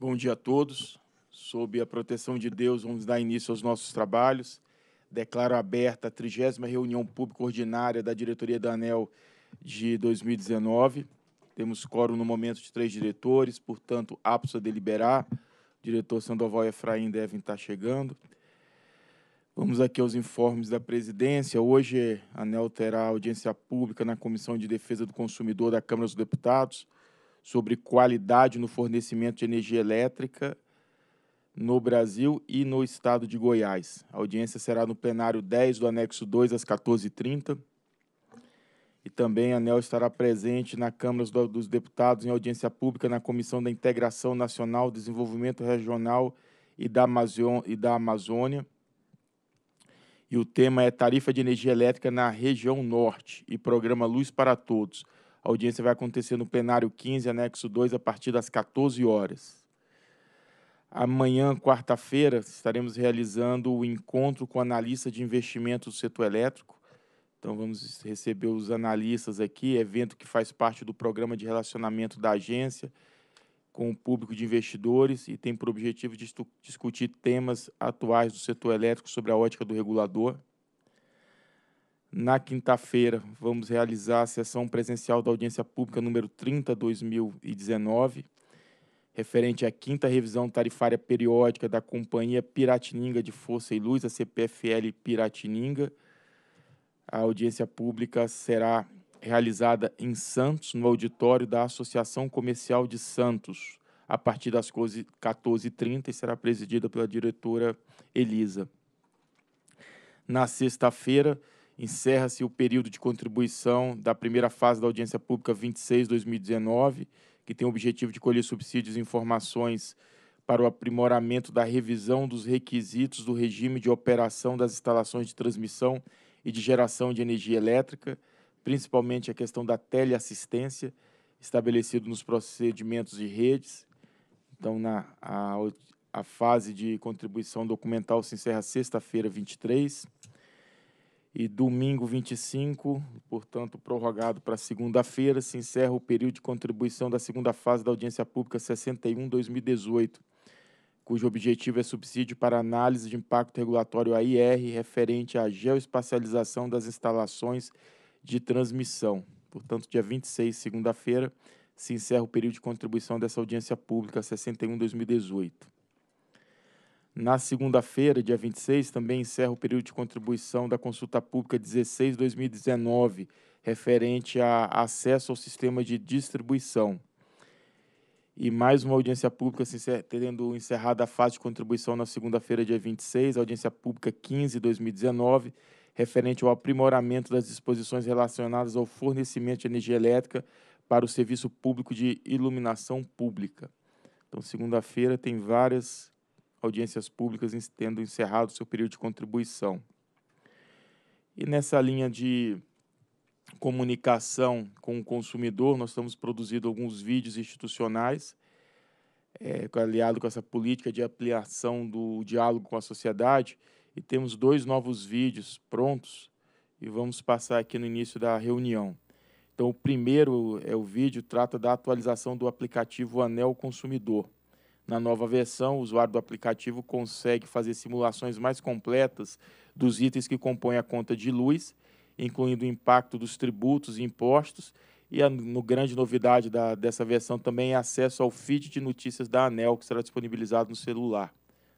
Bom dia a todos. Sob a proteção de Deus, vamos dar início aos nossos trabalhos. Declaro aberta a 30 reunião pública ordinária da diretoria da ANEL de 2019. Temos quórum no momento de três diretores, portanto, aptos a deliberar. O diretor Sandoval e Efraim devem estar chegando. Vamos aqui aos informes da presidência. Hoje, a ANEL terá audiência pública na Comissão de Defesa do Consumidor da Câmara dos Deputados sobre qualidade no fornecimento de energia elétrica no Brasil e no estado de Goiás. A audiência será no plenário 10 do anexo 2 às 14h30. E também a ANEL estará presente na Câmara dos Deputados em audiência pública na Comissão da Integração Nacional, Desenvolvimento Regional e da, Amazon, e da Amazônia. E o tema é Tarifa de Energia Elétrica na Região Norte e Programa Luz para Todos. A audiência vai acontecer no plenário 15, anexo 2, a partir das 14 horas. Amanhã, quarta-feira, estaremos realizando o encontro com analista de investimentos do setor elétrico. Então, vamos receber os analistas aqui, evento que faz parte do programa de relacionamento da agência com o público de investidores e tem por objetivo discutir temas atuais do setor elétrico sobre a ótica do regulador. Na quinta-feira, vamos realizar a sessão presencial da audiência pública número 30 2019, referente à quinta revisão tarifária periódica da Companhia Piratininga de Força e Luz, a CPFL Piratininga. A audiência pública será realizada em Santos, no auditório da Associação Comercial de Santos, a partir das 14h30 e será presidida pela diretora Elisa. Na sexta-feira, encerra-se o período de contribuição da primeira fase da audiência pública 26-2019, que tem o objetivo de colher subsídios e informações para o aprimoramento da revisão dos requisitos do regime de operação das instalações de transmissão e de geração de energia elétrica, principalmente a questão da teleassistência, estabelecido nos procedimentos de redes. Então, na, a, a fase de contribuição documental se encerra sexta-feira, 23 e domingo 25, portanto, prorrogado para segunda-feira, se encerra o período de contribuição da segunda fase da audiência pública 61-2018, cujo objetivo é subsídio para análise de impacto regulatório AIR referente à geoespacialização das instalações de transmissão. Portanto, dia 26, segunda-feira, se encerra o período de contribuição dessa audiência pública 61-2018. Na segunda-feira, dia 26, também encerra o período de contribuição da consulta pública 16-2019, referente a acesso ao sistema de distribuição. E mais uma audiência pública tendo encerrada a fase de contribuição na segunda-feira, dia 26, audiência pública 15-2019, referente ao aprimoramento das disposições relacionadas ao fornecimento de energia elétrica para o serviço público de iluminação pública. Então, segunda-feira tem várias audiências públicas tendo encerrado seu período de contribuição. E nessa linha de comunicação com o consumidor, nós estamos produzindo alguns vídeos institucionais, é, aliado com essa política de ampliação do diálogo com a sociedade, e temos dois novos vídeos prontos e vamos passar aqui no início da reunião. Então, o primeiro é o vídeo trata da atualização do aplicativo Anel Consumidor. Na nova versão, o usuário do aplicativo consegue fazer simulações mais completas dos itens que compõem a conta de luz, incluindo o impacto dos tributos e impostos. E a no, grande novidade da, dessa versão também é acesso ao feed de notícias da ANEL, que será disponibilizado no celular.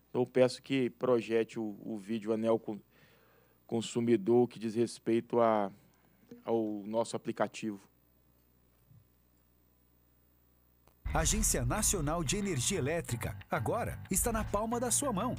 Então, eu peço que projete o, o vídeo ANEL Consumidor que diz respeito a, ao nosso aplicativo. Agência Nacional de Energia Elétrica, agora está na palma da sua mão.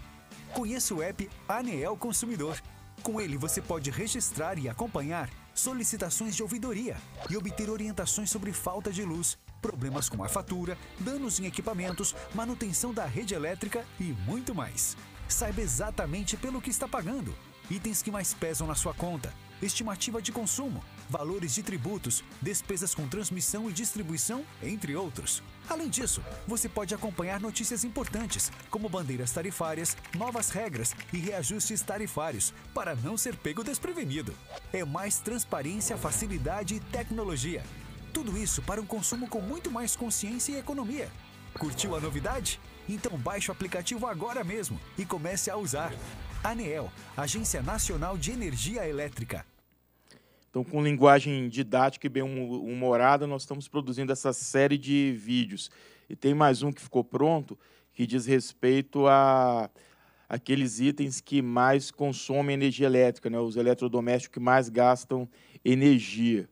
Conheça o app Anel Consumidor. Com ele você pode registrar e acompanhar solicitações de ouvidoria e obter orientações sobre falta de luz, problemas com a fatura, danos em equipamentos, manutenção da rede elétrica e muito mais. Saiba exatamente pelo que está pagando, itens que mais pesam na sua conta, estimativa de consumo, valores de tributos, despesas com transmissão e distribuição, entre outros. Além disso, você pode acompanhar notícias importantes, como bandeiras tarifárias, novas regras e reajustes tarifários, para não ser pego desprevenido. É mais transparência, facilidade e tecnologia. Tudo isso para um consumo com muito mais consciência e economia. Curtiu a novidade? Então baixe o aplicativo agora mesmo e comece a usar. ANEEL, Agência Nacional de Energia Elétrica. Então, com linguagem didática e bem hum, humorada, nós estamos produzindo essa série de vídeos. E tem mais um que ficou pronto, que diz respeito a aqueles itens que mais consomem energia elétrica, né? os eletrodomésticos que mais gastam energia.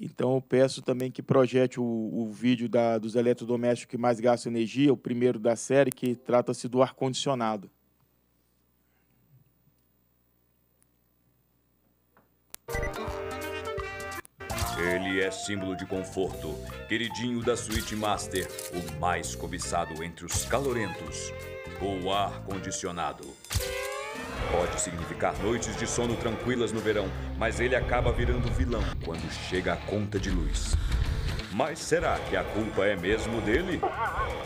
Então, eu peço também que projete o, o vídeo da, dos eletrodomésticos que mais gastam energia, o primeiro da série, que trata-se do ar-condicionado. Ele é símbolo de conforto, queridinho da Suite master, o mais cobiçado entre os calorentos. O ar condicionado. Pode significar noites de sono tranquilas no verão, mas ele acaba virando vilão quando chega a conta de luz. Mas será que a culpa é mesmo dele?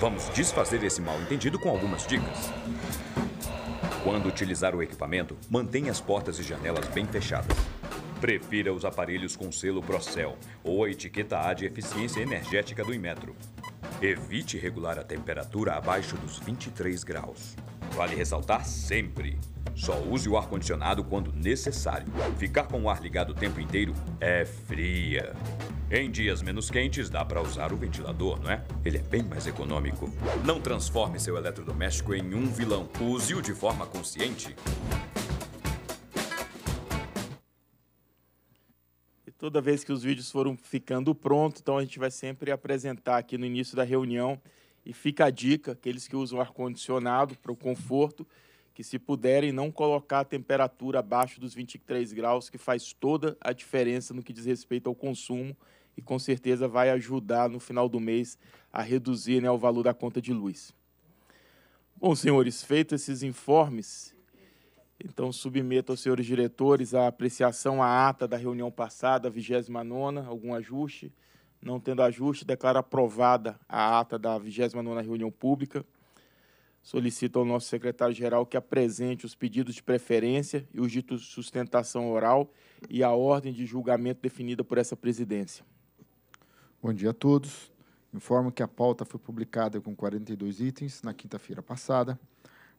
Vamos desfazer esse mal-entendido com algumas dicas. Quando utilizar o equipamento, mantenha as portas e janelas bem fechadas. Prefira os aparelhos com selo Procel ou a etiqueta A de eficiência energética do Inmetro. Evite regular a temperatura abaixo dos 23 graus. Vale ressaltar sempre: só use o ar-condicionado quando necessário. Ficar com o ar ligado o tempo inteiro é fria. Em dias menos quentes, dá para usar o ventilador, não é? Ele é bem mais econômico. Não transforme seu eletrodoméstico em um vilão. Use-o de forma consciente. toda vez que os vídeos foram ficando prontos, então a gente vai sempre apresentar aqui no início da reunião. E fica a dica, aqueles que usam ar-condicionado para o conforto, que se puderem não colocar a temperatura abaixo dos 23 graus, que faz toda a diferença no que diz respeito ao consumo e com certeza vai ajudar no final do mês a reduzir né, o valor da conta de luz. Bom, senhores, feitos esses informes, então, submeto aos senhores diretores a apreciação à ata da reunião passada, 29 algum ajuste. Não tendo ajuste, declaro aprovada a ata da 29 reunião pública. Solicito ao nosso secretário-geral que apresente os pedidos de preferência e os de sustentação oral e a ordem de julgamento definida por essa presidência. Bom dia a todos. Informo que a pauta foi publicada com 42 itens na quinta-feira passada.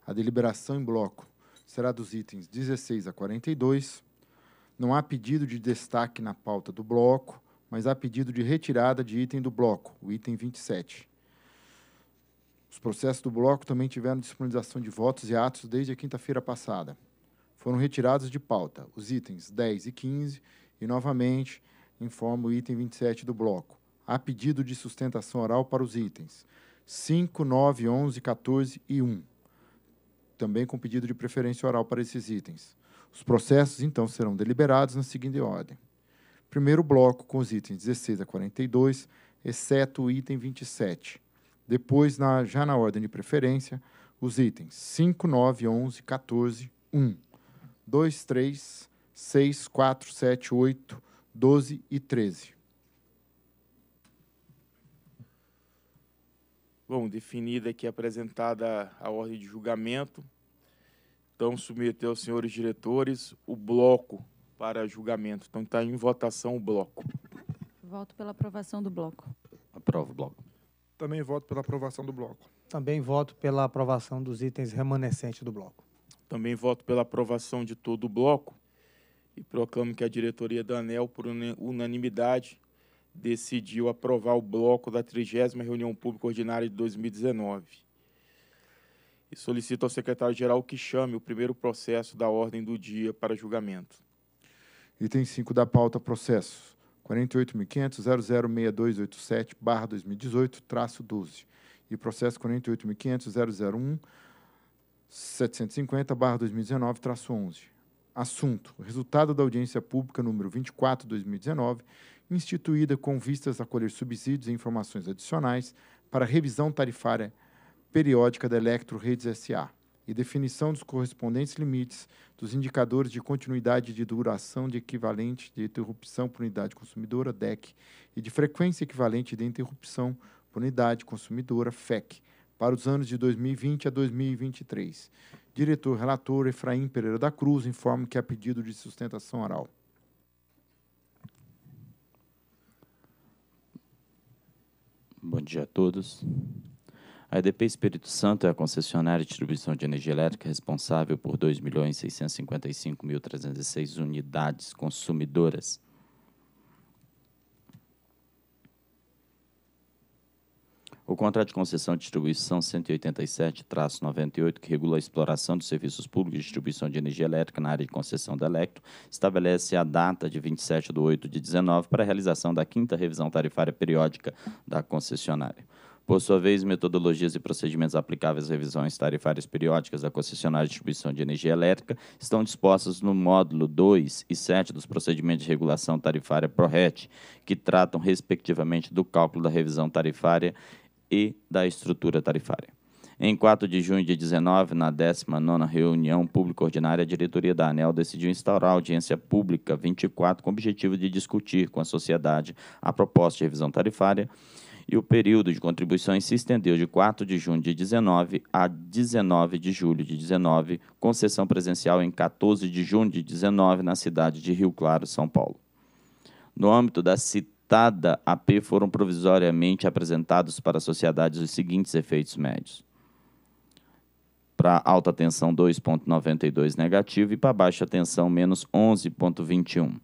A deliberação em bloco será dos itens 16 a 42. Não há pedido de destaque na pauta do bloco, mas há pedido de retirada de item do bloco, o item 27. Os processos do bloco também tiveram disponibilização de votos e atos desde a quinta-feira passada. Foram retirados de pauta os itens 10 e 15 e, novamente, informo o item 27 do bloco. Há pedido de sustentação oral para os itens 5, 9, 11, 14 e 1 também com pedido de preferência oral para esses itens. Os processos, então, serão deliberados na seguinte ordem. Primeiro bloco com os itens 16 a 42, exceto o item 27. Depois, na, já na ordem de preferência, os itens 5, 9, 11, 14, 1, 2, 3, 6, 4, 7, 8, 12 e 13. Bom, definida aqui apresentada a ordem de julgamento, então, submeter aos senhores diretores o bloco para julgamento. Então, está em votação o bloco. Voto pela aprovação do bloco. Aprovo o bloco. Também voto pela aprovação do bloco. Também voto pela aprovação dos itens remanescentes do bloco. Também voto pela aprovação de todo o bloco e proclamo que a diretoria da ANEL, por unanimidade, decidiu aprovar o bloco da 30 reunião pública ordinária de 2019 e solicito ao secretário-geral que chame o primeiro processo da ordem do dia para julgamento. Item 5 da pauta, processo 48.500.006287-2018-12 barra traço e processo 48.500.001.750/barra 2019 traço 11 Assunto: Resultado da audiência pública número 24/2019, instituída com vistas a colher subsídios e informações adicionais para revisão tarifária periódica da Electro Redes S.A. e definição dos correspondentes limites dos indicadores de continuidade de duração de equivalente de interrupção por unidade consumidora, DEC, e de frequência equivalente de interrupção por unidade consumidora, FEC, para os anos de 2020 a 2023. Diretor relator Efraim Pereira da Cruz informa que há pedido de sustentação oral. Bom dia a todos. A EDP Espírito Santo é a concessionária de distribuição de energia elétrica responsável por 2.655.306 unidades consumidoras. O contrato de concessão de distribuição 187-98, que regula a exploração dos serviços públicos de distribuição de energia elétrica na área de concessão da Electro, estabelece a data de 27 de 8 de 19 para a realização da quinta revisão tarifária periódica da concessionária. Por sua vez, metodologias e procedimentos aplicáveis às revisões tarifárias periódicas da concessionária de distribuição de energia elétrica estão dispostas no módulo 2 e 7 dos procedimentos de regulação tarifária PRORET, que tratam, respectivamente, do cálculo da revisão tarifária e da estrutura tarifária. Em 4 de junho de 19, na 19ª reunião pública ordinária, a diretoria da ANEL decidiu instaurar audiência pública 24 com o objetivo de discutir com a sociedade a proposta de revisão tarifária e o período de contribuições se estendeu de 4 de junho de 19 a 19 de julho de 19, com sessão presencial em 14 de junho de 19 na cidade de Rio Claro, São Paulo. No âmbito da citada AP foram provisoriamente apresentados para as sociedades os seguintes efeitos médios para alta tensão 2,92 negativo e para baixa tensão menos 11,21.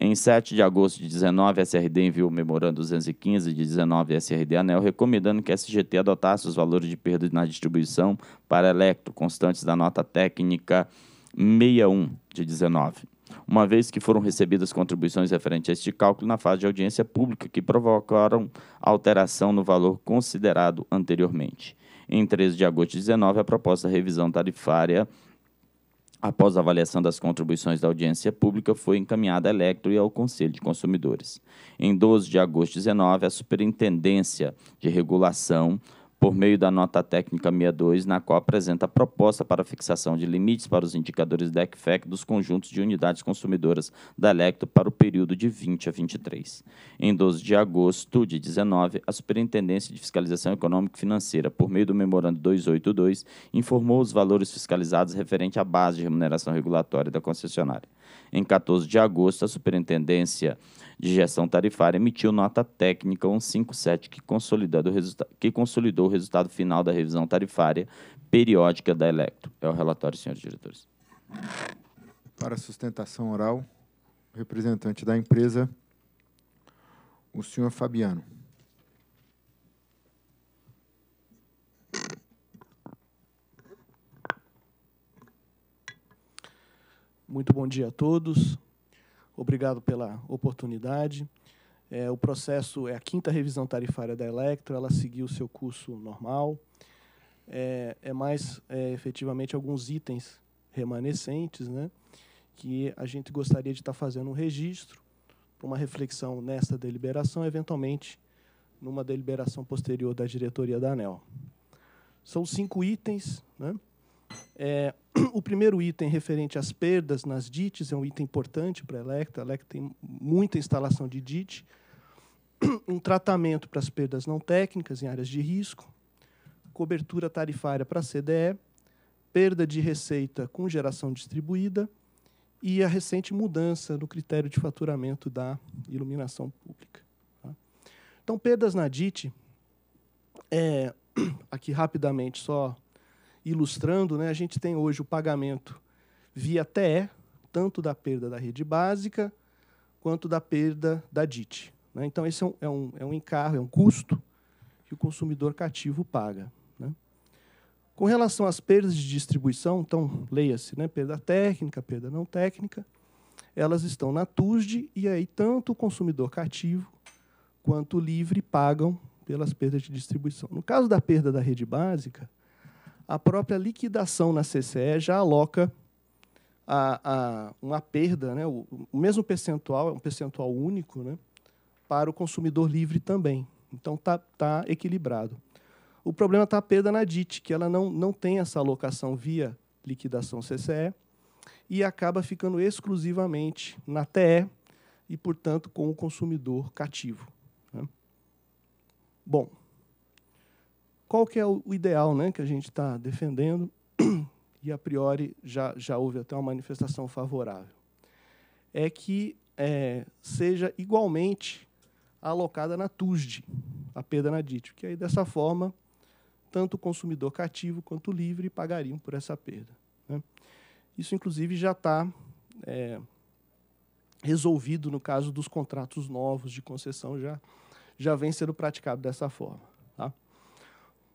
Em 7 de agosto de 19, a SRD enviou o memorando 215 de 19 SRD Anel, recomendando que a SGT adotasse os valores de perda na distribuição para Electro, constantes da nota técnica 61 de 19 uma vez que foram recebidas contribuições referentes a este cálculo na fase de audiência pública que provocaram alteração no valor considerado anteriormente. Em 13 de agosto de 19, a proposta de revisão tarifária após avaliação das contribuições da audiência pública, foi encaminhada à Electro e ao Conselho de Consumidores. Em 12 de agosto de 19, a Superintendência de Regulação por meio da nota técnica 62, na qual apresenta a proposta para fixação de limites para os indicadores DECFEC dos conjuntos de unidades consumidoras da Electro para o período de 20 a 23. Em 12 de agosto de 19, a Superintendência de Fiscalização Econômica e Financeira, por meio do memorando 282, informou os valores fiscalizados referente à base de remuneração regulatória da concessionária. Em 14 de agosto, a Superintendência de Gestão Tarifária emitiu nota técnica 157 que, que consolidou o resultado final da revisão tarifária periódica da Electro. É o relatório, senhores diretores. Para sustentação oral, representante da empresa, o senhor Fabiano. Muito bom dia a todos. Obrigado pela oportunidade. É, o processo é a quinta revisão tarifária da Electro, ela seguiu o seu curso normal. É, é mais é, efetivamente alguns itens remanescentes, né, que a gente gostaria de estar fazendo um registro para uma reflexão nesta deliberação, eventualmente numa deliberação posterior da diretoria da ANEL. São cinco itens, né? É, o primeiro item referente às perdas nas DITs é um item importante para a Electra. A Electra tem muita instalação de DIT. Um tratamento para as perdas não técnicas em áreas de risco. Cobertura tarifária para a CDE. Perda de receita com geração distribuída. E a recente mudança no critério de faturamento da iluminação pública. Tá? Então, perdas na DIT, é, aqui rapidamente só ilustrando, né, a gente tem hoje o pagamento via TE, tanto da perda da rede básica quanto da perda da DIT. Né? Então, esse é um, é, um, é um encargo, é um custo que o consumidor cativo paga. Né? Com relação às perdas de distribuição, então, leia-se, né, perda técnica, perda não técnica, elas estão na TUSD e aí tanto o consumidor cativo quanto o livre pagam pelas perdas de distribuição. No caso da perda da rede básica, a própria liquidação na CCE já aloca a, a uma perda, né? o, o mesmo percentual, é um percentual único, né? para o consumidor livre também. Então está tá equilibrado. O problema está a perda na DIT, que ela não, não tem essa alocação via liquidação CCE e acaba ficando exclusivamente na TE e, portanto, com o consumidor cativo. Né? Bom, qual que é o ideal né, que a gente está defendendo, e a priori já, já houve até uma manifestação favorável, é que é, seja igualmente alocada na TUSD, a perda na DIT, que aí, dessa forma, tanto o consumidor cativo quanto o livre pagariam por essa perda. Né? Isso, inclusive, já está é, resolvido no caso dos contratos novos de concessão, já, já vem sendo praticado dessa forma.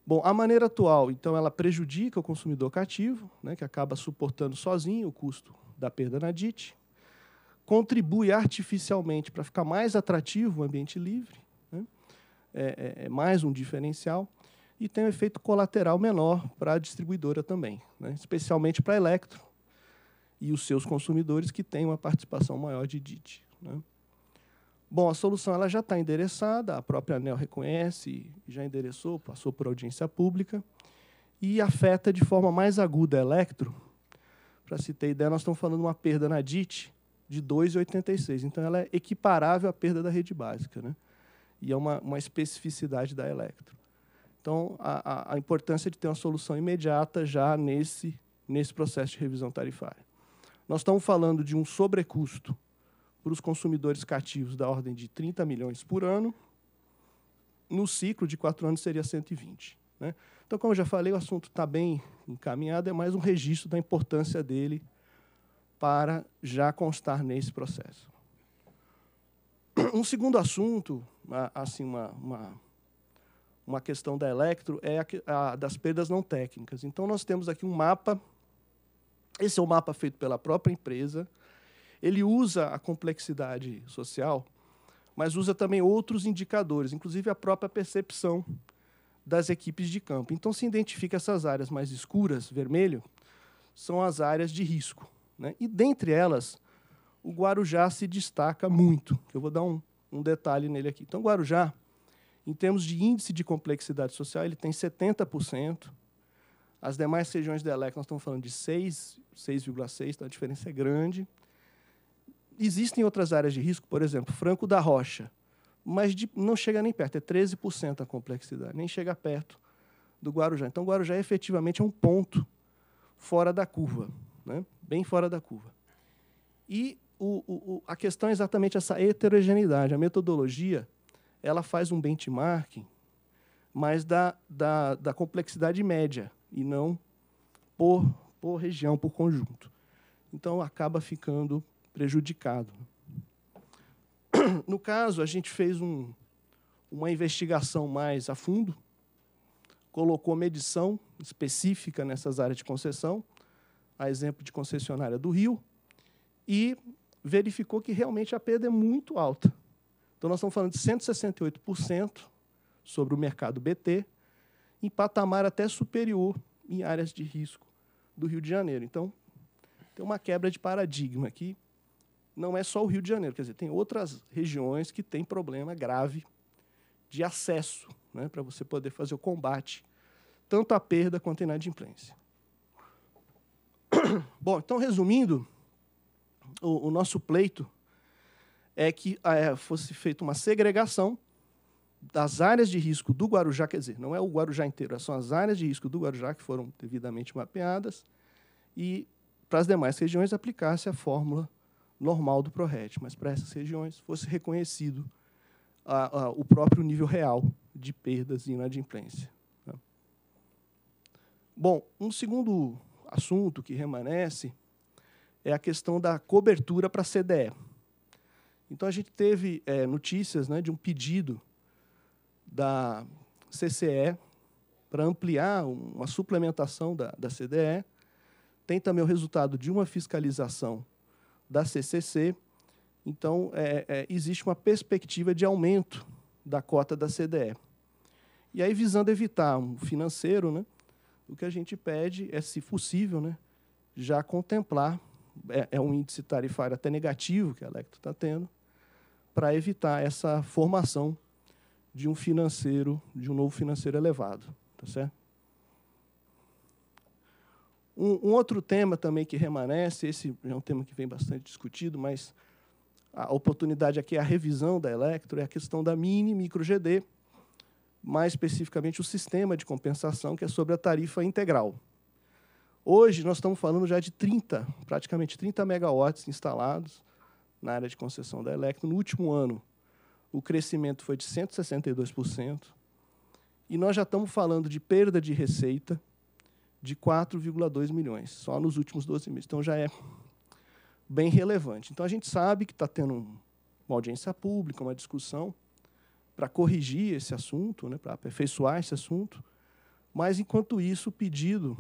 Bom, a maneira atual, então, ela prejudica o consumidor cativo, né, que acaba suportando sozinho o custo da perda na DIT, contribui artificialmente para ficar mais atrativo o ambiente livre, né, é, é, é, mais um diferencial, e tem um efeito colateral menor para a distribuidora também, né, especialmente para a Electro e os seus consumidores que têm uma participação maior de DIT. Né. Bom, a solução ela já está endereçada, a própria ANEL reconhece, já endereçou, passou por audiência pública, e afeta de forma mais aguda a Electro. Para se ter ideia, nós estamos falando de uma perda na DIT de 2,86. Então, ela é equiparável à perda da rede básica. Né? E é uma, uma especificidade da Electro. Então, a, a, a importância de ter uma solução imediata já nesse, nesse processo de revisão tarifária. Nós estamos falando de um sobrecusto para os consumidores cativos da ordem de 30 milhões por ano, no ciclo de quatro anos seria 120. Né? Então, como eu já falei, o assunto está bem encaminhado, é mais um registro da importância dele para já constar nesse processo. Um segundo assunto, assim, uma, uma, uma questão da Electro, é a, a das perdas não técnicas. Então, nós temos aqui um mapa, esse é o um mapa feito pela própria empresa, ele usa a complexidade social, mas usa também outros indicadores, inclusive a própria percepção das equipes de campo. Então, se identifica essas áreas mais escuras, vermelho, são as áreas de risco. Né? E dentre elas, o Guarujá se destaca muito. Eu vou dar um, um detalhe nele aqui. Então, Guarujá, em termos de índice de complexidade social, ele tem 70%. As demais regiões da ELEC, nós estamos falando de 6,6, então a diferença é grande. Existem outras áreas de risco, por exemplo, Franco da Rocha, mas de, não chega nem perto, é 13% a complexidade, nem chega perto do Guarujá. Então, Guarujá efetivamente é um ponto fora da curva, né? bem fora da curva. E o, o, a questão é exatamente essa heterogeneidade. A metodologia ela faz um benchmarking, mas da, da, da complexidade média e não por, por região, por conjunto. Então, acaba ficando prejudicado. No caso, a gente fez um, uma investigação mais a fundo, colocou medição específica nessas áreas de concessão, a exemplo de concessionária do Rio, e verificou que realmente a perda é muito alta. Então, nós estamos falando de 168% sobre o mercado BT, em patamar até superior em áreas de risco do Rio de Janeiro. Então, tem uma quebra de paradigma aqui não é só o Rio de Janeiro, quer dizer, tem outras regiões que têm problema grave de acesso, né, para você poder fazer o combate, tanto à perda quanto à inadimplência. Bom, então, resumindo, o, o nosso pleito é que é, fosse feita uma segregação das áreas de risco do Guarujá, quer dizer, não é o Guarujá inteiro, é são as áreas de risco do Guarujá que foram devidamente mapeadas, e para as demais regiões aplicasse a fórmula normal do ProRet, mas para essas regiões fosse reconhecido a, a, o próprio nível real de perdas e inadimplência. Né? Bom, um segundo assunto que remanece é a questão da cobertura para a CDE. Então, a gente teve é, notícias né, de um pedido da CCE para ampliar uma suplementação da, da CDE. Tem também o resultado de uma fiscalização da CCC. Então, é, é, existe uma perspectiva de aumento da cota da CDE. E aí, visando evitar um financeiro, né, o que a gente pede é, se possível, né, já contemplar, é, é um índice tarifário até negativo que a Electro está tendo, para evitar essa formação de um financeiro, de um novo financeiro elevado. Tá certo? Um, um, outro tema também que remanece, esse é um tema que vem bastante discutido, mas a oportunidade aqui é a revisão da Electro, é a questão da mini micro GD, mais especificamente o sistema de compensação, que é sobre a tarifa integral. Hoje nós estamos falando já de 30, praticamente 30 megawatts instalados na área de concessão da Electro. No último ano, o crescimento foi de 162%. E nós já estamos falando de perda de receita de 4,2 milhões, só nos últimos 12 meses. Então, já é bem relevante. Então, a gente sabe que está tendo uma audiência pública, uma discussão para corrigir esse assunto, né, para aperfeiçoar esse assunto, mas, enquanto isso, o pedido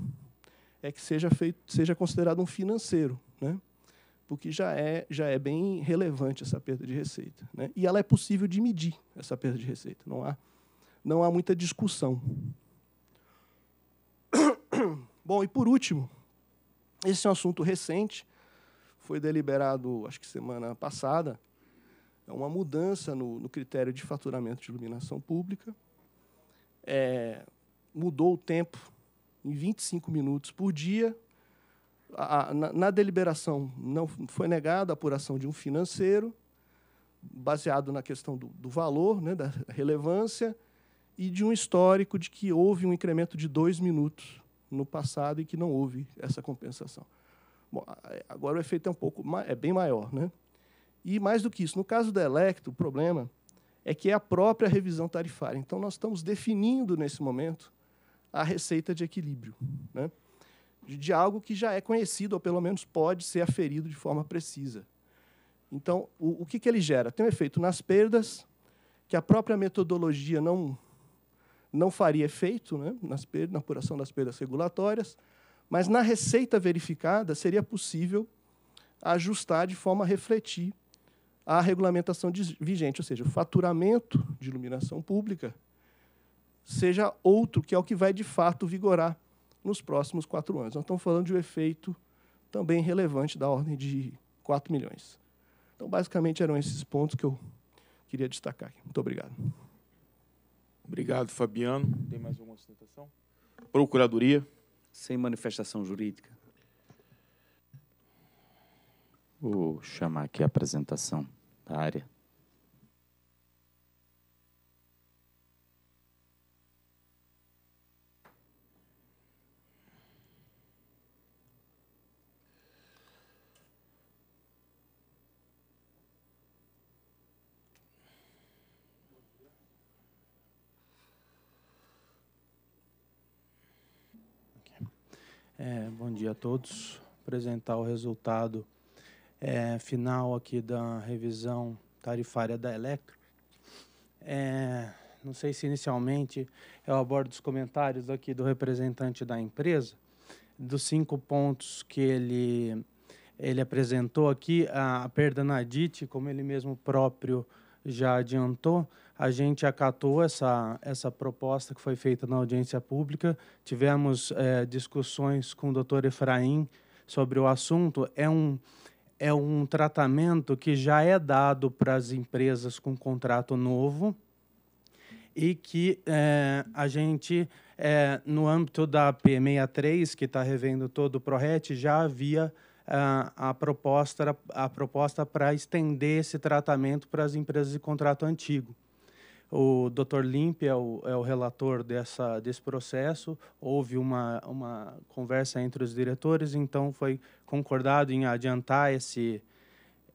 é que seja, feito, seja considerado um financeiro, né, porque já é, já é bem relevante essa perda de receita. Né, e ela é possível de medir, essa perda de receita. Não há, não há muita discussão. Bom, e por último, esse é um assunto recente, foi deliberado, acho que semana passada, é uma mudança no, no, critério de faturamento de iluminação pública. É, mudou o tempo em 25 minutos por dia. A, a, na, na, deliberação não foi negada a apuração de um financeiro, baseado na questão do, do valor, né, da relevância, e de um histórico de que houve um incremento de dois minutos no passado e que não houve essa compensação. Bom, é, agora o efeito é um pouco é bem maior, né? E mais do que isso, no caso da Electro, o problema é que é a própria revisão tarifária. Então nós estamos definindo nesse momento a receita de equilíbrio, né? De, de algo que já é conhecido ou pelo menos pode ser aferido de forma precisa. Então, o, o que, que ele gera? Tem um efeito nas perdas, que a própria metodologia não não faria efeito né, nas perdas, na apuração das perdas regulatórias, mas na receita verificada seria possível ajustar de forma a refletir a regulamentação vigente, ou seja, o faturamento de iluminação pública seja outro que é o que vai de fato vigorar nos próximos quatro anos. Nós estamos falando de um efeito também relevante da ordem de 4 milhões. Então, basicamente, eram esses pontos que eu queria destacar. Muito obrigado. Obrigado, Fabiano. Tem mais alguma citação? Procuradoria. Sem manifestação jurídica. Vou chamar aqui a apresentação da área. É, bom dia a todos. Apresentar o resultado é, final aqui da revisão tarifária da Electro. É, não sei se inicialmente eu abordo os comentários aqui do representante da empresa. Dos cinco pontos que ele, ele apresentou aqui, a perda na DIT, como ele mesmo próprio já adiantou, a gente acatou essa, essa proposta que foi feita na audiência pública. Tivemos é, discussões com o doutor Efraim sobre o assunto. É um, é um tratamento que já é dado para as empresas com contrato novo e que é, a gente, é, no âmbito da P63, que está revendo todo o ProRet, já havia a, ah, a proposta a proposta para estender esse tratamento para as empresas de contrato antigo. O Dr. Limpe é o, é o relator dessa, desse processo. Houve uma, uma conversa entre os diretores, então foi concordado em adiantar esse,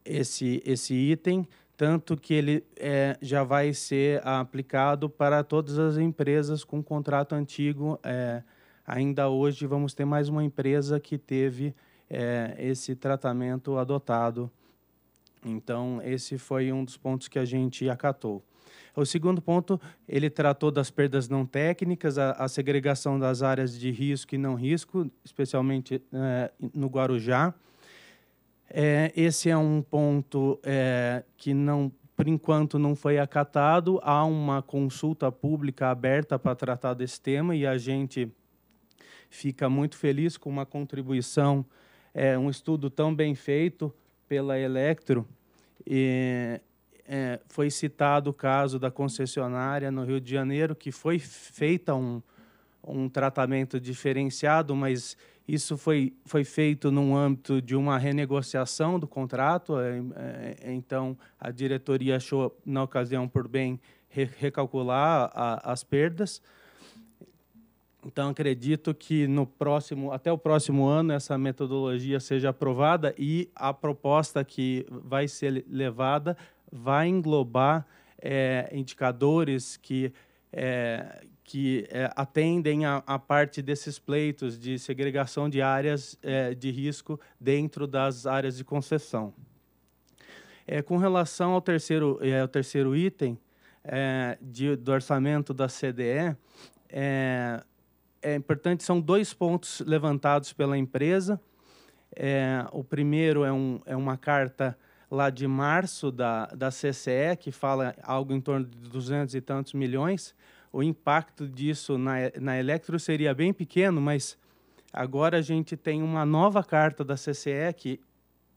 esse, esse item, tanto que ele é, já vai ser aplicado para todas as empresas com contrato antigo. É, ainda hoje vamos ter mais uma empresa que teve é, esse tratamento adotado. Então, esse foi um dos pontos que a gente acatou. O segundo ponto, ele tratou das perdas não técnicas, a, a segregação das áreas de risco e não risco, especialmente é, no Guarujá. É, esse é um ponto é, que não por enquanto não foi acatado. Há uma consulta pública aberta para tratar desse tema e a gente fica muito feliz com uma contribuição, é, um estudo tão bem feito pela Electro. E, é, foi citado o caso da concessionária no Rio de Janeiro, que foi feita um, um tratamento diferenciado, mas isso foi, foi feito no âmbito de uma renegociação do contrato. É, é, então, a diretoria achou, na ocasião, por bem recalcular a, as perdas. Então, acredito que no próximo, até o próximo ano essa metodologia seja aprovada e a proposta que vai ser levada vai englobar é, indicadores que, é, que é, atendem a, a, parte desses pleitos de segregação de áreas é, de risco dentro das áreas de concessão. É, com relação ao terceiro, é, ao terceiro item de, do orçamento da CDE, é, é importante, são dois pontos levantados pela empresa. o primeiro é, um, é uma carta lá de março da, da CCE, que fala algo em torno de 200 e tantos milhões, o impacto disso na, na Electro seria bem pequeno, mas agora a gente tem uma nova carta da CCE que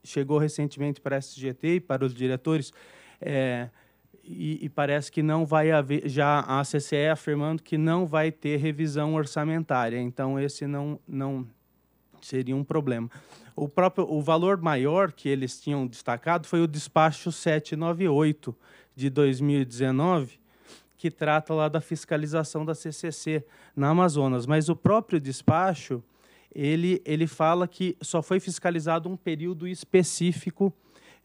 chegou recentemente para a SGT e para os diretores, é, e, e, parece que não vai haver, já a CCE afirmando que não vai ter revisão orçamentária. Então, esse não, não, seria um problema. O próprio o valor maior que eles tinham destacado foi o despacho 798 de 2019, que trata lá da fiscalização da CCC na Amazonas, mas o próprio despacho ele, ele fala que só foi fiscalizado um período específico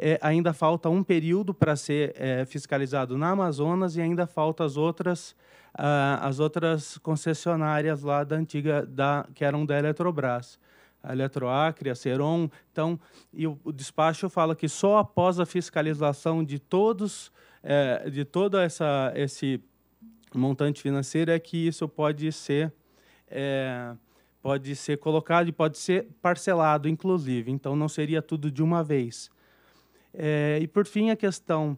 é, ainda falta um período para ser é, fiscalizado na Amazonas e ainda falta as outras ah, as outras concessionárias lá da antiga da que eram da Eletrobras a Eletroacre, a Ceron. Então, e o, o despacho fala que só após a fiscalização de todos, é, de todo essa, esse montante financeiro é que isso pode ser é, pode ser colocado e pode ser parcelado, inclusive. Então, não seria tudo de uma vez. É, e por fim, a questão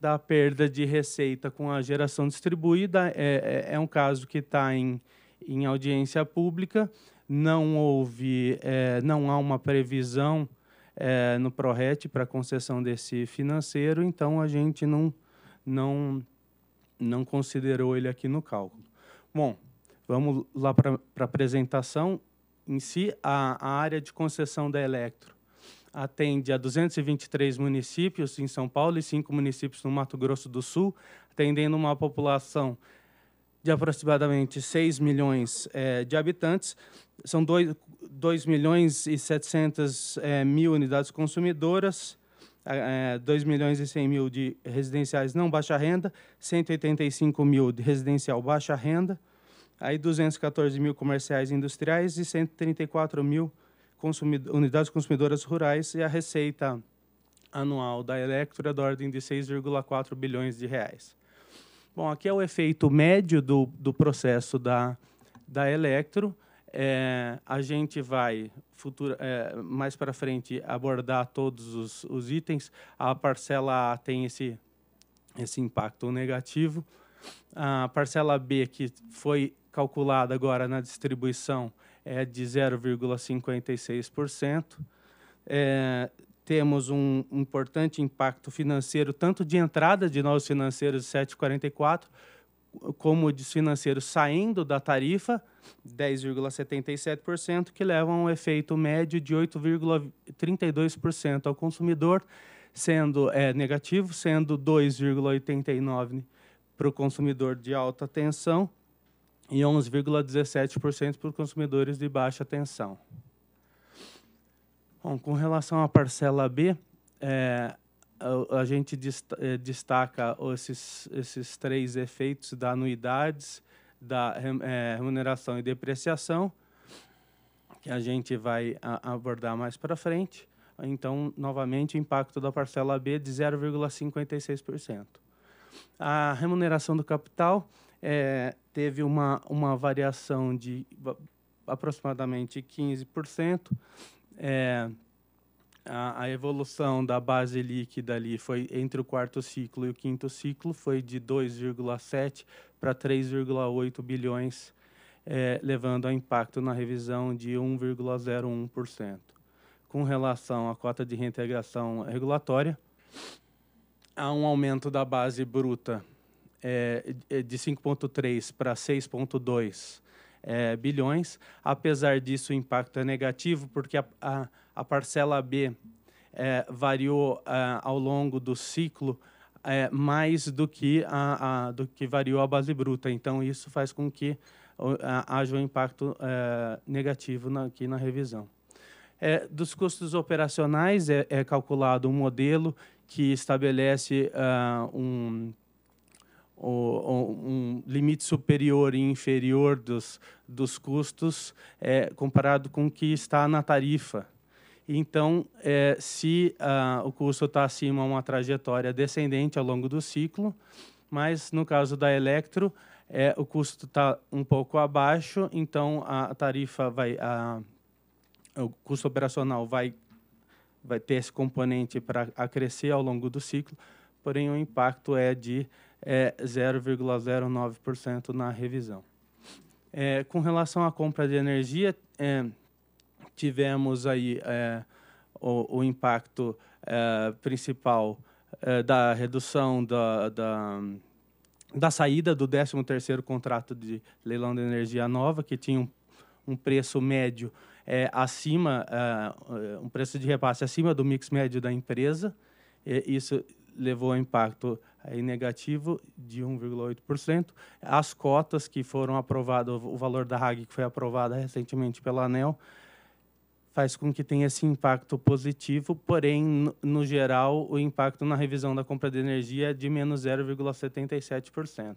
da perda de receita com a geração distribuída é, é, é um caso que está em, em audiência pública não houve, é, não há uma previsão é, no ProRet para concessão desse financeiro, então a gente não, não, não considerou ele aqui no cálculo. Bom, vamos lá para a apresentação. Em si, a, a área de concessão da Electro atende a 223 municípios em São Paulo e cinco municípios no Mato Grosso do Sul, atendendo uma população de aproximadamente 6 milhões é, de habitantes, são 2, 2 milhões e 700 é, mil unidades consumidoras, é, 2 milhões e 100 mil de residenciais não baixa renda, 185 mil de residencial baixa renda, aí 214 mil comerciais e industriais e 134 mil consumidor, unidades consumidoras rurais e a receita anual da Electra é da ordem de 6,4 bilhões de reais. Bom, aqui é o efeito médio do, do processo da, da Electro. É, a gente vai futuro, é, mais para frente abordar todos os, os, itens. A parcela A tem esse, esse impacto negativo. A parcela B, que foi calculada agora na distribuição, é de 0,56%. É, temos um importante impacto financeiro, tanto de entrada de novos financeiros 744, como de financeiros saindo da tarifa, 10,77%, que levam a um efeito médio de 8,32% ao consumidor, sendo é, negativo, sendo 2,89% para o consumidor de alta tensão e 11,17% para os consumidores de baixa tensão. Bom, com relação à parcela B, é, a, a, gente dest, é, destaca esses, esses três efeitos da anuidades, da é, remuneração e depreciação, que a gente vai a, abordar mais para frente. Então, novamente, o impacto da parcela B é de 0,56%. A remuneração do capital é, teve uma, uma variação de aproximadamente 15%, é, a, a, evolução da base líquida ali foi entre o quarto ciclo e o quinto ciclo, foi de 2,7 para 3,8 bilhões, é, levando a impacto na revisão de 1,01%. Com relação à cota de reintegração regulatória, há um aumento da base bruta é, de 5,3 para 6,2 é, bilhões. Apesar disso, o impacto é negativo, porque a, a, a parcela B é, variou é, ao longo do ciclo é, mais do que, a, a, do que variou a base bruta. Então, isso faz com que haja um impacto é, negativo na, aqui na revisão. É, dos custos operacionais é, é, calculado um modelo que estabelece uh, um, um limite superior e inferior dos, dos custos é, comparado com o que está na tarifa. Então, é, se ah, o custo está acima uma trajetória descendente ao longo do ciclo, mas no caso da Electro, é, o custo está um pouco abaixo, então a tarifa vai, a, o custo operacional vai, vai ter esse componente para crescer ao longo do ciclo, porém o impacto é de é 0,09% na revisão. É, com relação à compra de energia, é, tivemos aí é, o, o, impacto é, principal é, da redução da, da, da saída do 13º contrato de leilão de energia nova, que tinha um, um preço médio é, acima, um preço de repasse acima do mix médio da empresa. isso levou a impacto aí negativo de 1,8%. As cotas que foram aprovadas, o valor da RAG que foi aprovada recentemente pela ANEL, faz com que tenha esse impacto positivo, porém, no geral, o impacto na revisão da compra de energia é de menos 0,77%.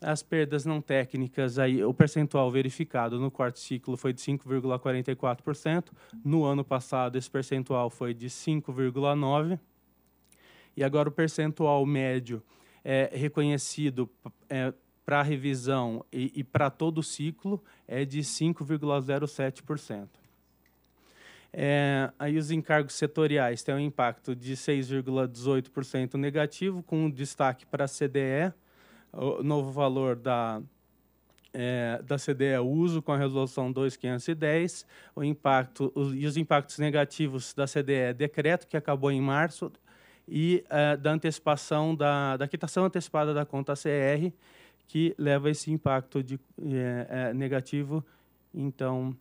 As perdas não técnicas, aí, o percentual verificado no quarto ciclo foi de 5,44%. No ano passado, esse percentual foi de 5,9%. E agora o percentual médio é, reconhecido é, para revisão e, e para todo o ciclo é de 5,07%. É, aí os encargos setoriais têm um impacto de 6,18% negativo, com destaque para a CDE, o novo valor da, é, da CDE uso com a resolução 2510, o impacto, os, e os impactos negativos da CDE decreto, que acabou em março, e uh, da antecipação da, da quitação antecipada da conta CR, que leva esse impacto de, eh, eh, negativo. Então,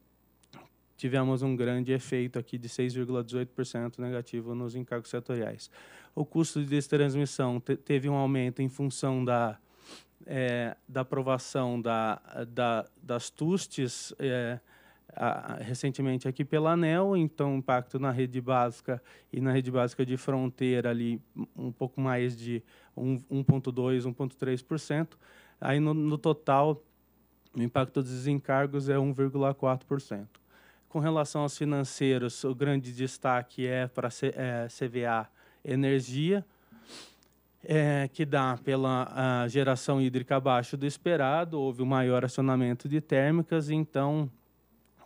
tivemos um grande efeito aqui de 6,18% negativo nos encargos setoriais. O custo de transmissão te teve um aumento em função da, eh, da aprovação da, da das TUSTs, eh, a, recentemente aqui pela ANEL, então impacto na rede básica e na rede básica de fronteira ali um pouco mais de 1,2, 1,3%. Aí no, no total, o impacto dos desencargos é 1,4%. Com relação aos financeiros, o grande destaque é para é, CVA Energia, é, que dá pela geração hídrica abaixo do esperado, houve o um maior acionamento de térmicas, então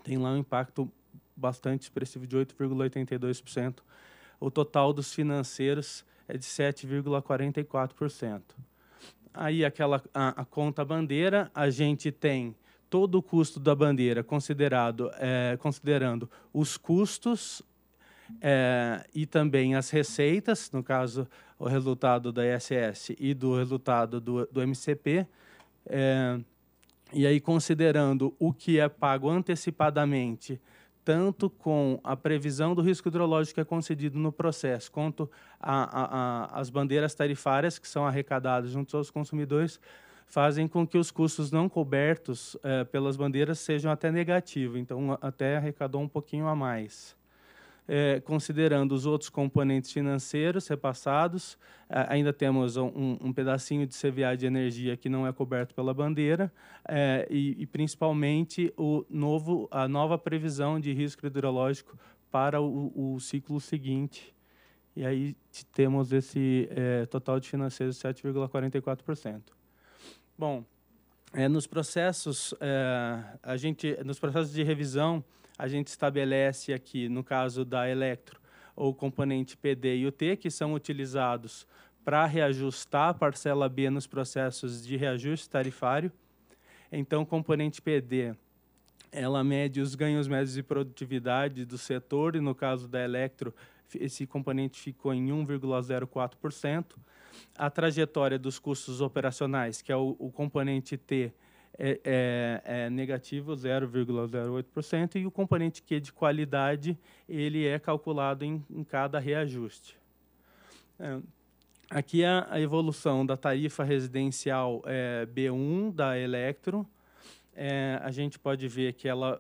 tem lá um impacto bastante expressivo de 8,82%. O total dos financeiros é de 7,44%. Aí aquela a, a, conta bandeira, a gente tem todo o custo da bandeira considerado é, considerando os custos é, e também as receitas, no caso o resultado da ISS e do resultado do, do MCP. É, e aí, considerando o que é pago antecipadamente, tanto com a previsão do risco hidrológico que é concedido no processo, quanto a, a, a, as bandeiras tarifárias que são arrecadadas junto aos consumidores, fazem com que os custos não cobertos eh, pelas bandeiras sejam até negativos. Então, até arrecadou um pouquinho a mais é, considerando os outros componentes financeiros repassados, ainda temos um, um, pedacinho de CVA de energia que não é coberto pela bandeira é, e, e, principalmente o novo, a nova previsão de risco hidrológico para o, o ciclo seguinte. E aí temos esse é, total de financeiros de 7,44%. Bom, é, nos processos é, a gente nos processos de revisão a gente estabelece aqui, no caso da Electro, o componente PD e o T, que são utilizados para reajustar a parcela B nos processos de reajuste tarifário. Então, o componente PD ela mede os ganhos médios de produtividade do setor, e no caso da Electro, esse componente ficou em 1,04%. A trajetória dos custos operacionais, que é o, o componente T, é, é, é, negativo 0,08% e o componente Q de qualidade ele é calculado em, em cada reajuste. É, aqui a, é a, evolução da tarifa residencial é, B1 da Electro, a gente pode ver que ela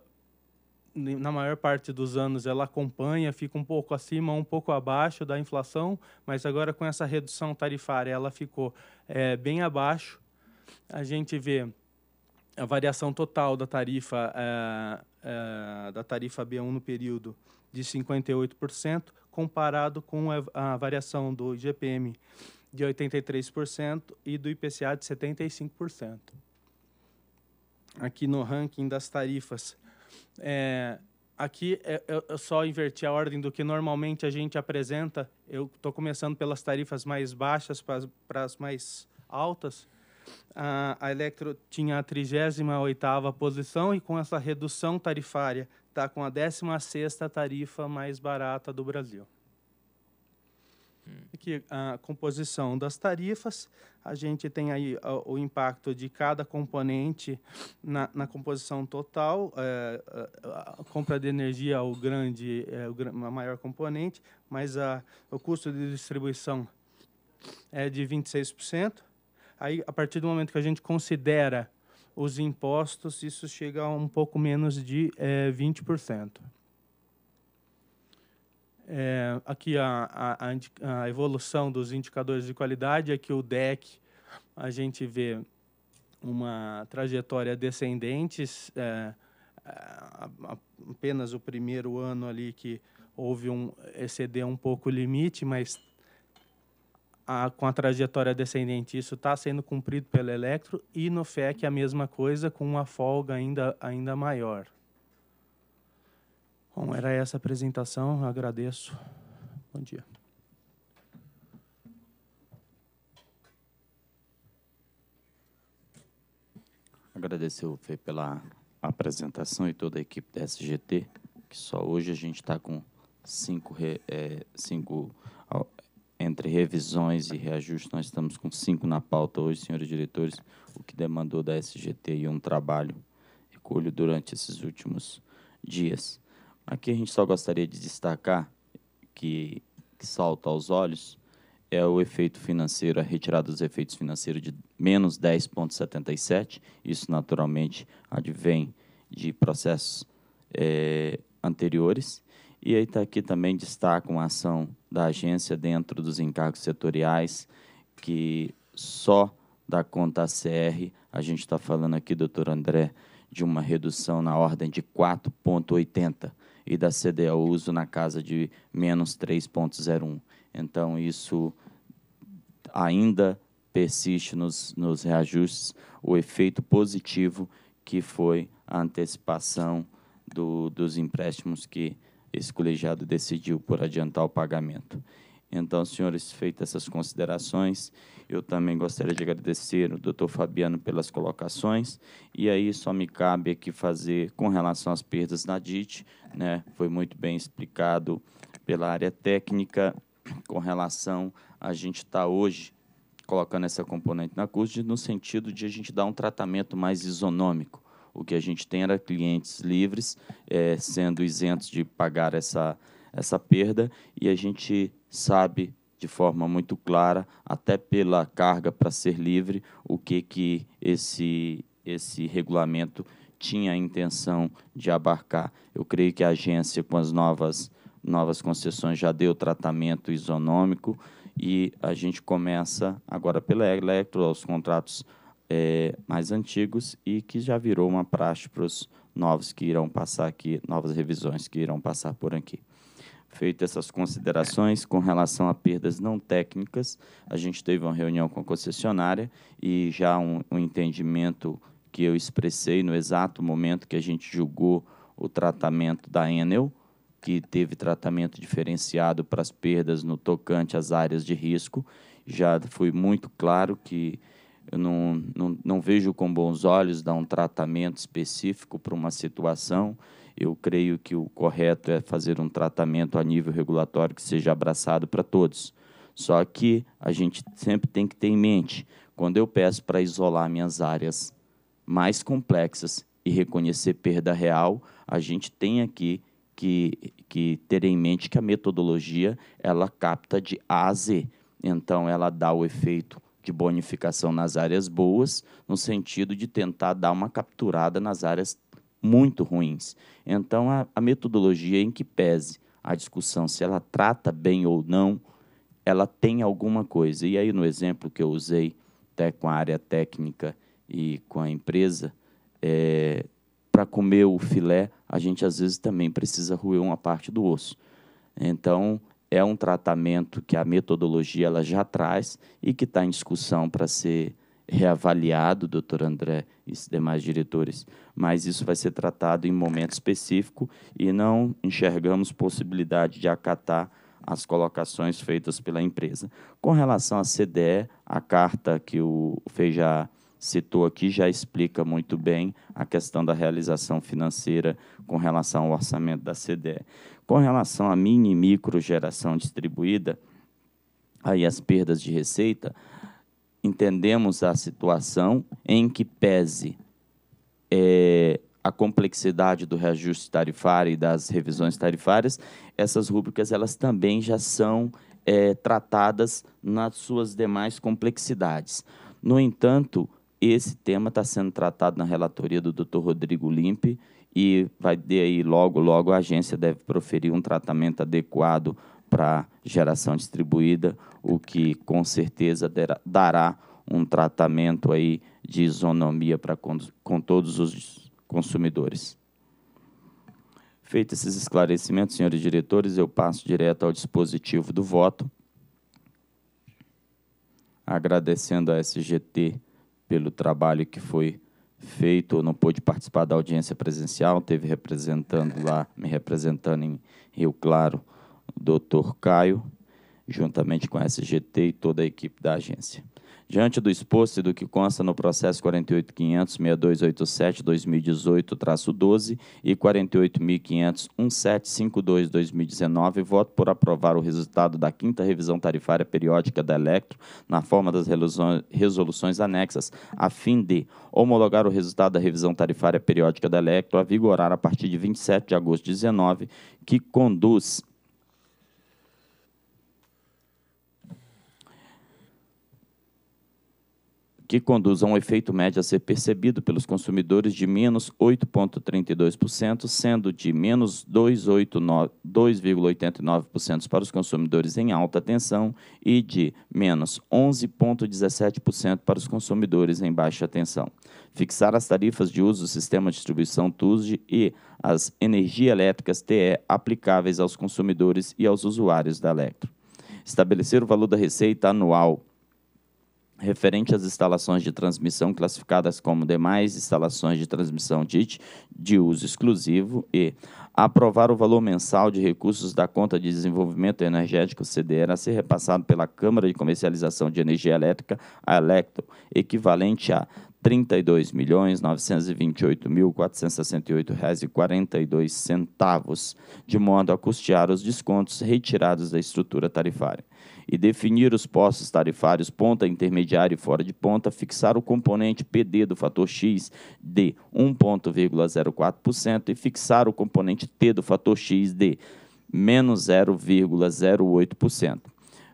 na maior parte dos anos ela acompanha, fica um pouco acima, um pouco abaixo da inflação, mas agora com essa redução tarifária ela ficou é, bem abaixo. A gente vê a variação total da tarifa, eh, eh, da tarifa B1 no período de 58%, comparado com a, a variação do IGPM de 83% e do IPCA de 75%. Aqui no ranking das tarifas, é, aqui é, eu só inverti a ordem do que normalmente a gente apresenta. Eu estou começando pelas tarifas mais baixas para as mais altas, a, a Electro tinha a 38ª posição e com essa redução tarifária está com a 16ª tarifa mais barata do Brasil. Hum. Aqui, a composição das tarifas, a gente tem aí o impacto de cada componente na, na composição total. É, a, a, compra de energia é o grande, é o, a maior componente, mas a, o custo de distribuição é de 26%. Aí, a partir do momento que a gente considera os impostos, isso chega a um pouco menos de é, 20%. É, aqui a, a, a, evolução dos indicadores de qualidade, aqui é o DEC, a gente vê uma trajetória descendente, é, apenas o primeiro ano ali que houve um exceder um pouco o limite, mas a, com a trajetória descendente, isso está sendo cumprido pelo Electro e no FEC a mesma coisa, com uma folga ainda, ainda maior. Bom, era essa a apresentação, Eu agradeço. Bom dia. Agradecer o Fê pela apresentação e toda a equipe da SGT, que só hoje a gente está com cinco, é, cinco entre revisões e reajustes, nós estamos com cinco na pauta hoje, senhores diretores, o que demandou da SGT e um trabalho recolho durante esses últimos dias. Aqui a gente só gostaria de destacar que, que salta aos olhos é o efeito financeiro, a retirada dos efeitos financeiros de menos 10,77. Isso, naturalmente, advém de processos é, anteriores. E aí tá aqui também destaca uma ação da agência dentro dos encargos setoriais, que só da conta CR, a gente está falando aqui, doutor André, de uma redução na ordem de 4,80 e da CDA uso na casa de menos 3,01. Então, isso ainda persiste nos, nos reajustes, o efeito positivo que foi a antecipação do, dos empréstimos que esse colegiado decidiu por adiantar o pagamento. Então, senhores, feitas essas considerações, eu também gostaria de agradecer o doutor Fabiano pelas colocações. E aí só me cabe aqui fazer com relação às perdas na DIT, né? Foi muito bem explicado pela área técnica com relação a gente estar tá hoje colocando essa componente na CUSD no sentido de a gente dar um tratamento mais isonômico. O que a gente tem era clientes livres, é, sendo isentos de pagar essa, essa perda, e a gente sabe de forma muito clara, até pela carga para ser livre, o que, que esse, esse regulamento tinha a intenção de abarcar. Eu creio que a agência, com as novas, novas concessões, já deu tratamento isonômico e a gente começa agora pela Electro, aos contratos é, mais antigos e que já virou uma praxe para os novos que irão passar aqui, novas revisões que irão passar por aqui. Feitas essas considerações com relação a perdas não técnicas, a gente teve uma reunião com a concessionária e já um, um entendimento que eu expressei no exato momento que a gente julgou o tratamento da Enel, que teve tratamento diferenciado para as perdas no tocante às áreas de risco. Já foi muito claro que eu não, não, não vejo com bons olhos dar um tratamento específico para uma situação. Eu creio que o correto é fazer um tratamento a nível regulatório que seja abraçado para todos. Só que a gente sempre tem que ter em mente, quando eu peço para isolar minhas áreas mais complexas e reconhecer perda real, a gente tem aqui que, que ter em mente que a metodologia ela capta de A a Z. Então, ela dá o efeito de bonificação nas áreas boas, no sentido de tentar dar uma capturada nas áreas muito ruins. Então, a, a metodologia em que pese a discussão se ela trata bem ou não, ela tem alguma coisa. E aí, no exemplo que eu usei, até com a área técnica e com a empresa, é, para comer o filé, a gente às vezes também precisa roer uma parte do osso. Então, é um tratamento que a metodologia ela já traz e que está em discussão para ser reavaliado, doutor André e demais diretores, mas isso vai ser tratado em momento específico e não enxergamos possibilidade de acatar as colocações feitas pela empresa. Com relação à CDE, a carta que o Feijá citou aqui já explica muito bem a questão da realização financeira com relação ao orçamento da CDE. Com relação à mini e micro geração distribuída, aí as perdas de receita, entendemos a situação em que pese é, a complexidade do reajuste tarifário e das revisões tarifárias, essas rúbricas elas também já são é, tratadas nas suas demais complexidades. No entanto, esse tema está sendo tratado na relatoria do Dr. Rodrigo Limpe e vai ter aí logo, logo a agência deve proferir um tratamento adequado para geração distribuída, o que com certeza dará um tratamento aí de isonomia para com, com todos os consumidores. Feitos esses esclarecimentos, senhores diretores, eu passo direto ao dispositivo do voto, agradecendo a SGT pelo trabalho que foi feito, não pude participar da audiência presencial, teve representando lá, me representando em Rio Claro, o doutor Caio, juntamente com a SGT e toda a equipe da agência. Diante do exposto e do que consta no processo 48.500.6287-2018-12 e 48.500.1752-2019, voto por aprovar o resultado da quinta revisão tarifária periódica da Electro na forma das resoluções anexas, a fim de homologar o resultado da revisão tarifária periódica da Electro a vigorar a partir de 27 de agosto de 19, que conduz que conduz a um efeito médio a ser percebido pelos consumidores de menos 8,32%, sendo de menos 2,89% para os consumidores em alta tensão e de menos 11,17% para os consumidores em baixa tensão. Fixar as tarifas de uso do sistema de distribuição TUSD e as energias elétricas TE aplicáveis aos consumidores e aos usuários da Electro. Estabelecer o valor da receita anual referente às instalações de transmissão classificadas como demais instalações de transmissão DIT de uso exclusivo e aprovar o valor mensal de recursos da conta de desenvolvimento energético CDE a ser repassado pela Câmara de Comercialização de Energia Elétrica, a Electro, equivalente a R$ 32.928.468,42, de modo a custear os descontos retirados da estrutura tarifária e definir os postos tarifários ponta, intermediária e fora de ponta, fixar o componente PD do fator X de 1,04% e fixar o componente T do fator X de menos 0,08%.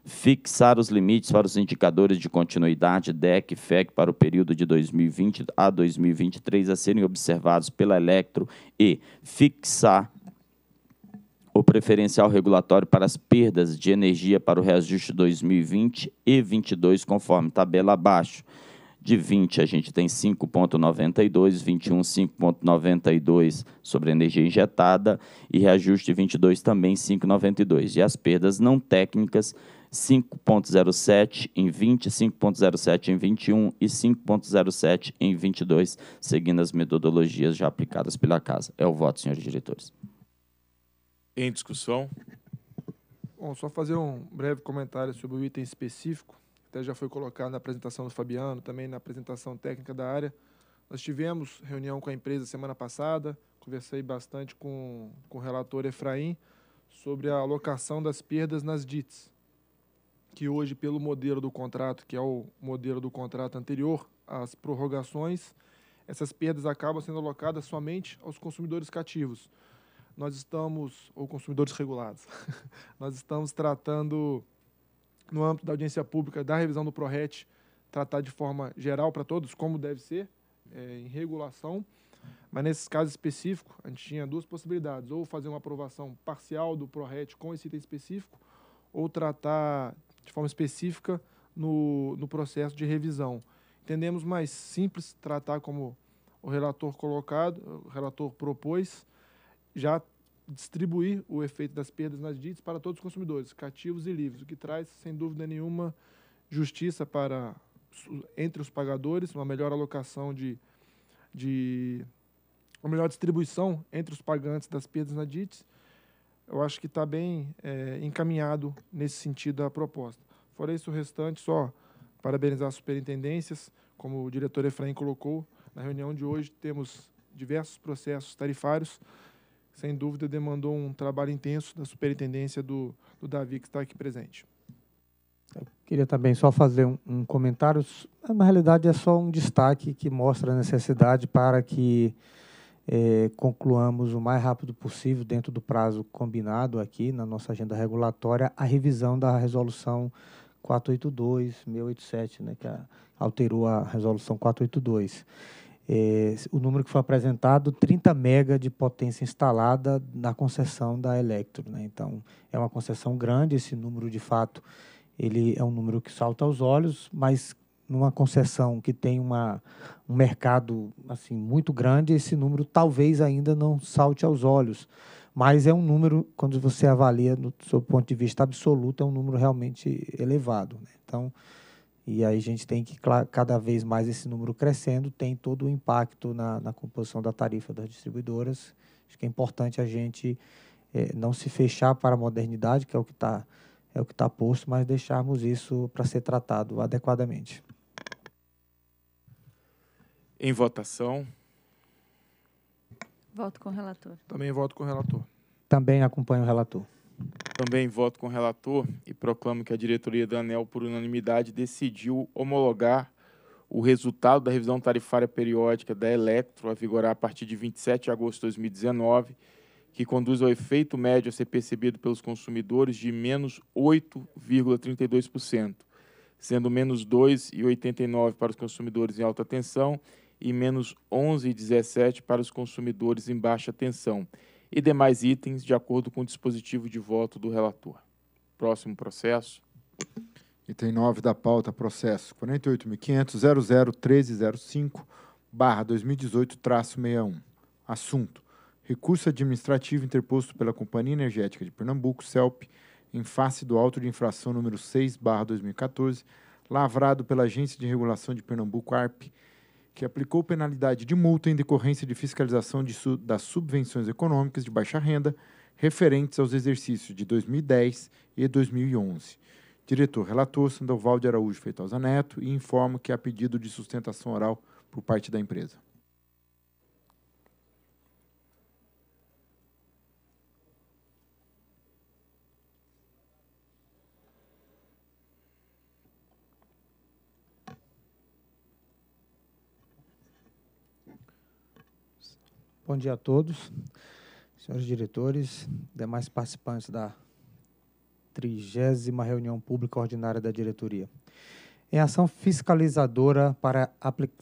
Fixar os limites para os indicadores de continuidade DEC e FEC para o período de 2020 a 2023 a serem observados pela Electro e fixar o preferencial regulatório para as perdas de energia para o reajuste 2020 e 22, conforme tabela abaixo. De 20, a gente tem 5,92, 21, 5,92 sobre energia injetada e reajuste de 22 também 5,92. E as perdas não técnicas, 5,07 em 20, 5,07 em 21 e 5,07 em 22, seguindo as metodologias já aplicadas pela Casa. É o voto, senhores diretores. Em discussão. Bom, só fazer um breve comentário sobre o item específico, até já foi colocado na apresentação do Fabiano, também na apresentação técnica da área. Nós tivemos reunião com a empresa semana passada, conversei bastante com, com o relator Efraim sobre a alocação das perdas nas DITs, que hoje, pelo modelo do contrato, que é o modelo do contrato anterior, as prorrogações, essas perdas acabam sendo alocadas somente aos consumidores cativos nós estamos, ou consumidores regulados, nós estamos tratando, no âmbito da audiência pública, da revisão do PRORET, tratar de forma geral para todos, como deve ser, é, em regulação. Mas nesses casos específicos, a gente tinha duas possibilidades: ou fazer uma aprovação parcial do PRORET com esse item específico, ou tratar de forma específica no, no processo de revisão. Entendemos mais simples tratar como o relator colocado, o relator propôs, já distribuir o efeito das perdas nas DITs para todos os consumidores, cativos e livres, o que traz, sem dúvida nenhuma, justiça para entre os pagadores, uma melhor alocação de, de uma melhor distribuição entre os pagantes das perdas na DITs. Eu acho que está bem é, encaminhado nesse sentido a proposta. Fora isso, o restante, só parabenizar as superintendências, como o diretor Efraim colocou, na reunião de hoje temos diversos processos tarifários sem dúvida, demandou um trabalho intenso da superintendência do, do Davi, que está aqui presente. Eu queria também só fazer um, um comentário. Na realidade, é só um destaque que mostra a necessidade para que é, concluamos o mais rápido possível, dentro do prazo combinado aqui na nossa agenda regulatória, a revisão da resolução 482, 687, né, que a, alterou a resolução 482 é, o número que foi apresentado, 30 mega de potência instalada na concessão da Electro. Né? Então, é uma concessão grande, esse número, de fato, ele é um número que salta aos olhos, mas numa concessão que tem uma, um mercado assim muito grande, esse número talvez ainda não salte aos olhos. Mas é um número, quando você avalia do seu ponto de vista absoluto, é um número realmente elevado. Né? Então, e aí a gente tem que, cada vez mais esse número crescendo, tem todo o impacto na, na composição da tarifa das distribuidoras. Acho que é importante a gente eh, não se fechar para a modernidade, que é o que está é o que está posto, mas deixarmos isso para ser tratado adequadamente. Em votação. Voto com o relator. Também voto com o relator. Também acompanho o relator. Também voto com o relator e proclamo que a diretoria da ANEL, por unanimidade, decidiu homologar o resultado da revisão tarifária periódica da Electro, a vigorar a partir de 27 de agosto de 2019, que conduz ao efeito médio a ser percebido pelos consumidores de menos 8,32%, sendo menos 2,89% para os consumidores em alta tensão e menos 11,17% para os consumidores em baixa tensão e demais itens de acordo com o dispositivo de voto do relator. Próximo processo. Item 9 da pauta, processo 48.500.001305, barra 2018-61. Assunto. Recurso administrativo interposto pela Companhia Energética de Pernambuco, CELP, em face do auto de infração número 6, barra 2014, lavrado pela Agência de Regulação de Pernambuco, ARP, que aplicou penalidade de multa em decorrência de fiscalização de su das subvenções econômicas de baixa renda referentes aos exercícios de 2010 e 2011. Diretor relator Sandoval de Araújo Feitosa Neto e informa que há pedido de sustentação oral por parte da empresa. Bom dia a todos, senhores diretores, demais participantes da trigésima reunião pública ordinária da diretoria. Em ação fiscalizadora para,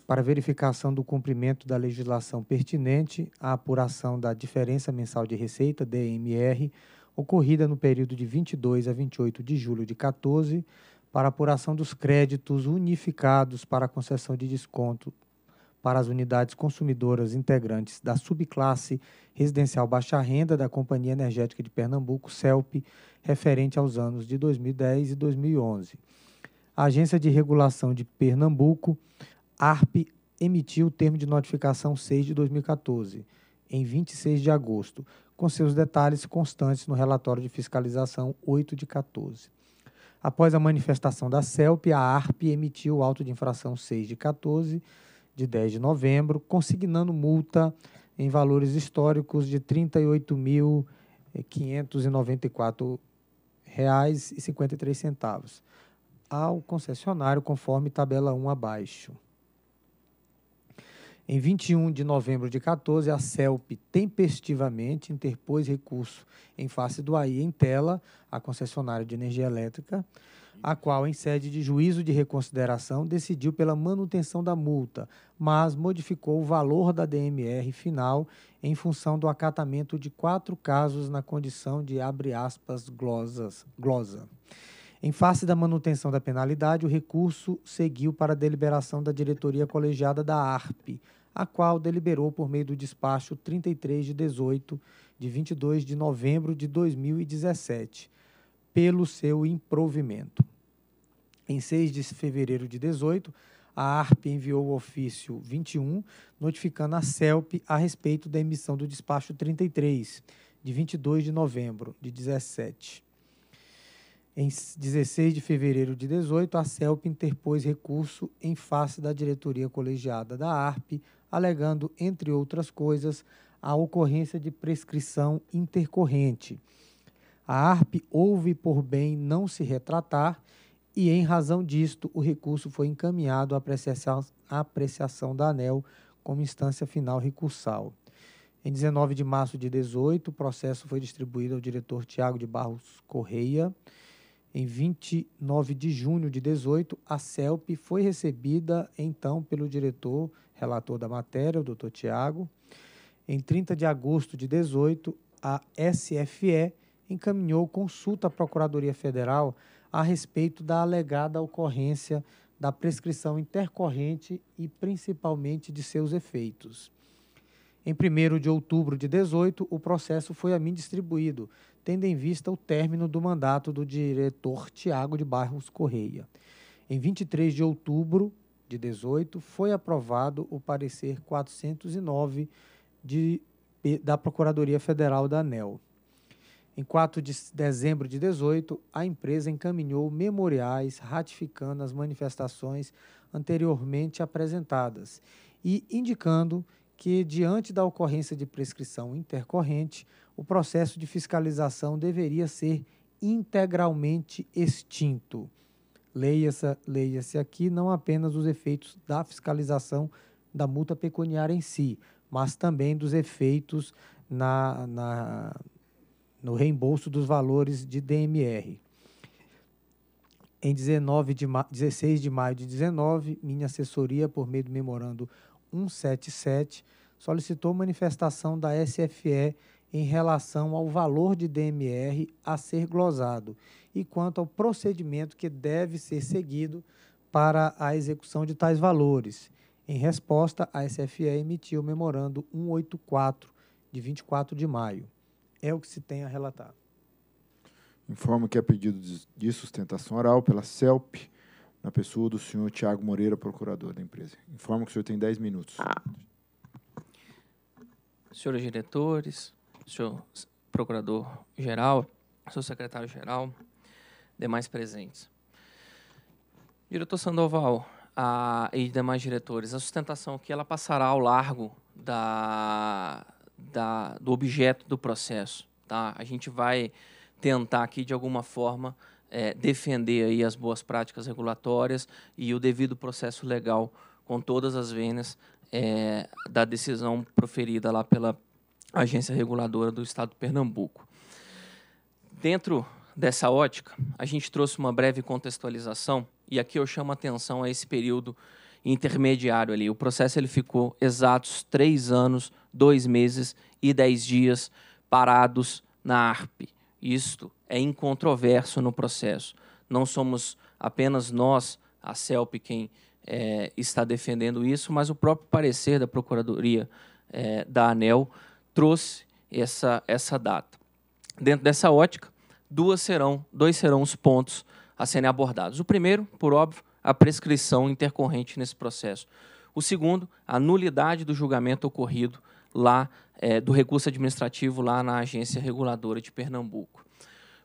para verificação do cumprimento da legislação pertinente à apuração da diferença mensal de receita, DMR, ocorrida no período de 22 a 28 de julho de 14, para apuração dos créditos unificados para concessão de desconto para as unidades consumidoras integrantes da subclasse residencial baixa renda da Companhia Energética de Pernambuco, CELP, referente aos anos de 2010 e 2011. A Agência de Regulação de Pernambuco, ARP, emitiu o termo de notificação 6 de 2014, em 26 de agosto, com seus detalhes constantes no relatório de fiscalização 8 de 14. Após a manifestação da CELP, a ARP emitiu o auto de infração 6 de 14, de 10 de novembro, consignando multa em valores históricos de R$ 38.594,53 ao concessionário, conforme tabela 1 abaixo. Em 21 de novembro de 14, a CELP tempestivamente interpôs recurso em face do AI em tela, a concessionária de energia elétrica, a qual, em sede de juízo de reconsideração, decidiu pela manutenção da multa, mas modificou o valor da DMR final em função do acatamento de quatro casos na condição de abre aspas glosas, glosa. Em face da manutenção da penalidade, o recurso seguiu para a deliberação da diretoria colegiada da ARP, a qual deliberou por meio do despacho 33 de 18 de 22 de novembro de 2017 pelo seu improvimento. Em 6 de fevereiro de 18, a ARP enviou o ofício 21, notificando a CELP a respeito da emissão do despacho 33, de 22 de novembro de 17. Em 16 de fevereiro de 18, a CELP interpôs recurso em face da diretoria colegiada da ARP, alegando, entre outras coisas, a ocorrência de prescrição intercorrente a ARP houve por bem não se retratar e, em razão disto, o recurso foi encaminhado à apreciação, da ANEL como instância final recursal. Em 19 de março de 18, o processo foi distribuído ao diretor Tiago de Barros Correia. Em 29 de junho de 18, a CELP foi recebida então pelo diretor relator da matéria, o Dr. Tiago. Em 30 de agosto de 18, a SFE encaminhou consulta à Procuradoria Federal a respeito da alegada ocorrência da prescrição intercorrente e principalmente de seus efeitos. Em 1 de outubro de 18, o processo foi a mim distribuído, tendo em vista o término do mandato do diretor Tiago de Barros Correia. Em 23 de outubro de 18, foi aprovado o parecer 409 de, da Procuradoria Federal da ANEL. Em 4 de dezembro de 18, a empresa encaminhou memoriais ratificando as manifestações anteriormente apresentadas e indicando que, diante da ocorrência de prescrição intercorrente, o processo de fiscalização deveria ser integralmente extinto. Leia-se leia aqui não apenas os efeitos da fiscalização da multa pecuniária em si, mas também dos efeitos na, na no reembolso dos valores de DMR. Em 19 de 16 de maio de 19, minha assessoria, por meio do memorando 177, solicitou manifestação da SFE em relação ao valor de DMR a ser glosado e quanto ao procedimento que deve ser seguido para a execução de tais valores. Em resposta, a SFE emitiu o memorando 184 de 24 de maio. É o que se tem a relatar. Informo que a é pedido de sustentação oral pela CELP, na pessoa do senhor Tiago Moreira, procurador da empresa. Informo que o senhor tem 10 minutos. Ah. Senhores diretores, senhor procurador-geral, senhor secretário-geral, demais presentes. Diretor Sandoval a, e demais diretores, a sustentação que ela passará ao largo da, da, do objeto do processo. Tá? A gente vai tentar aqui, de alguma forma, é, defender aí as boas práticas regulatórias e o devido processo legal com todas as venas é, da decisão proferida lá pela Agência Reguladora do Estado de Pernambuco. Dentro dessa ótica, a gente trouxe uma breve contextualização e aqui eu chamo a atenção a esse período intermediário ali. O processo ele ficou exatos três anos, dois meses e dez dias parados na ARP. Isto é incontroverso no processo. Não somos apenas nós, a CELP, quem é, está defendendo isso, mas o próprio parecer da Procuradoria é, da ANEL trouxe essa, essa data. Dentro dessa ótica, duas serão, dois serão os pontos a serem abordados. O primeiro, por óbvio, a prescrição intercorrente nesse processo. O segundo, a nulidade do julgamento ocorrido lá é, do recurso administrativo lá na Agência Reguladora de Pernambuco.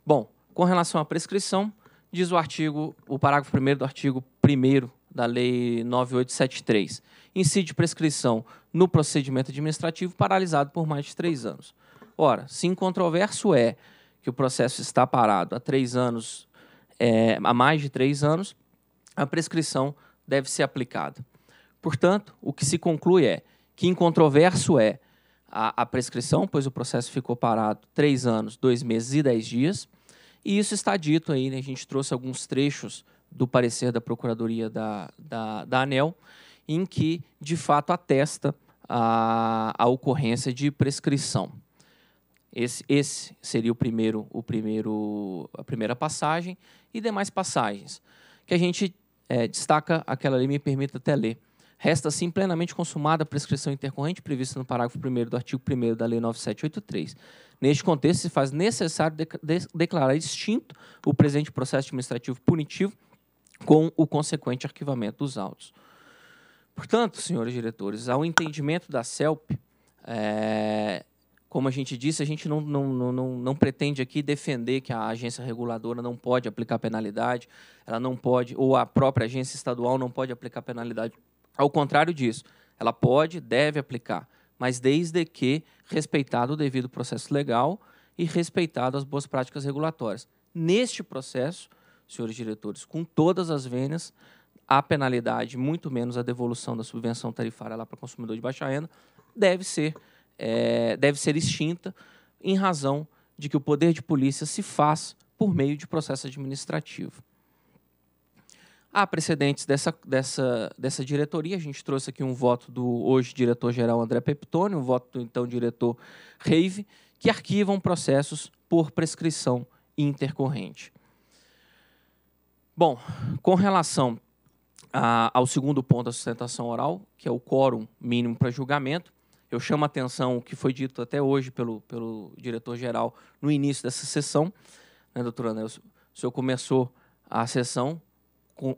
Bom, com relação à prescrição, diz o artigo, o parágrafo 1 do artigo 1 da Lei 9873. Incide prescrição no procedimento administrativo paralisado por mais de três anos. Ora, se incontroverso é que o processo está parado há três anos, é, há mais de três anos, a prescrição deve ser aplicada. Portanto, o que se conclui é que incontroverso é a, a, prescrição, pois o processo ficou parado três anos, dois meses e dez dias. E isso está dito aí, né? a gente trouxe alguns trechos do parecer da Procuradoria da, da, da ANEL, em que, de fato, atesta a, a ocorrência de prescrição. Esse, esse seria o primeiro, o primeiro, a primeira passagem e demais passagens que a gente é, destaca aquela lei me permita até ler. Resta, assim, plenamente consumada a prescrição intercorrente prevista no parágrafo 1 do artigo 1 da Lei 9783. Neste contexto, se faz necessário de de declarar extinto o presente processo administrativo punitivo com o consequente arquivamento dos autos. Portanto, senhores diretores, ao entendimento da CELP, é, como a gente disse, a gente não, não, não, não, pretende aqui defender que a agência reguladora não pode aplicar penalidade, ela não pode, ou a própria agência estadual não pode aplicar penalidade. Ao contrário disso, ela pode, deve aplicar, mas desde que respeitado o devido processo legal e respeitado as boas práticas regulatórias. Neste processo, senhores diretores, com todas as vênias, a penalidade, muito menos a devolução da subvenção tarifária lá para consumidor de baixa renda, deve ser é, deve ser extinta em razão de que o poder de polícia se faz por meio de processo administrativo. Há precedentes dessa, dessa, dessa diretoria. A gente trouxe aqui um voto do hoje diretor-geral André Peptoni, um voto do então diretor Reive, que arquivam processos por prescrição intercorrente. Bom, com relação a, ao segundo ponto da sustentação oral, que é o quórum mínimo para julgamento, eu chamo a atenção o que foi dito até hoje pelo, pelo diretor-geral no início dessa sessão. Né, doutor André, o senhor começou a sessão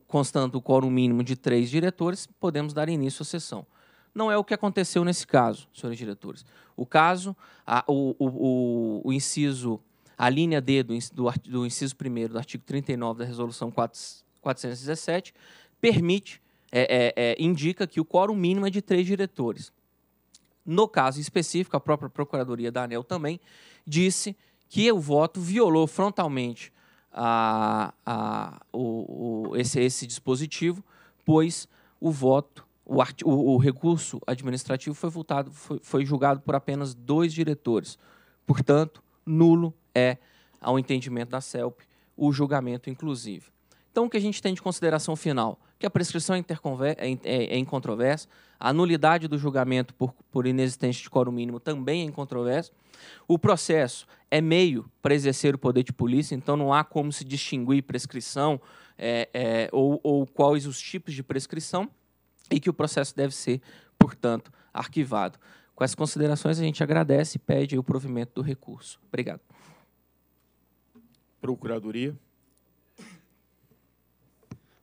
constando o quórum mínimo de três diretores, podemos dar início à sessão. Não é o que aconteceu nesse caso, senhores diretores. O caso, a, o, o, o, inciso, a linha D do, do, do inciso 1 do artigo 39 da resolução 4, 417 permite, é, é, é, indica que o quórum mínimo é de três diretores. No caso específico, a própria Procuradoria da ANEL também disse que o voto violou frontalmente a, a, o, o, esse, esse, dispositivo, pois o voto, o, art, o recurso administrativo foi, votado, foi, foi julgado por apenas dois diretores. Portanto, nulo é, ao entendimento da CELP, o julgamento, inclusive. Então, o que a gente tem de consideração final? Que a prescrição é, é, é, é, incontroversa, a nulidade do julgamento por, por inexistência de coro mínimo também é incontroversa. O processo é meio para exercer o poder de polícia, então não há como se distinguir prescrição é, é, ou, ou quais os tipos de prescrição e que o processo deve ser, portanto, arquivado. Com essas considerações, a gente agradece e pede o provimento do recurso. Obrigado. Procuradoria.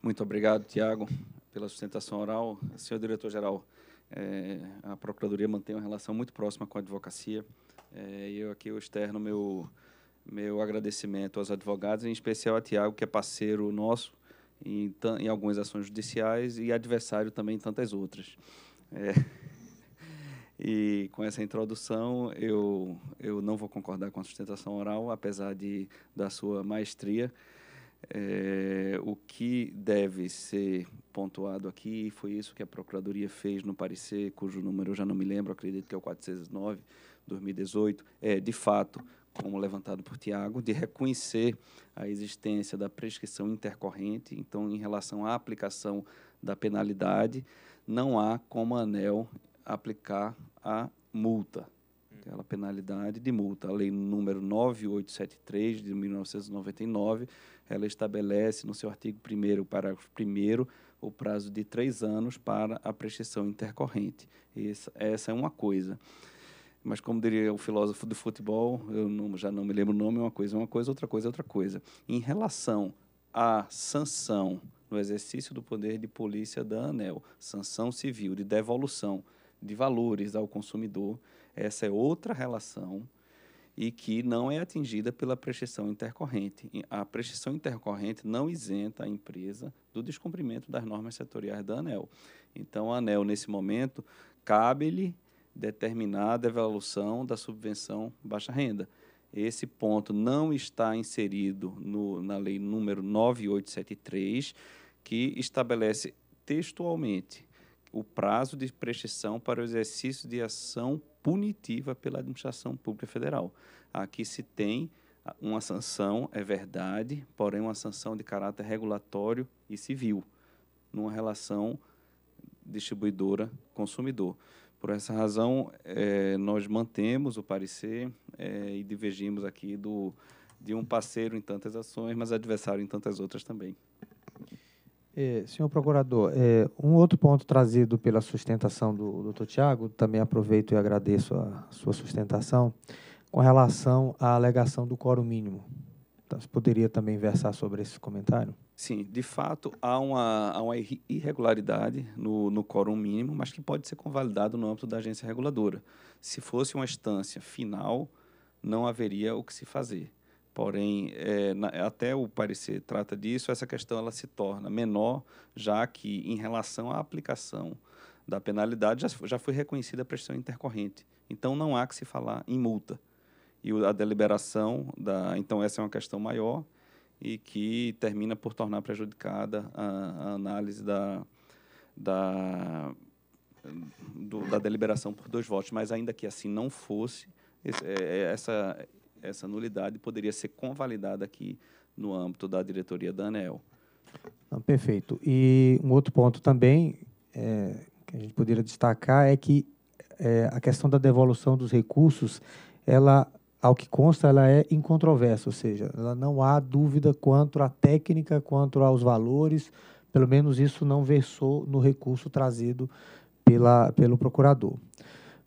Muito obrigado, Tiago, pela sustentação oral. Senhor diretor-geral, é, a Procuradoria mantém uma relação muito próxima com a advocacia. É, eu aqui eu externo meu, meu agradecimento aos advogados, em especial a Tiago, que é parceiro nosso em, em algumas ações judiciais e adversário também em tantas outras. É. E com essa introdução, eu, eu não vou concordar com a sustentação oral, apesar de, da sua maestria. É, o que deve ser pontuado aqui, foi isso que a Procuradoria fez no parecer, cujo número eu já não me lembro, acredito que é o 409, 2018, é, de fato, como levantado por Tiago, de reconhecer a existência da prescrição intercorrente, então, em relação à aplicação da penalidade, não há como ANEL aplicar a multa aquela penalidade de multa. A lei número 9873 de 1999, ela estabelece no seu artigo 1 parágrafo 1 o prazo de três anos para a prestação intercorrente. Essa, essa é uma coisa. Mas como diria o filósofo do futebol, eu não, já não me lembro o nome, é uma coisa é uma coisa, outra coisa é outra coisa. Em relação à sanção no exercício do poder de polícia da ANEL, sanção civil de devolução de valores ao consumidor, essa é outra relação e que não é atingida pela prestação intercorrente. A prestação intercorrente não isenta a empresa do descumprimento das normas setoriais da ANEL. Então, a ANEL, nesse momento, cabe-lhe determinar a devolução da subvenção baixa renda. Esse ponto não está inserido no, na lei número 9873, que estabelece textualmente o prazo de prescrição para o exercício de ação punitiva pela administração pública federal. Aqui se tem uma sanção, é verdade, porém uma sanção de caráter regulatório e civil, numa relação distribuidora-consumidor. Por essa razão, é, nós mantemos o parecer é, e divergimos aqui do, de um parceiro em tantas ações, mas adversário em tantas outras também. É, senhor procurador, é, um outro ponto trazido pela sustentação do doutor Tiago, também aproveito e agradeço a sua sustentação, com relação à alegação do quórum mínimo. Então, você poderia também versar sobre esse comentário? Sim, de fato, há uma, há uma irregularidade no, no quórum mínimo, mas que pode ser convalidado no âmbito da agência reguladora. Se fosse uma instância final, não haveria o que se fazer. Porém, é, na, até o parecer trata disso, essa questão ela se torna menor, já que em relação à aplicação da penalidade já, já foi reconhecida a prestação intercorrente. Então não há que se falar em multa. E a deliberação da, então essa é uma questão maior e que termina por tornar prejudicada a, a análise da, da, do, da deliberação por dois votos. Mas ainda que assim não fosse, esse, é, é, essa essa nulidade poderia ser convalidada aqui no âmbito da diretoria da ANEL. Não, perfeito. E um outro ponto também é, que a gente poderia destacar é que é, a questão da devolução dos recursos, ela, ao que consta, ela é incontroversa, ou seja, ela não há dúvida quanto à técnica, quanto aos valores, pelo menos isso não versou no recurso trazido pela, pelo procurador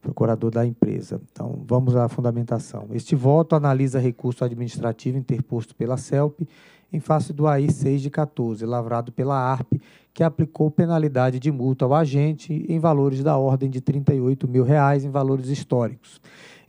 procurador da empresa. Então, vamos à fundamentação. Este voto analisa recurso administrativo interposto pela CELP em face do AI 6 de 14, lavrado pela ARP, que aplicou penalidade de multa ao agente em valores da ordem de R$ 38 mil reais em valores históricos,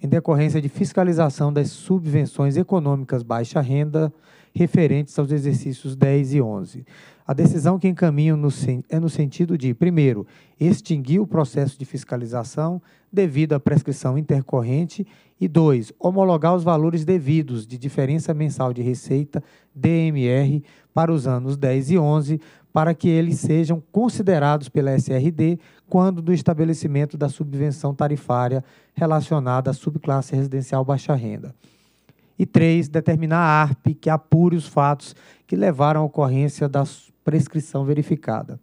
em decorrência de fiscalização das subvenções econômicas baixa renda referentes aos exercícios 10 e 11. A decisão que encaminho no, é no sentido de, primeiro, extinguir o processo de fiscalização devido à prescrição intercorrente e, dois, homologar os valores devidos de diferença mensal de receita, DMR, para os anos 10 e 11, para que eles sejam considerados pela SRD quando do estabelecimento da subvenção tarifária relacionada à subclasse residencial baixa renda. E três, determinar a ARP que apure os fatos que levaram à ocorrência da prescrição verificada.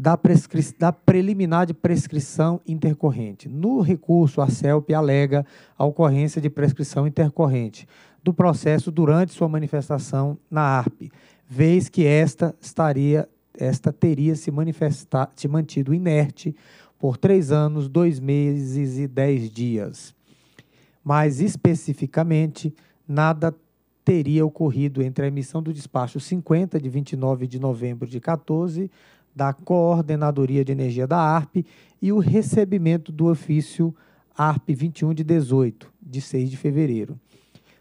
Da, prescri da, preliminar de prescrição intercorrente. No recurso, a CELP alega a ocorrência de prescrição intercorrente do processo durante sua manifestação na ARP, vez que esta estaria esta teria se manifestar, se mantido inerte por três anos, dois meses e dez dias mais especificamente, nada teria ocorrido entre a emissão do despacho 50 de 29 de novembro de 14 da Coordenadoria de Energia da ARP e o recebimento do ofício ARP 21 de 18 de 6 de fevereiro,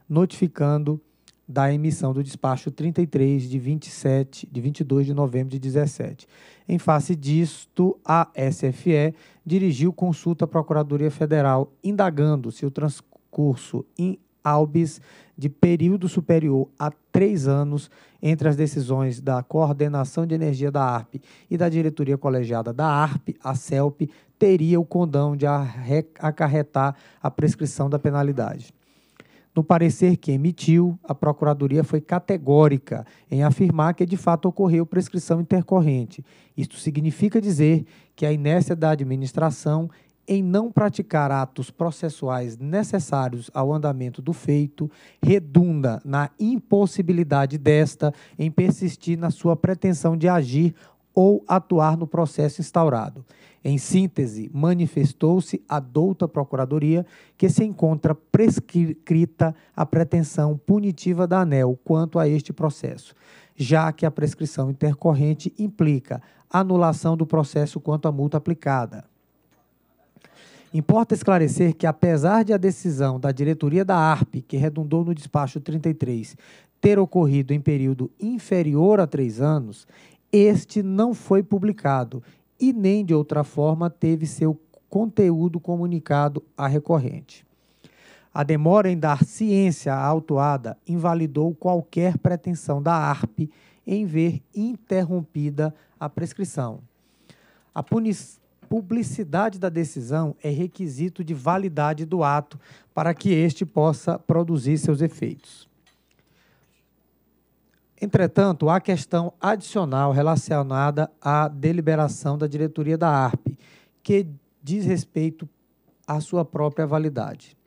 notificando da emissão do despacho 33 de 27 de 22 de novembro de 17. Em face disto, a SFE dirigiu consulta à Procuradoria Federal indagando se o trans curso em Albis de período superior a três anos entre as decisões da Coordenação de Energia da ARP e da Diretoria Colegiada da ARP, a CELP, teria o condão de acarretar a prescrição da penalidade. No parecer que emitiu, a Procuradoria foi categórica em afirmar que de fato ocorreu prescrição intercorrente. Isto significa dizer que a inércia da administração em não praticar atos processuais necessários ao andamento do feito, redunda na impossibilidade desta em persistir na sua pretensão de agir ou atuar no processo instaurado. Em síntese, manifestou-se a douta Procuradoria que se encontra prescrita a pretensão punitiva da ANEL quanto a este processo, já que a prescrição intercorrente implica anulação do processo quanto à multa aplicada. Importa esclarecer que, apesar de a decisão da diretoria da ARP, que redundou no despacho 33, ter ocorrido em período inferior a três anos, este não foi publicado e nem de outra forma teve seu conteúdo comunicado à recorrente. A demora em dar ciência à autuada invalidou qualquer pretensão da ARP em ver interrompida a prescrição. A punição publicidade da decisão é requisito de validade do ato para que este possa produzir seus efeitos. Entretanto, há questão adicional relacionada à deliberação da diretoria da ARP, que diz respeito à sua própria validade.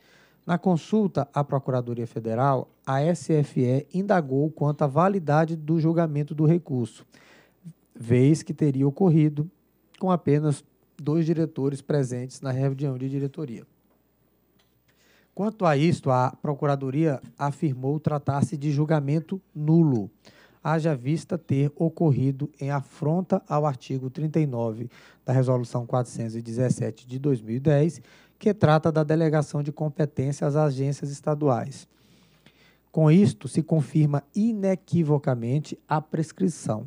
Na consulta à Procuradoria Federal, a SFE indagou quanto à validade do julgamento do recurso, vez que teria ocorrido com apenas dois diretores presentes na reunião de diretoria. Quanto a isto, a Procuradoria afirmou tratar-se de julgamento nulo, haja vista ter ocorrido em afronta ao artigo 39 da Resolução 417 de 2010, que trata da delegação de competência às agências estaduais. Com isto, se confirma inequivocamente a prescrição.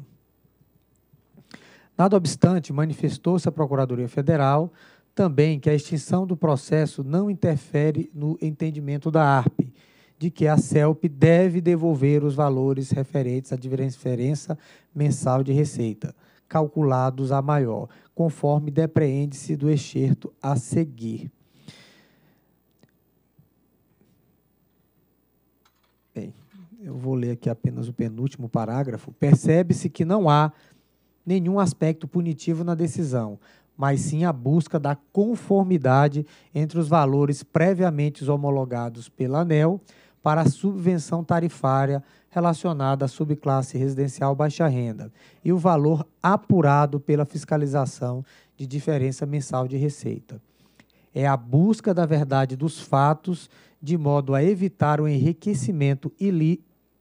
Nada obstante, manifestou-se a Procuradoria Federal também que a extinção do processo não interfere no entendimento da ARP, de que a CELP deve devolver os valores referentes à diferença mensal de receita, calculados a maior, conforme depreende-se do excerto a seguir. Bem, eu vou ler aqui apenas o penúltimo parágrafo. Percebe-se que não há nenhum aspecto punitivo na decisão, mas sim a busca da conformidade entre os valores previamente homologados pela ANEL para a subvenção tarifária relacionada à subclasse residencial baixa renda e o valor apurado pela fiscalização de diferença mensal de receita. É a busca da verdade dos fatos de modo a evitar o enriquecimento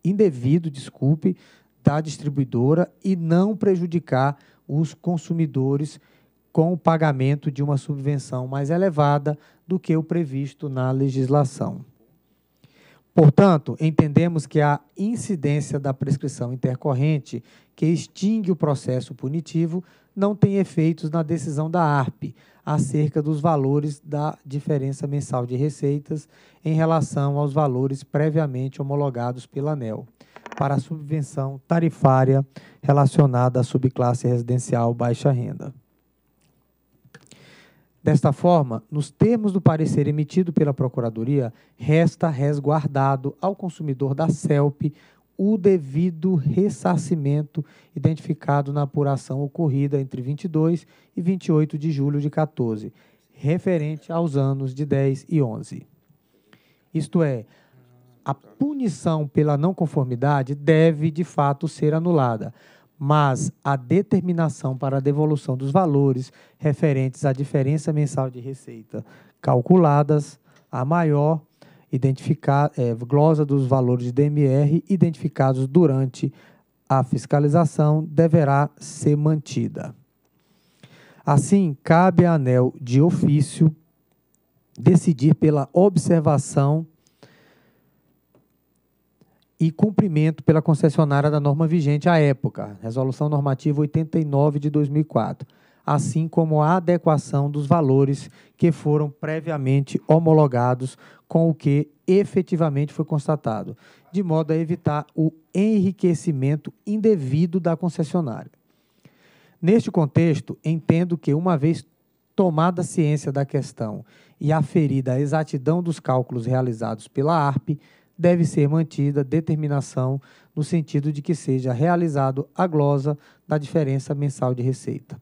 indevido, desculpe, da distribuidora e não prejudicar os consumidores com o pagamento de uma subvenção mais elevada do que o previsto na legislação. Portanto, entendemos que a incidência da prescrição intercorrente, que extingue o processo punitivo, não tem efeitos na decisão da ARP acerca dos valores da diferença mensal de receitas em relação aos valores previamente homologados pela ANEL para a subvenção tarifária relacionada à subclasse residencial baixa renda. Desta forma, nos termos do parecer emitido pela Procuradoria, resta resguardado ao consumidor da CELP o devido ressarcimento identificado na apuração ocorrida entre 22 e 28 de julho de 14, referente aos anos de 10 e 11. Isto é, a punição pela não conformidade deve, de fato, ser anulada, mas a determinação para a devolução dos valores referentes à diferença mensal de receita calculadas, a maior identificar, é, eh, glosa dos valores de DMR identificados durante a fiscalização deverá ser mantida. Assim, cabe à ANEL de ofício decidir pela observação e cumprimento pela concessionária da norma vigente à época, Resolução Normativa 89 de 2004, assim como a adequação dos valores que foram previamente homologados com o que efetivamente foi constatado, de modo a evitar o enriquecimento indevido da concessionária. Neste contexto, entendo que, uma vez tomada ciência da questão e aferida a exatidão dos cálculos realizados pela ARP, deve ser mantida determinação no sentido de que seja realizado a glosa da diferença mensal de receita.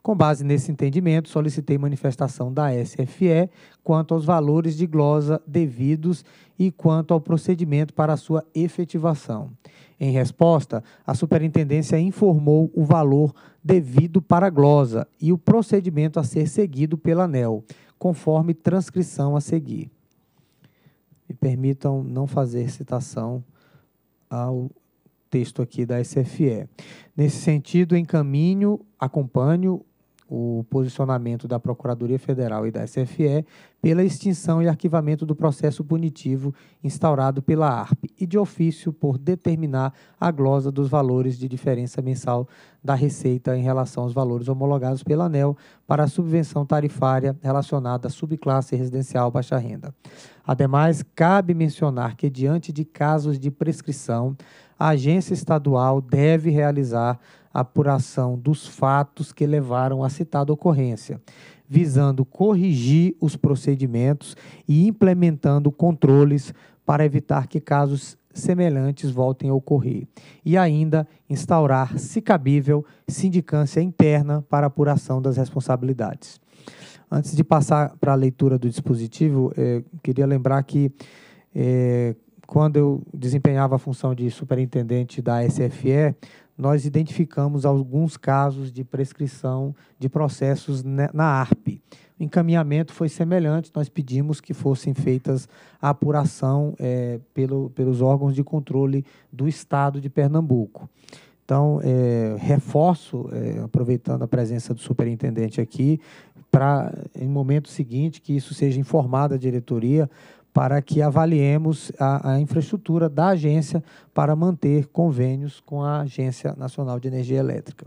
Com base nesse entendimento, solicitei manifestação da SFE quanto aos valores de glosa devidos e quanto ao procedimento para sua efetivação. Em resposta, a Superintendência informou o valor devido para a glosa e o procedimento a ser seguido pela ANEL, conforme transcrição a seguir me permitam não fazer citação ao texto aqui da SFE. Nesse sentido, encaminho, acompanho o posicionamento da Procuradoria Federal e da SFE pela extinção e arquivamento do processo punitivo instaurado pela ARP e de ofício por determinar a glosa dos valores de diferença mensal da receita em relação aos valores homologados pela ANEL para a subvenção tarifária relacionada à subclasse residencial baixa renda. Ademais, cabe mencionar que diante de casos de prescrição, a agência estadual deve realizar apuração dos fatos que levaram à citada ocorrência, visando corrigir os procedimentos e implementando controles para evitar que casos semelhantes voltem a ocorrer, e ainda instaurar, se cabível, sindicância interna para apuração das responsabilidades. Antes de passar para a leitura do dispositivo, eh, queria lembrar que eh, quando eu desempenhava a função de superintendente da SFE, nós identificamos alguns casos de prescrição de processos na ARP. O encaminhamento foi semelhante, nós pedimos que fossem feitas a apuração é, pelo, pelos órgãos de controle do Estado de Pernambuco. Então, é, reforço, é, aproveitando a presença do superintendente aqui, para, em momento seguinte, que isso seja informado à diretoria, para que avaliemos a, a, infraestrutura da agência para manter convênios com a Agência Nacional de Energia Elétrica.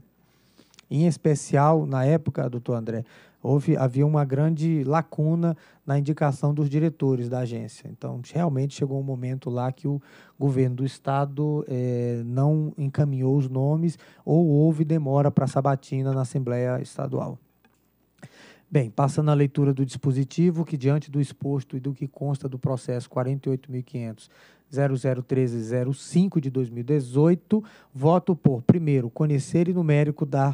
Em especial, na época, doutor André, houve, havia uma grande lacuna na indicação dos diretores da agência. Então, realmente chegou um momento lá que o governo do Estado eh, não encaminhou os nomes ou houve demora para a sabatina na Assembleia Estadual. Bem, passando à leitura do dispositivo, que diante do exposto e do que consta do processo 48.500.0013.05 de 2018, voto por, primeiro, conhecer e numérico dar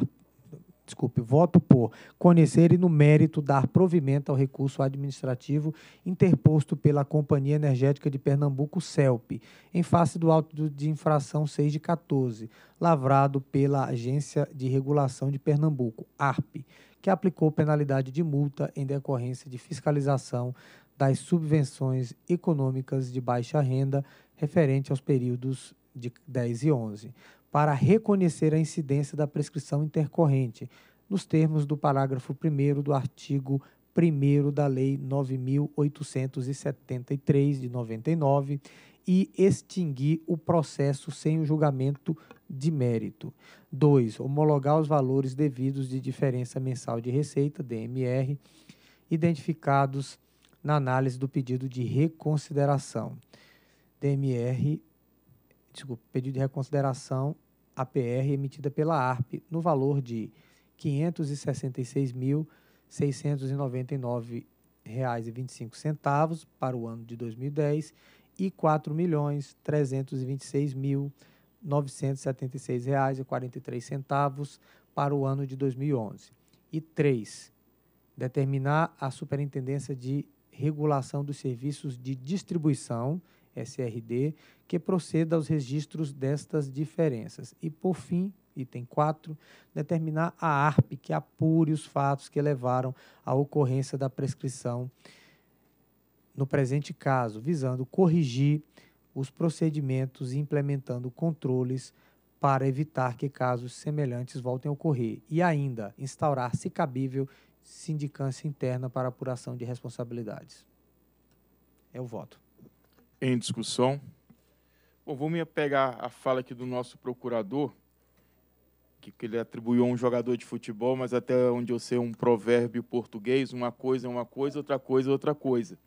desculpe, voto por conhecer e no mérito dar provimento ao recurso administrativo interposto pela Companhia Energética de Pernambuco, CELP, em face do auto de infração 6 de 14, lavrado pela Agência de Regulação de Pernambuco, ARP, que aplicou penalidade de multa em decorrência de fiscalização das subvenções econômicas de baixa renda referente aos períodos de 10 e 11, para reconhecer a incidência da prescrição intercorrente, nos termos do parágrafo 1 do artigo 1 da Lei 9873 de 99 e extinguir o processo sem o julgamento de mérito. 2. Homologar os valores devidos de diferença mensal de receita, DMR, identificados na análise do pedido de reconsideração. DMR, desculpa, pedido de reconsideração APR emitida pela ARP no valor de R$ 566.699,25 para o ano de 2010 e quatro milhões trezentos e vinte e seis mil novecentos e setenta e seis reais e quarenta e três centavos para o ano de 2011. E três, determinar a Superintendência de Regulação dos Serviços de Distribuição, SRD, que proceda aos registros destas diferenças. E, por fim, item 4, determinar a ARP que apure os fatos que levaram à ocorrência da prescrição no presente caso, visando corrigir os procedimentos e implementando controles para evitar que casos semelhantes voltem a ocorrer e ainda instaurar, se cabível, sindicância interna para apuração de responsabilidades. É o voto. Em discussão. Bom, vou me apegar à fala aqui do nosso procurador, que, que ele atribuiu a um jogador de futebol, mas até onde eu sei um provérbio português, uma coisa é uma coisa, outra coisa é outra coisa.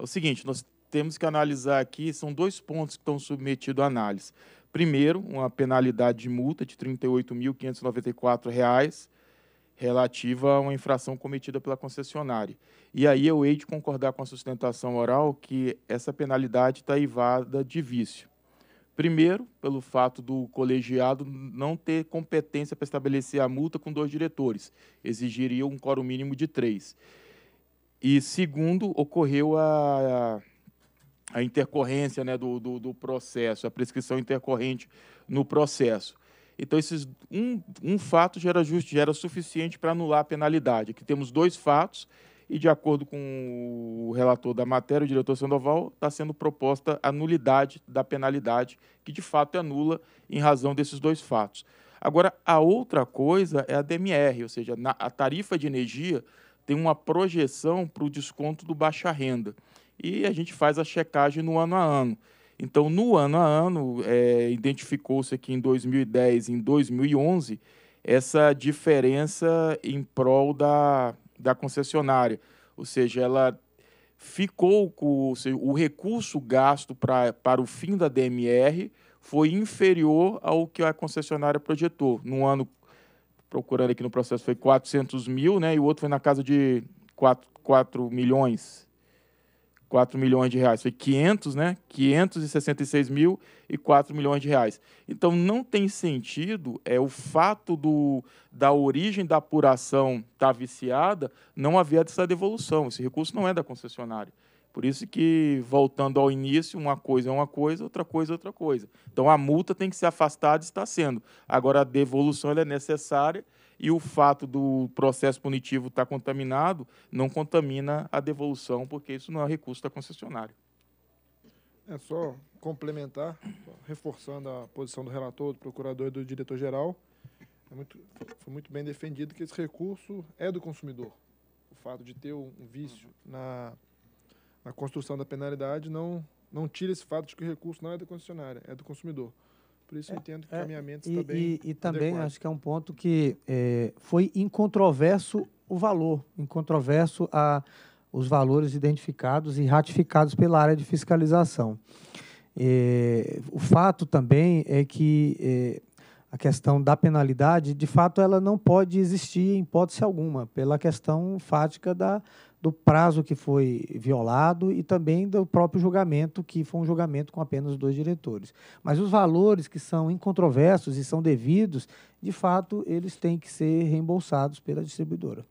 É o seguinte, nós temos que analisar aqui, são dois pontos que estão submetidos à análise. Primeiro, uma penalidade de multa de R$ 38.594, relativa a uma infração cometida pela concessionária. E aí eu hei de concordar com a sustentação oral que essa penalidade está evada de vício. Primeiro, pelo fato do colegiado não ter competência para estabelecer a multa com dois diretores, exigiria um quórum mínimo de três. E segundo, ocorreu a, a intercorrência né, do, do, do, processo, a prescrição intercorrente no processo. Então, esses, um, um fato gera justiça, justo, suficiente para anular a penalidade. Aqui temos dois fatos e, de acordo com o relator da matéria, o diretor Sandoval, está sendo proposta a nulidade da penalidade, que de fato é nula em razão desses dois fatos. Agora, a outra coisa é a DMR, ou seja, na, a tarifa de energia tem uma projeção para o desconto do baixa renda. E a gente faz a checagem no ano a ano. Então, no ano a ano, é, identificou-se aqui em 2010 e em 2011 essa diferença em prol da, da concessionária. Ou seja, ela ficou com seja, o recurso gasto pra, para o fim da DMR foi inferior ao que a concessionária projetou. No ano procurando aqui no processo, foi 400 mil, né? E o outro foi na casa de 4, 4 milhões. 4 milhões de reais. Foi 500, né? 566 mil e 4 milhões de reais. Então, não tem sentido é o fato do, da origem da apuração estar tá viciada, não haver essa devolução. Esse recurso não é da concessionária. Por isso que, voltando ao início, uma coisa é uma coisa, outra coisa é outra coisa. Então, a multa tem que ser afastada e está sendo. Agora, a devolução é necessária e o fato do processo punitivo estar tá contaminado não contamina a devolução, porque isso não é recurso da concessionária. É só complementar, reforçando a posição do relator, do procurador e do diretor-geral. É muito, foi muito bem defendido que esse recurso é do consumidor. O fato de ter um vício na na construção da penalidade não, não tira esse fato de que o recurso não é da concessionário é do consumidor. Por isso, é, eu entendo que o é, caminhamento está bem. E, e também adequado. acho que é um ponto que é, foi incontroverso o valor, incontroverso a, os valores identificados e ratificados pela área de fiscalização. É, o fato também é que é, a questão da penalidade, de fato, ela não pode existir em hipótese alguma, pela questão fática da do prazo que foi violado e também do próprio julgamento, que foi um julgamento com apenas dois diretores. Mas os valores que são incontroversos e são devidos, de fato, eles têm que ser reembolsados pela distribuidora.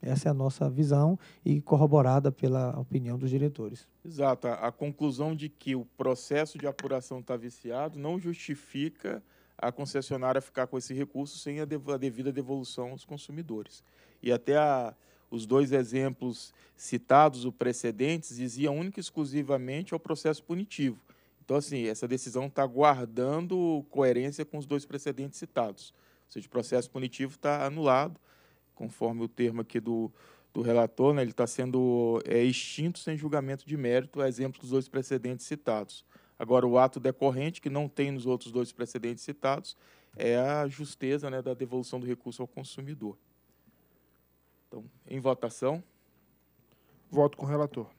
Essa é a nossa visão e corroborada pela opinião dos diretores. Exato. A conclusão de que o processo de apuração está viciado não justifica a concessionária ficar com esse recurso sem a devida devolução aos consumidores. E até a os dois exemplos citados, o precedentes, diziam única e exclusivamente ao processo punitivo. Então, assim, essa decisão está guardando coerência com os dois precedentes citados. Ou seja, o processo punitivo está anulado, conforme o termo aqui do, do relator, né, ele está sendo é, extinto sem julgamento de mérito, a exemplo dos dois precedentes citados. Agora, o ato decorrente, que não tem nos outros dois precedentes citados, é a justeza né, da devolução do recurso ao consumidor. Então, em votação. Voto com o relator.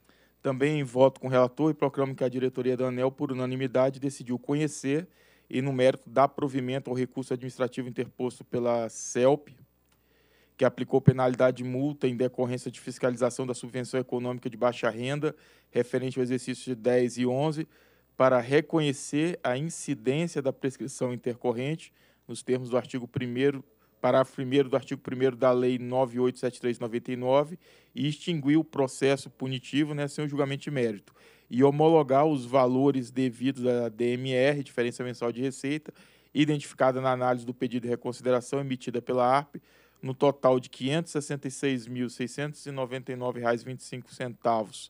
Também voto com o relator e proclamo que a diretoria da ANEL, por unanimidade, decidiu conhecer e, no mérito, dar provimento ao recurso administrativo interposto pela CELP, que aplicou penalidade de multa em decorrência de fiscalização da subvenção econômica de baixa renda, referente ao exercício de 10 e 11, para reconhecer a incidência da prescrição intercorrente nos termos do artigo 1 parágrafo 1 do artigo 1 da Lei 987399 e extinguir o processo punitivo né, sem o julgamento de mérito e homologar os valores devidos à DMR, diferença mensal de receita, identificada na análise do pedido de reconsideração emitida pela ARP, no total de R$ 566.699,25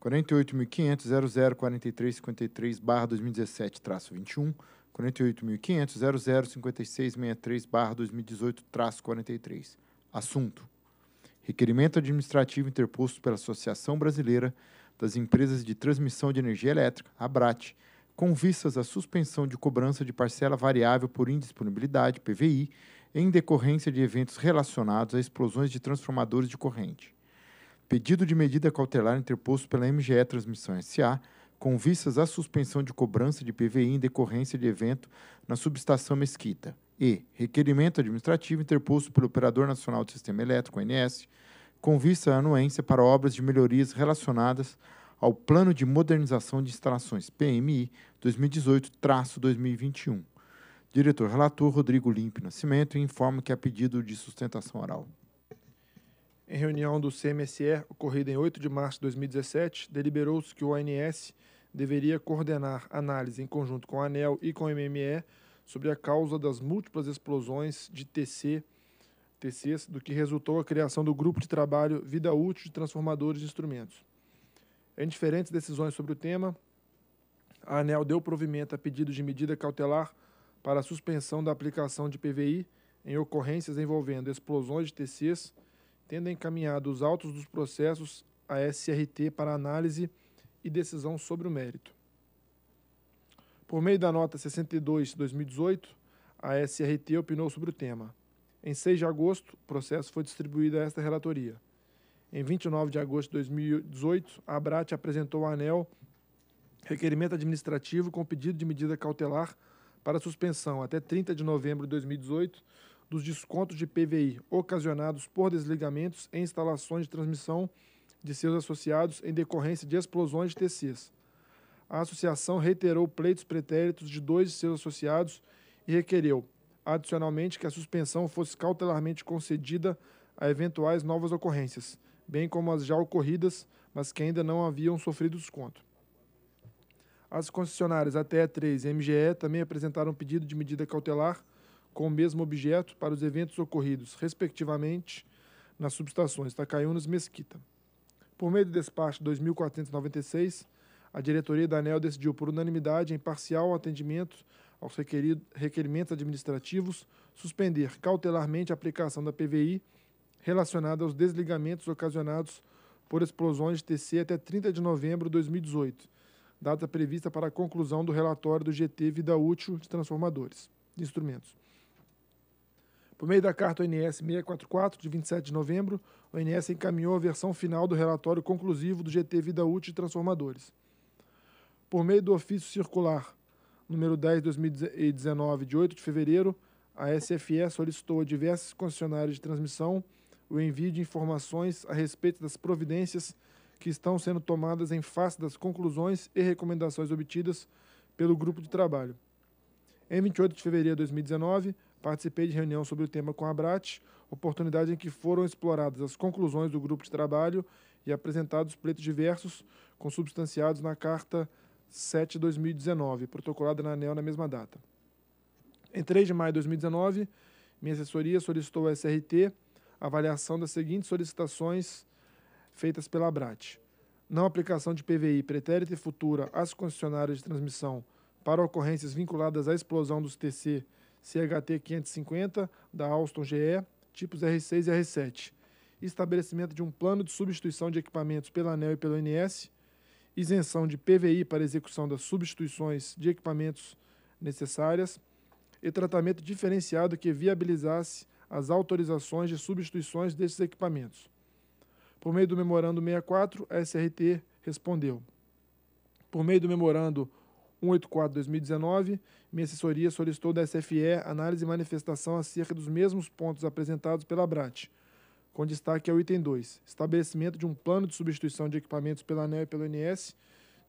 48.500.004353-2017-21, 48.500.005663-2018-43. Assunto: Requerimento administrativo interposto pela Associação Brasileira das Empresas de Transmissão de Energia Elétrica, ABRAT, com vistas à suspensão de cobrança de parcela variável por indisponibilidade, PVI, em decorrência de eventos relacionados a explosões de transformadores de corrente pedido de medida cautelar interposto pela MGE Transmissão SA, com vistas à suspensão de cobrança de PVI em decorrência de evento na subestação Mesquita. E requerimento administrativo interposto pelo Operador Nacional do Sistema Elétrico, ONS, com vista à anuência para obras de melhorias relacionadas ao Plano de Modernização de Instalações PMI 2018-2021. Diretor relator Rodrigo Limpe Nascimento informa que há pedido de sustentação oral. Em reunião do CMSE, ocorrida em 8 de março de 2017, deliberou-se que o ONS deveria coordenar análise em conjunto com a ANEL e com o MME sobre a causa das múltiplas explosões de TC, TCs, do que resultou a criação do grupo de trabalho Vida Útil de Transformadores e Instrumentos. Em diferentes decisões sobre o tema, a ANEL deu provimento a pedido de medida cautelar para a suspensão da aplicação de PVI em ocorrências envolvendo explosões de TCs tendo encaminhado os autos dos processos à SRT para análise e decisão sobre o mérito. Por meio da nota 62/2018, a SRT opinou sobre o tema. Em 6 de agosto, o processo foi distribuído a esta relatoria. Em 29 de agosto de 2018, a ABRAT apresentou ao ANEL requerimento administrativo com pedido de medida cautelar para suspensão até 30 de novembro de 2018 dos descontos de PVI ocasionados por desligamentos em instalações de transmissão de seus associados em decorrência de explosões de TCs. A associação reiterou pleitos pretéritos de dois de seus associados e requereu, adicionalmente, que a suspensão fosse cautelarmente concedida a eventuais novas ocorrências, bem como as já ocorridas, mas que ainda não haviam sofrido desconto. As concessionárias ATE3 e MGE também apresentaram pedido de medida cautelar com o mesmo objeto para os eventos ocorridos, respectivamente, nas subestações Tacaiunas e Mesquita. Por meio do despacho 2496, a diretoria da ANEL decidiu por unanimidade, em parcial atendimento aos requerimentos administrativos, suspender cautelarmente a aplicação da PVI relacionada aos desligamentos ocasionados por explosões de TC até 30 de novembro de 2018, data prevista para a conclusão do relatório do GT Vida Útil de Transformadores Instrumentos. Por meio da carta ONS 644, de 27 de novembro, a ONS encaminhou a versão final do relatório conclusivo do GT Vida Útil e Transformadores. Por meio do ofício circular número 10/2019 de 8 de fevereiro, a SFE solicitou a diversos concessionários de transmissão o envio de informações a respeito das providências que estão sendo tomadas em face das conclusões e recomendações obtidas pelo grupo de trabalho. Em 28 de fevereiro de 2019, participei de reunião sobre o tema com a Brat, oportunidade em que foram exploradas as conclusões do grupo de trabalho e apresentados pleitos diversos consubstanciados na Carta 7-2019, protocolada na ANEL na mesma data. Em 3 de maio de 2019, minha assessoria solicitou ao SRT avaliação das seguintes solicitações feitas pela ABRAT. Não aplicação de PVI pretérita e futura às concessionárias de transmissão para ocorrências vinculadas à explosão dos TC CHT 550 da Alstom GE, tipos R6 e R7. Estabelecimento de um plano de substituição de equipamentos pela ANEL e pelo INS. Isenção de PVI para execução das substituições de equipamentos necessárias. E tratamento diferenciado que viabilizasse as autorizações de substituições desses equipamentos. Por meio do Memorando 64, a SRT respondeu. Por meio do Memorando 184-2019, minha assessoria solicitou da SFE análise e manifestação acerca dos mesmos pontos apresentados pela BRAT, com destaque ao item 2, estabelecimento de um plano de substituição de equipamentos pela ANEL e pelo INS,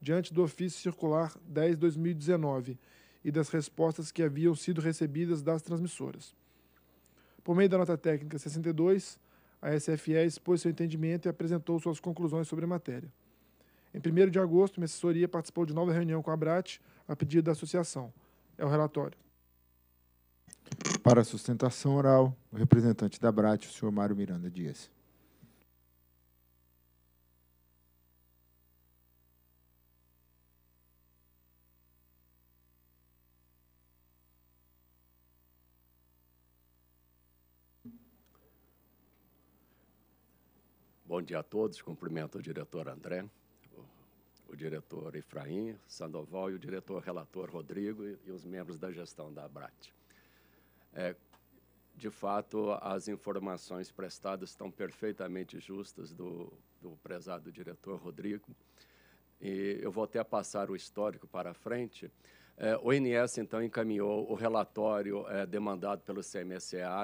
diante do ofício circular 10-2019 e das respostas que haviam sido recebidas das transmissoras. Por meio da nota técnica 62, a SFE expôs seu entendimento e apresentou suas conclusões sobre a matéria. Em 1 de agosto, minha assessoria participou de nova reunião com a BRAT a pedido da associação. É o relatório. Para a sustentação oral, o representante da BRAT, o senhor Mário Miranda Dias. Bom dia a todos, cumprimento o diretor André o diretor Efraim Sandoval e o diretor relator Rodrigo e, e os membros da gestão da ABRAT. É, de fato, as informações prestadas estão perfeitamente justas do, do prezado diretor Rodrigo. E eu vou até passar o histórico para frente. É, o INS, então, encaminhou o relatório é, demandado pelo CMSE à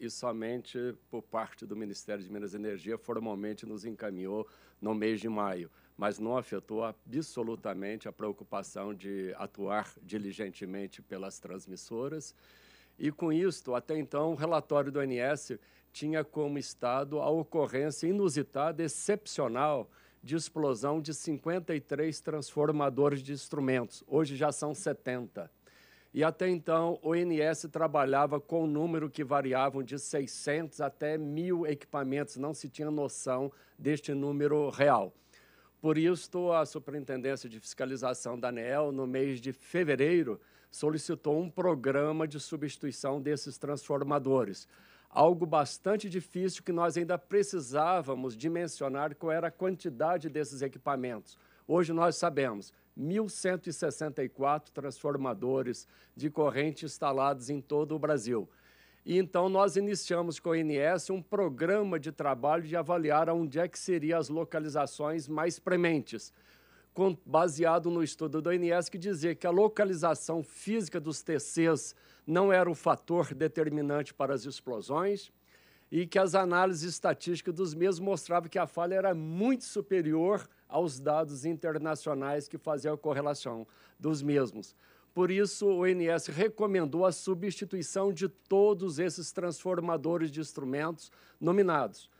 e somente por parte do Ministério de Minas e Energia formalmente nos encaminhou no mês de maio mas não afetou absolutamente a preocupação de atuar diligentemente pelas transmissoras. E com isto, até então, o relatório do ONS tinha como estado a ocorrência inusitada, excepcional, de explosão de 53 transformadores de instrumentos. Hoje já são 70. E até então, o ONS trabalhava com um número que variava de 600 até 1.000 equipamentos, não se tinha noção deste número real. Por isso, a Superintendência de Fiscalização da ANEL, no mês de fevereiro, solicitou um programa de substituição desses transformadores. Algo bastante difícil que nós ainda precisávamos dimensionar qual era a quantidade desses equipamentos. Hoje nós sabemos 1.164 transformadores de corrente instalados em todo o Brasil. E então nós iniciamos com o INS um programa de trabalho de avaliar onde é que seriam as localizações mais prementes, com, baseado no estudo do INS que dizia que a localização física dos TCs não era o fator determinante para as explosões e que as análises estatísticas dos mesmos mostravam que a falha era muito superior aos dados internacionais que faziam a correlação dos mesmos. Por isso, o INS recomendou a substituição de todos esses transformadores de instrumentos nominados.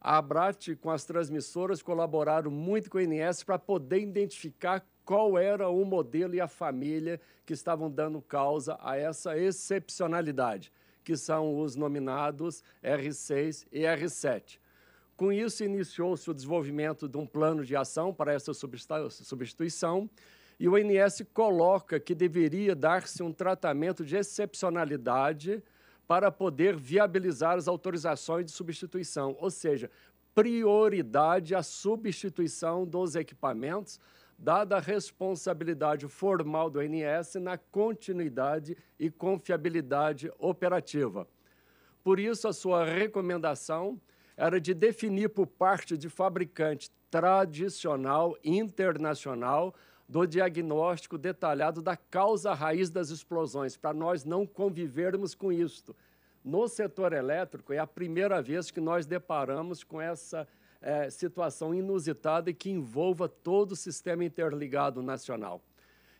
A Abrat, com as transmissoras, colaboraram muito com o INS para poder identificar qual era o modelo e a família que estavam dando causa a essa excepcionalidade, que são os nominados R6 e R7. Com isso, iniciou-se o desenvolvimento de um plano de ação para essa substituição e o INS coloca que deveria dar-se um tratamento de excepcionalidade para poder viabilizar as autorizações de substituição, ou seja, prioridade à substituição dos equipamentos, dada a responsabilidade formal do INS na continuidade e confiabilidade operativa. Por isso, a sua recomendação era de definir por parte de fabricante tradicional internacional do diagnóstico detalhado da causa raiz das explosões, para nós não convivermos com isto. No setor elétrico, é a primeira vez que nós deparamos com essa é, situação inusitada e que envolva todo o sistema interligado nacional.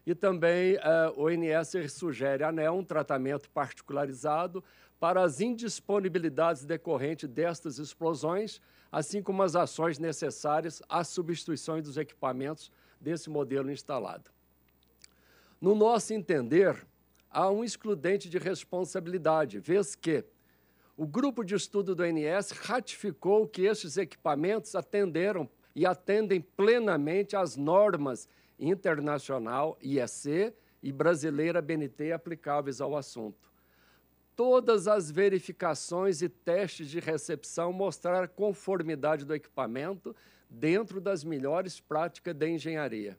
E também é, o INS sugere a ANEL um tratamento particularizado para as indisponibilidades decorrentes destas explosões, assim como as ações necessárias à substituição dos equipamentos desse modelo instalado. No nosso entender, há um excludente de responsabilidade, vez que o grupo de estudo do INS ratificou que estes equipamentos atenderam e atendem plenamente às normas internacional IEC e brasileira BNT aplicáveis ao assunto. Todas as verificações e testes de recepção mostraram conformidade do equipamento dentro das melhores práticas da engenharia.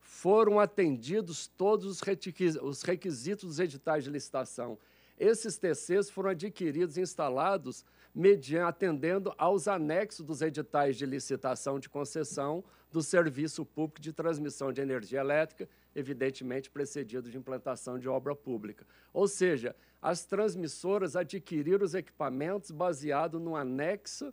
Foram atendidos todos os requisitos dos editais de licitação. Esses TCs foram adquiridos e instalados mediante, atendendo aos anexos dos editais de licitação de concessão do Serviço Público de Transmissão de Energia Elétrica, evidentemente precedido de implantação de obra pública. Ou seja, as transmissoras adquiriram os equipamentos baseado no anexo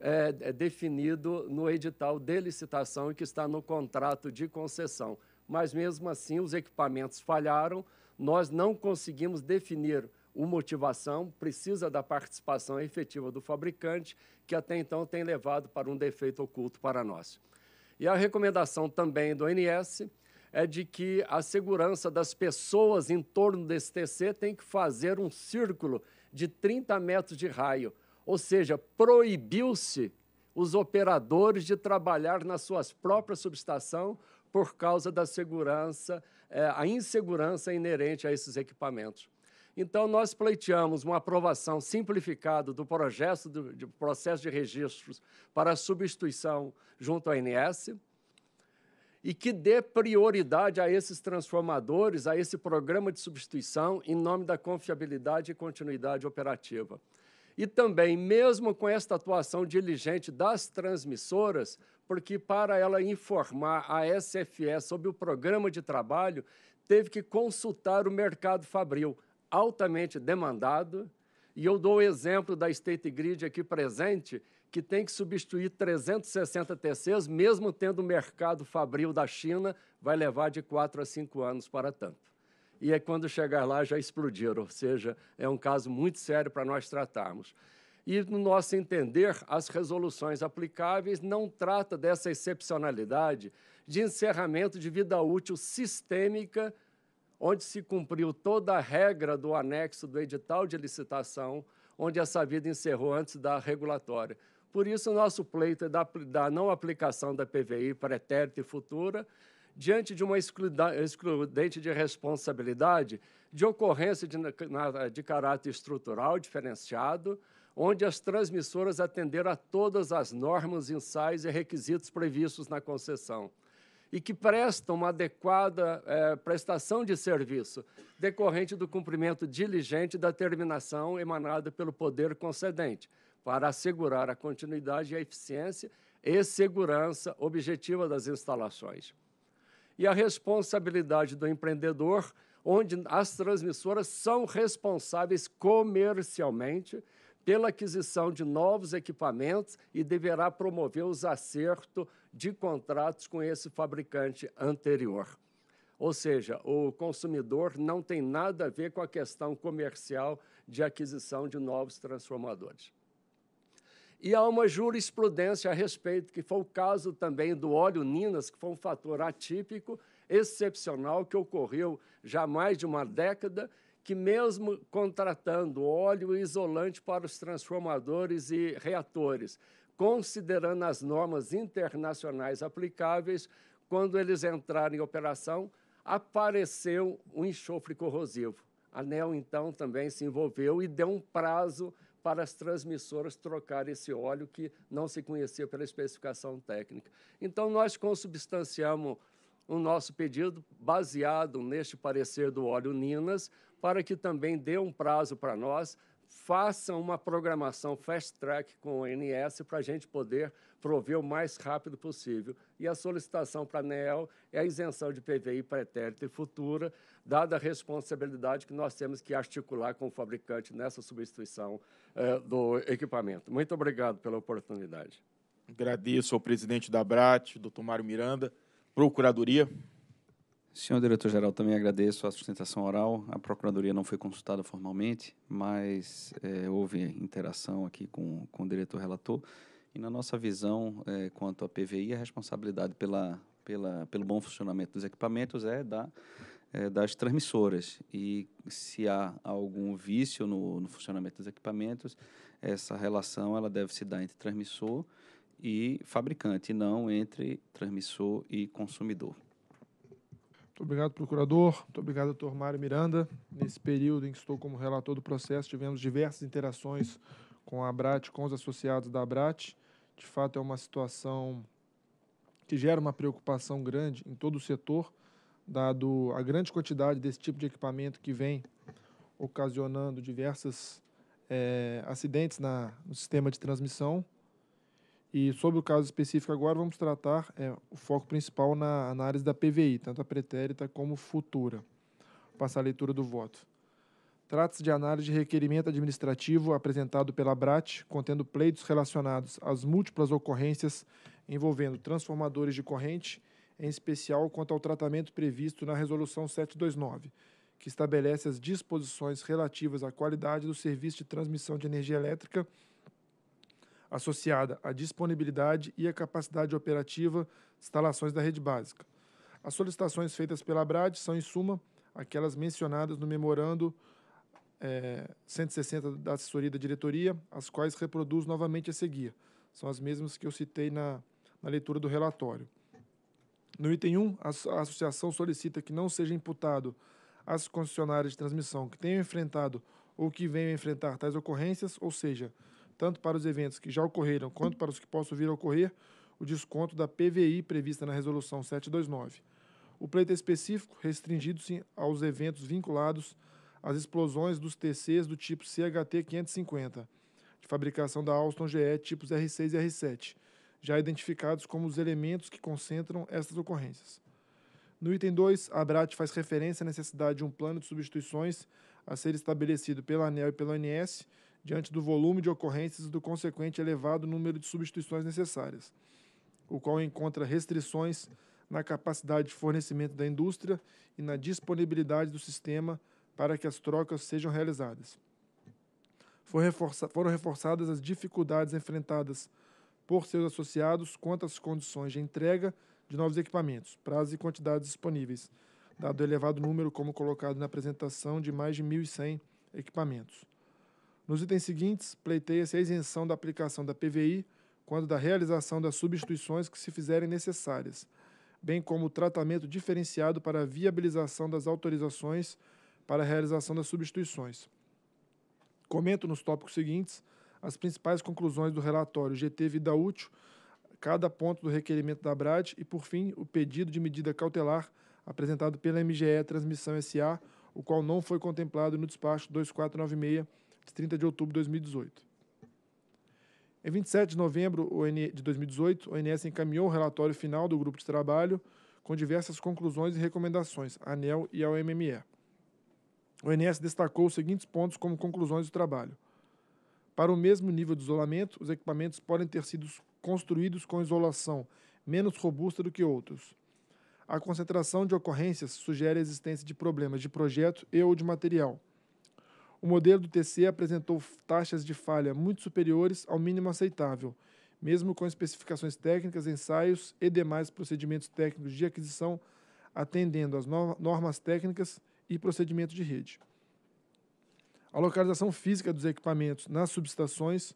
é, é definido no edital de licitação e que está no contrato de concessão. Mas mesmo assim, os equipamentos falharam, nós não conseguimos definir o motivação, precisa da participação efetiva do fabricante, que até então tem levado para um defeito oculto para nós. E a recomendação também do ONS é de que a segurança das pessoas em torno desse TC tem que fazer um círculo de 30 metros de raio ou seja, proibiu-se os operadores de trabalhar nas suas próprias subestação por causa da segurança, é, a insegurança inerente a esses equipamentos. Então, nós pleiteamos uma aprovação simplificada do projeto do, processo de registros para substituição junto à ANS e que dê prioridade a esses transformadores, a esse programa de substituição, em nome da confiabilidade e continuidade operativa. E também, mesmo com esta atuação diligente das transmissoras, porque para ela informar a SFE sobre o programa de trabalho, teve que consultar o mercado fabril, altamente demandado. E eu dou o exemplo da State Grid aqui presente, que tem que substituir 360 TCs, mesmo tendo o mercado fabril da China, vai levar de 4 a 5 anos para tanto e é quando chegar lá já explodiram. Ou seja, é um caso muito sério para nós tratarmos. E, no nosso entender, as resoluções aplicáveis não tratam dessa excepcionalidade de encerramento de vida útil sistêmica, onde se cumpriu toda a regra do anexo do edital de licitação, onde essa vida encerrou antes da regulatória. Por isso, o nosso pleito é da, da não aplicação da PVI pretérita e futura, diante de uma excludente de responsabilidade de ocorrência de, de caráter estrutural diferenciado, onde as transmissoras atenderam a todas as normas, ensaios e requisitos previstos na concessão e que prestam uma adequada é, prestação de serviço, decorrente do cumprimento diligente da terminação emanada pelo poder concedente, para assegurar a continuidade e a eficiência e segurança objetiva das instalações e a responsabilidade do empreendedor, onde as transmissoras são responsáveis comercialmente pela aquisição de novos equipamentos e deverá promover os acertos de contratos com esse fabricante anterior. Ou seja, o consumidor não tem nada a ver com a questão comercial de aquisição de novos transformadores. E há uma jurisprudência a respeito, que foi o caso também do óleo Ninas, que foi um fator atípico, excepcional, que ocorreu já há mais de uma década, que mesmo contratando óleo isolante para os transformadores e reatores, considerando as normas internacionais aplicáveis, quando eles entraram em operação, apareceu um enxofre corrosivo. A ANEL, então, também se envolveu e deu um prazo para as transmissoras trocar esse óleo que não se conhecia pela especificação técnica. Então, nós consubstanciamos o nosso pedido baseado neste parecer do óleo Ninas, para que também dê um prazo para nós Façam uma programação fast track com o ONS para a gente poder prover o mais rápido possível. E a solicitação para a ANEEL é a isenção de PVI pretérito e futura, dada a responsabilidade que nós temos que articular com o fabricante nessa substituição eh, do equipamento. Muito obrigado pela oportunidade. Agradeço ao presidente da BRAT, doutor Mário Miranda, Procuradoria. Senhor diretor-geral, também agradeço a sustentação oral. A Procuradoria não foi consultada formalmente, mas é, houve interação aqui com, com o diretor-relator. E na nossa visão, é, quanto à PVI, a responsabilidade pela, pela, pelo bom funcionamento dos equipamentos é da é, das transmissoras. E se há algum vício no, no, funcionamento dos equipamentos, essa relação ela deve se dar entre transmissor e fabricante, não entre transmissor e consumidor. Muito obrigado, procurador. Muito obrigado, doutor Mário Miranda. Nesse período em que estou como relator do processo, tivemos diversas interações com a ABRAT, com os associados da ABRAT. De fato, é uma situação que gera uma preocupação grande em todo o setor, dado a grande quantidade desse tipo de equipamento que vem ocasionando diversos é, eh, acidentes na, no sistema de transmissão. E sobre o caso específico agora, vamos tratar é, o foco principal na análise da PVI, tanto a pretérita como futura. Vou passar a leitura do voto. Trata-se de análise de requerimento administrativo apresentado pela BRAT, contendo pleitos relacionados às múltiplas ocorrências envolvendo transformadores de corrente, em especial quanto ao tratamento previsto na Resolução 729, que estabelece as disposições relativas à qualidade do serviço de transmissão de energia elétrica associada à disponibilidade e à capacidade operativa de instalações da rede básica. As solicitações feitas pela ABRAD são, em suma, aquelas mencionadas no memorando é, 160 da assessoria da diretoria, as quais reproduz novamente a seguir. São as mesmas que eu citei na, na leitura do relatório. No item 1, a, a associação solicita que não seja imputado às concessionárias de transmissão que tenham enfrentado ou que venham enfrentar tais ocorrências, ou seja, tanto para os eventos que já ocorreram quanto para os que possam vir a ocorrer, o desconto da PVI prevista na Resolução 729. O pleito específico, restringido-se aos eventos vinculados às explosões dos TCs do tipo CHT 550, de fabricação da Alstom GE tipos R6 e R7, já identificados como os elementos que concentram estas ocorrências. No item 2, a Brat faz referência à necessidade de um plano de substituições a ser estabelecido pela ANEL e pela ONS, diante do volume de ocorrências e do consequente elevado número de substituições necessárias, o qual encontra restrições na capacidade de fornecimento da indústria e na disponibilidade do sistema para que as trocas sejam realizadas. Foram reforçadas as dificuldades enfrentadas por seus associados quanto às condições de entrega de novos equipamentos, prazos e quantidades disponíveis, dado o elevado número, como colocado na apresentação, de mais de 1.100 equipamentos. Nos itens seguintes, pleiteia-se a isenção da aplicação da PVI quando da realização das substituições que se fizerem necessárias, bem como o tratamento diferenciado para a viabilização das autorizações para a realização das substituições. Comento nos tópicos seguintes as principais conclusões do relatório GT Vida Útil, cada ponto do requerimento da BRAD e, por fim, o pedido de medida cautelar apresentado pela MGE Transmissão SA, o qual não foi contemplado no despacho 2496 de 30 de outubro de 2018. Em 27 de novembro de 2018, o ONS encaminhou o relatório final do grupo de trabalho com diversas conclusões e recomendações à ANEL e ao MME. O ONS destacou os seguintes pontos como conclusões do trabalho. Para o mesmo nível de isolamento, os equipamentos podem ter sido construídos com isolação menos robusta do que outros. A concentração de ocorrências sugere a existência de problemas de projeto e ou de material. O modelo do TC apresentou taxas de falha muito superiores ao mínimo aceitável, mesmo com especificações técnicas, ensaios e demais procedimentos técnicos de aquisição atendendo às normas técnicas e procedimentos de rede. A localização física dos equipamentos nas subestações,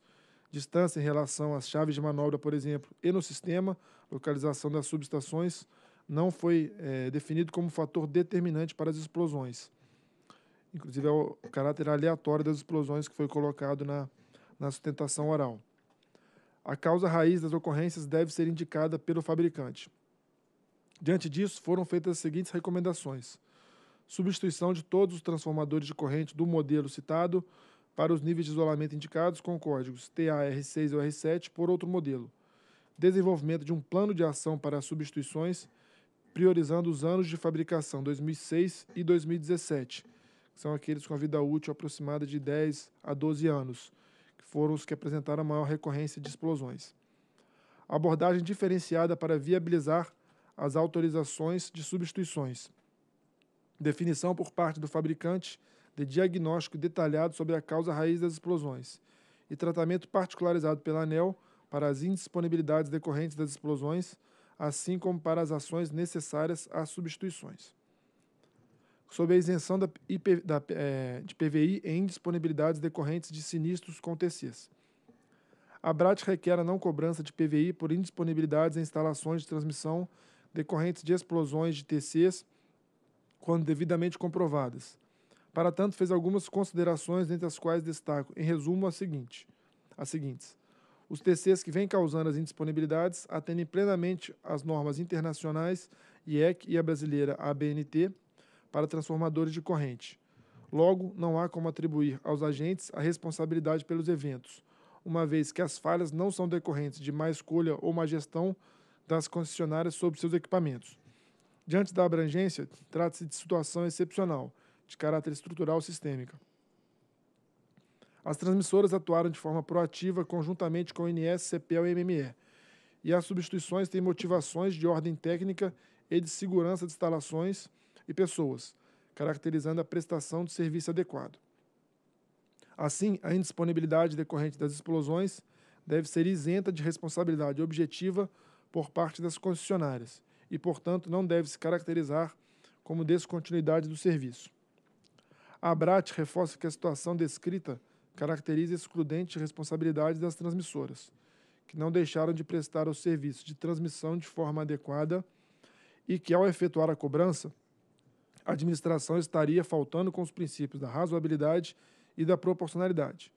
distância em relação às chaves de manobra, por exemplo, e no sistema, localização das subestações, não foi é, definido como fator determinante para as explosões inclusive é o caráter aleatório das explosões que foi colocado na, na sustentação oral. A causa raiz das ocorrências deve ser indicada pelo fabricante. Diante disso, foram feitas as seguintes recomendações: substituição de todos os transformadores de corrente do modelo citado para os níveis de isolamento indicados com códigos TAR6 ou R7 por outro modelo. Desenvolvimento de um plano de ação para substituições, priorizando os anos de fabricação 2006 e 2017 são aqueles com a vida útil aproximada de 10 a 12 anos, que foram os que apresentaram a maior recorrência de explosões. Abordagem diferenciada para viabilizar as autorizações de substituições. Definição por parte do fabricante de diagnóstico detalhado sobre a causa raiz das explosões e tratamento particularizado pela ANEL para as indisponibilidades decorrentes das explosões, assim como para as ações necessárias às substituições sobre a isenção da, IP, da, é, de PVI em disponibilidades decorrentes de sinistros com TCs. A BRAT requer a não cobrança de PVI por indisponibilidades em instalações de transmissão decorrentes de explosões de TCs, quando devidamente comprovadas. Para tanto, fez algumas considerações, dentre as quais destaco, em resumo, a seguinte, as seguintes. Os TCs que vêm causando as indisponibilidades atendem plenamente às normas internacionais IEC e a brasileira ABNT, para transformadores de corrente. Logo, não há como atribuir aos agentes a responsabilidade pelos eventos, uma vez que as falhas não são decorrentes de má escolha ou má gestão das concessionárias sobre seus equipamentos. Diante da abrangência, trata-se de situação excepcional, de caráter estrutural sistêmica. As transmissoras atuaram de forma proativa conjuntamente com o INS, CPL e MME, e as substituições têm motivações de ordem técnica e de segurança de instalações e pessoas, caracterizando a prestação de serviço adequado. Assim, a indisponibilidade decorrente das explosões deve ser isenta de responsabilidade objetiva por parte das concessionárias e, portanto, não deve se caracterizar como descontinuidade do serviço. A BRAT reforça que a situação descrita caracteriza excludente responsabilidade das transmissoras, que não deixaram de prestar o serviço de transmissão de forma adequada e que, ao efetuar a cobrança, a administração estaria faltando com os princípios da razoabilidade e da proporcionalidade.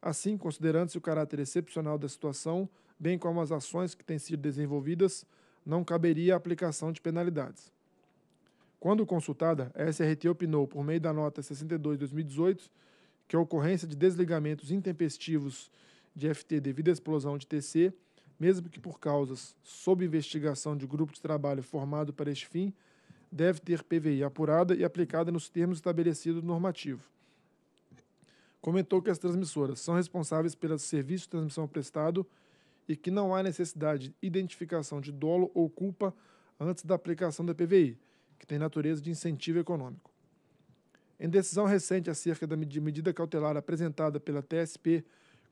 Assim, considerando-se o caráter excepcional da situação, bem como as ações que têm sido desenvolvidas, não caberia a aplicação de penalidades. Quando consultada, a SRT opinou, por meio da nota 62-2018, que a ocorrência de desligamentos intempestivos de FT devido à explosão de TC, mesmo que por causas sob investigação de grupo de trabalho formado para este fim, deve ter PVI apurada e aplicada nos termos estabelecidos no normativo. Comentou que as transmissoras são responsáveis pelo serviço de transmissão prestado e que não há necessidade de identificação de dolo ou culpa antes da aplicação da PVI, que tem natureza de incentivo econômico. Em decisão recente acerca da medida cautelar apresentada pela TSP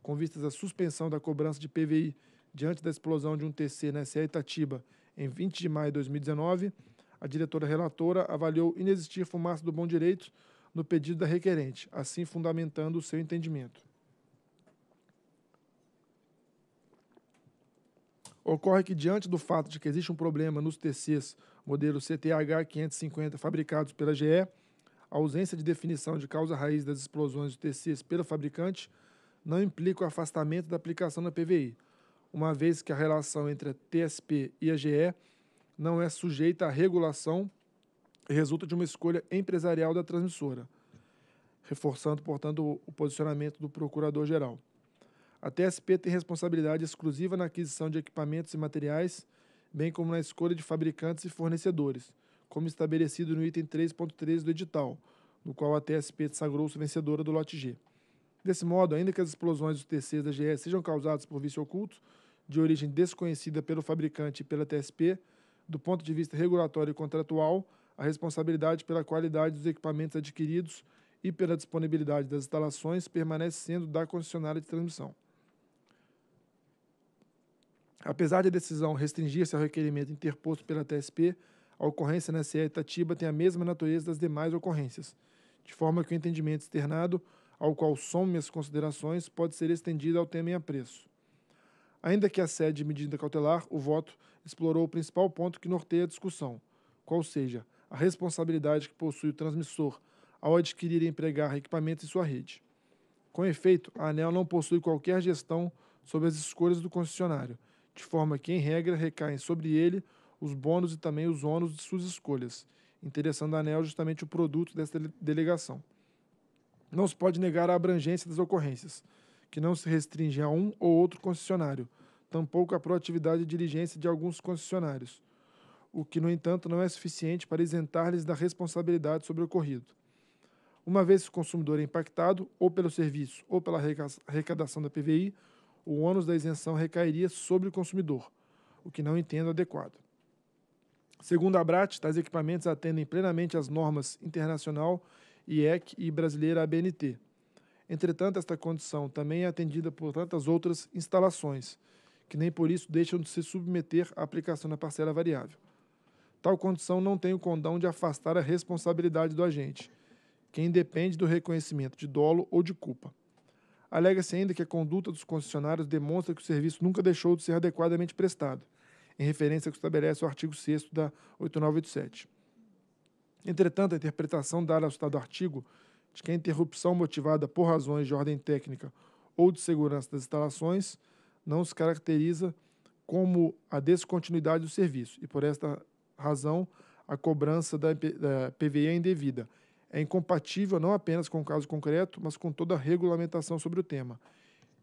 com vistas à suspensão da cobrança de PVI diante da explosão de um TC na SE Itatiba em 20 de maio de 2019, a diretora relatora avaliou inexistir fumaça do bom direito no pedido da requerente, assim fundamentando o seu entendimento. Ocorre que, diante do fato de que existe um problema nos TCs modelo CTH 550 fabricados pela GE, a ausência de definição de causa raiz das explosões de TCs pelo fabricante não implica o afastamento da aplicação da PVI, uma vez que a relação entre a TSP e a GE não é sujeita à regulação e resulta de uma escolha empresarial da transmissora, reforçando, portanto, o posicionamento do procurador-geral. A TSP tem responsabilidade exclusiva na aquisição de equipamentos e materiais, bem como na escolha de fabricantes e fornecedores, como estabelecido no item 3.3 do edital, no qual a TSP sagrou-se vencedora do lote G. Desse modo, ainda que as explosões dos TCs da GE sejam causadas por vício oculto, de origem desconhecida pelo fabricante e pela TSP, do ponto de vista regulatório e contratual, a responsabilidade pela qualidade dos equipamentos adquiridos e pela disponibilidade das instalações permanece sendo da concessionária de transmissão. Apesar de a decisão restringir-se ao requerimento interposto pela TSP, a ocorrência na SE Itatiba tem a mesma natureza das demais ocorrências, de forma que o entendimento externado, ao qual some as considerações, pode ser estendido ao tema em apreço. Ainda que a sede medida cautelar, o voto explorou o principal ponto que norteia a discussão, qual seja, a responsabilidade que possui o transmissor ao adquirir e empregar equipamento em sua rede. Com efeito, a ANEL não possui qualquer gestão sobre as escolhas do concessionário, de forma que, em regra, recaem sobre ele os bônus e também os ônus de suas escolhas, interessando a ANEL justamente o produto desta delegação. Não se pode negar a abrangência das ocorrências, que não se restringe a um ou outro concessionário, tampouco a proatividade e diligência de alguns concessionários, o que, no entanto, não é suficiente para isentar-lhes da responsabilidade sobre o ocorrido. Uma vez que o consumidor é impactado, ou pelo serviço ou pela arrecadação da PVI, o ônus da isenção recairia sobre o consumidor, o que não entendo adequado. Segundo a BRAT, tais equipamentos atendem plenamente às normas internacional, IEC e brasileira ABNT. Entretanto, esta condição também é atendida por tantas outras instalações, que nem por isso deixam de se submeter à aplicação da parcela variável. Tal condição não tem o condão de afastar a responsabilidade do agente, que independe do reconhecimento de dolo ou de culpa. Alega-se ainda que a conduta dos concessionários demonstra que o serviço nunca deixou de ser adequadamente prestado, em referência ao que estabelece o artigo 6 da 8987. Entretanto, a interpretação dada ao citado artigo de que a interrupção motivada por razões de ordem técnica ou de segurança das instalações não se caracteriza como a descontinuidade do serviço e, por esta razão, a cobrança da PVE é indevida. É incompatível não apenas com o caso concreto, mas com toda a regulamentação sobre o tema.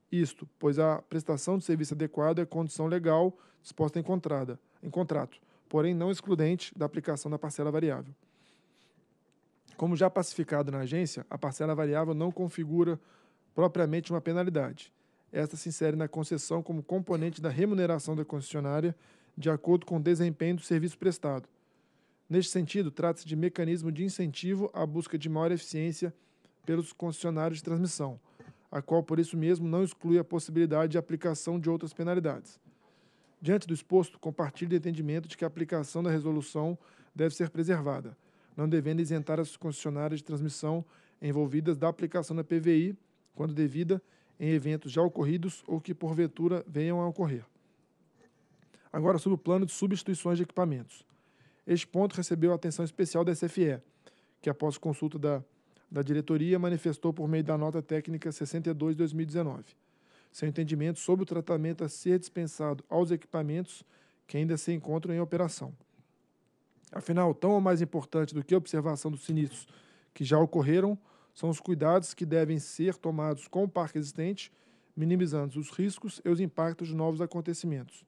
Isto, pois a prestação de serviço adequado é condição legal disposta em, contrada, em contrato, porém não excludente da aplicação da parcela variável. Como já pacificado na agência, a parcela variável não configura propriamente uma penalidade esta se insere na concessão como componente da remuneração da concessionária, de acordo com o desempenho do serviço prestado. Neste sentido, trata-se de mecanismo de incentivo à busca de maior eficiência pelos concessionários de transmissão, a qual, por isso mesmo, não exclui a possibilidade de aplicação de outras penalidades. Diante do exposto, compartilho o entendimento de que a aplicação da resolução deve ser preservada, não devendo isentar as concessionárias de transmissão envolvidas da aplicação da PVI, quando devida, em eventos já ocorridos ou que porventura venham a ocorrer. Agora sobre o plano de substituições de equipamentos. Este ponto recebeu atenção especial da SFE, que após consulta da, da diretoria manifestou por meio da nota técnica 62/2019 seu entendimento sobre o tratamento a ser dispensado aos equipamentos que ainda se encontram em operação. Afinal, tão ou mais importante do que a observação dos sinistros que já ocorreram são os cuidados que devem ser tomados com o parque existente, minimizando os riscos e os impactos de novos acontecimentos.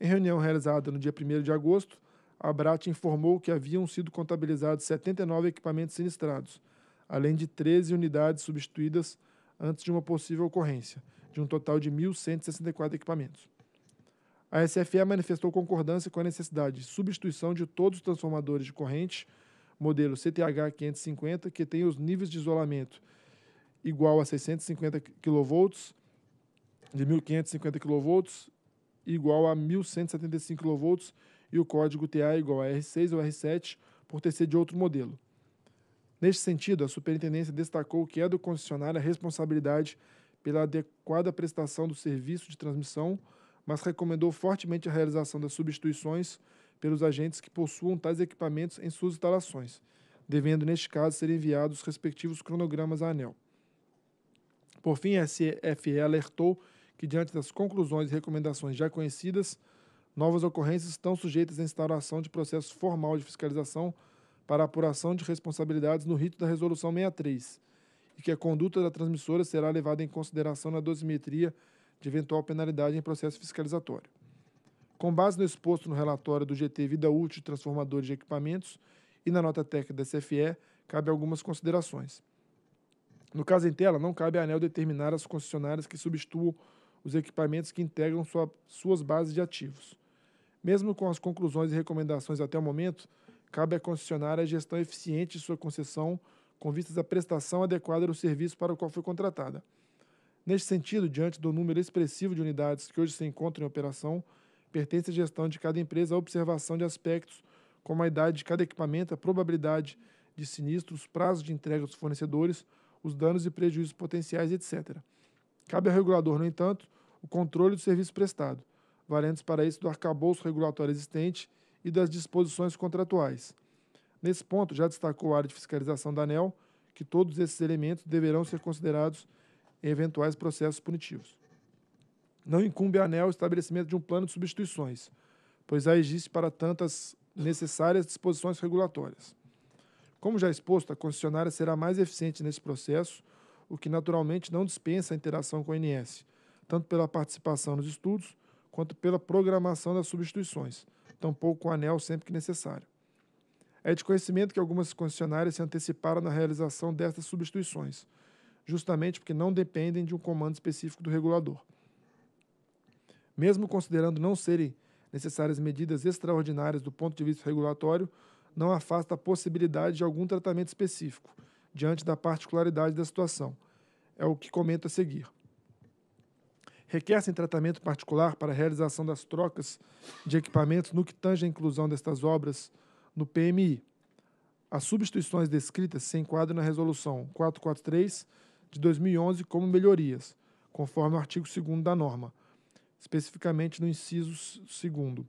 Em reunião realizada no dia 1 de agosto, a BRAT informou que haviam sido contabilizados 79 equipamentos sinistrados, além de 13 unidades substituídas antes de uma possível ocorrência, de um total de 1.164 equipamentos. A SFE manifestou concordância com a necessidade de substituição de todos os transformadores de corrente modelo CTH 550, que tem os níveis de isolamento igual a 650 kV, de 1550 kV igual a 1175 kV e o código TA é igual a R6 ou R7 por ter sido de outro modelo. Neste sentido, a superintendência destacou que é do concessionário a responsabilidade pela adequada prestação do serviço de transmissão, mas recomendou fortemente a realização das substituições pelos agentes que possuam tais equipamentos em suas instalações, devendo, neste caso, ser enviados os respectivos cronogramas à ANEL. Por fim, a SFE alertou que, diante das conclusões e recomendações já conhecidas, novas ocorrências estão sujeitas à instauração de processo formal de fiscalização para apuração de responsabilidades no rito da Resolução 63 e que a conduta da transmissora será levada em consideração na dosimetria de eventual penalidade em processo fiscalizatório. Com base no exposto no relatório do GT Vida Útil de Transformadores de Equipamentos e na nota técnica da CFE, cabe algumas considerações. No caso em tela, não cabe a ANEL determinar as concessionárias que substituam os equipamentos que integram sua, suas bases de ativos. Mesmo com as conclusões e recomendações até o momento, cabe à concessionária a gestão eficiente de sua concessão com vistas à prestação adequada do serviço para o qual foi contratada. Neste sentido, diante do número expressivo de unidades que hoje se encontram em operação, Pertence à gestão de cada empresa a observação de aspectos como a idade de cada equipamento, a probabilidade de sinistros, prazos de entrega dos fornecedores, os danos e prejuízos potenciais, etc. Cabe ao regulador, no entanto, o controle do serviço prestado, valendo para isso do arcabouço regulatório existente e das disposições contratuais. Nesse ponto, já destacou a área de fiscalização da ANEL que todos esses elementos deverão ser considerados em eventuais processos punitivos. Não incumbe à ANEL o estabelecimento de um plano de substituições, pois há existe para tantas necessárias disposições regulatórias. Como já exposto, a concessionária será mais eficiente nesse processo, o que naturalmente não dispensa a interação com a ANS, tanto pela participação nos estudos quanto pela programação das substituições, tampouco com ANEL sempre que necessário. É de conhecimento que algumas concessionárias se anteciparam na realização destas substituições, justamente porque não dependem de um comando específico do regulador mesmo considerando não serem necessárias medidas extraordinárias do ponto de vista regulatório, não afasta a possibilidade de algum tratamento específico, diante da particularidade da situação. É o que comento a seguir. Requer-se tratamento particular para a realização das trocas de equipamentos no que tange à inclusão destas obras no PMI. As substituições descritas se enquadram na Resolução 443 de 2011 como melhorias, conforme o artigo 2 da norma especificamente no inciso segundo,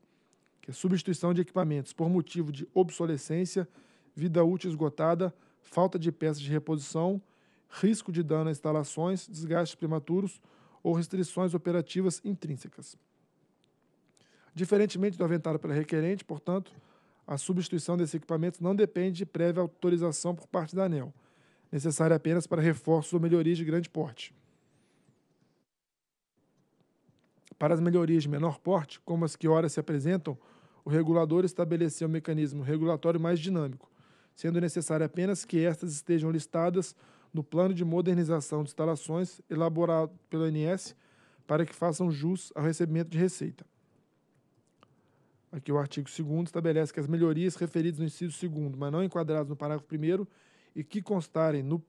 que é substituição de equipamentos por motivo de obsolescência, vida útil esgotada, falta de peças de reposição, risco de dano a instalações, desgastes prematuros ou restrições operativas intrínsecas. Diferentemente do aventado pela requerente, portanto, a substituição desses equipamentos não depende de prévia autorização por parte da ANEL, necessária apenas para reforços ou melhorias de grande porte. Para as melhorias de menor porte, como as que ora se apresentam, o regulador estabeleceu um mecanismo regulatório mais dinâmico, sendo necessário apenas que estas estejam listadas no plano de modernização de instalações elaborado pelo ANS para que façam jus ao recebimento de receita. Aqui o artigo 2 estabelece que as melhorias referidas no inciso 2, mas não enquadradas no parágrafo 1 e que constarem no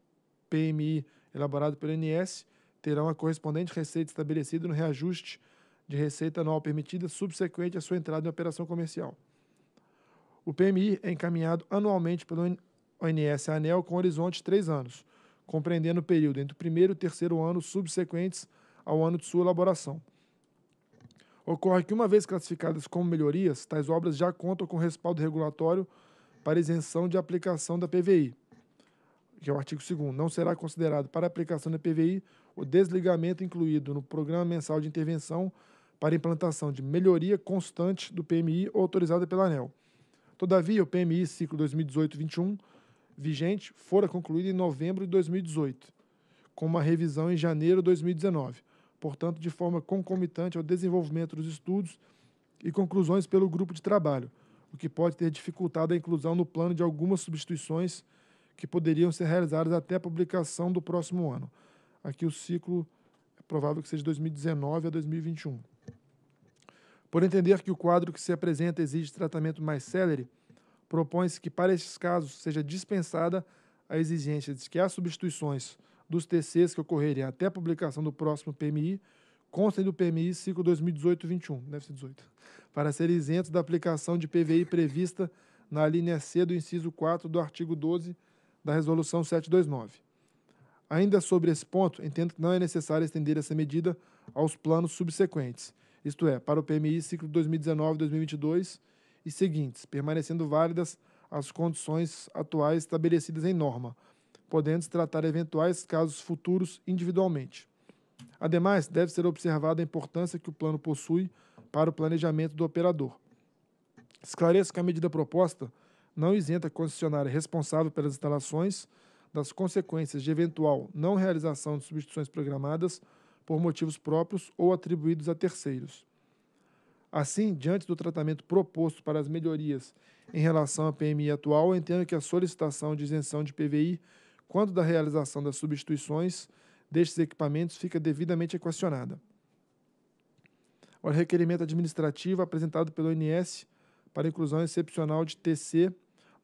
PMI elaborado pelo INS, terão a correspondente receita estabelecida no reajuste de receita anual permitida subsequente à sua entrada em operação comercial. O PMI é encaminhado anualmente pelo ONS ANEL com horizonte de três anos, compreendendo o período entre o primeiro e o terceiro ano subsequentes ao ano de sua elaboração. Ocorre que, uma vez classificadas como melhorias, tais obras já contam com respaldo regulatório para isenção de aplicação da PVI, que é o artigo 2 não será considerado para aplicação da PVI o desligamento incluído no Programa Mensal de Intervenção para implantação de melhoria constante do PMI autorizada pela ANEL. Todavia, o PMI ciclo 2018-21 vigente fora concluído em novembro de 2018, com uma revisão em janeiro de 2019, portanto, de forma concomitante ao desenvolvimento dos estudos e conclusões pelo grupo de trabalho, o que pode ter dificultado a inclusão no plano de algumas substituições que poderiam ser realizadas até a publicação do próximo ano. Aqui o ciclo é provável que seja 2019 a 2021. Por entender que o quadro que se apresenta exige tratamento mais célere, propõe-se que, para esses casos, seja dispensada a exigência de que as substituições dos TCs que ocorrerem até a publicação do próximo PMI constem do PMI ciclo 2018-21, deve ser para serem isentos da aplicação de PVI prevista na linha C do inciso 4 do artigo 12 da Resolução 729. Ainda sobre esse ponto, entendo que não é necessário estender essa medida aos planos subsequentes, isto é, para o PMI ciclo 2019-2022 e seguintes, permanecendo válidas as condições atuais estabelecidas em norma, podendo tratar eventuais casos futuros individualmente. Ademais, deve ser observada a importância que o plano possui para o planejamento do operador. Esclareço que a medida proposta não isenta a concessionária responsável pelas instalações das consequências de eventual não realização de substituições programadas por motivos próprios ou atribuídos a terceiros. Assim, diante do tratamento proposto para as melhorias em relação à PMI atual, entendo que a solicitação de isenção de PVI, quando da realização das substituições destes equipamentos, fica devidamente equacionada. O requerimento administrativo apresentado pelo INS para inclusão excepcional de TC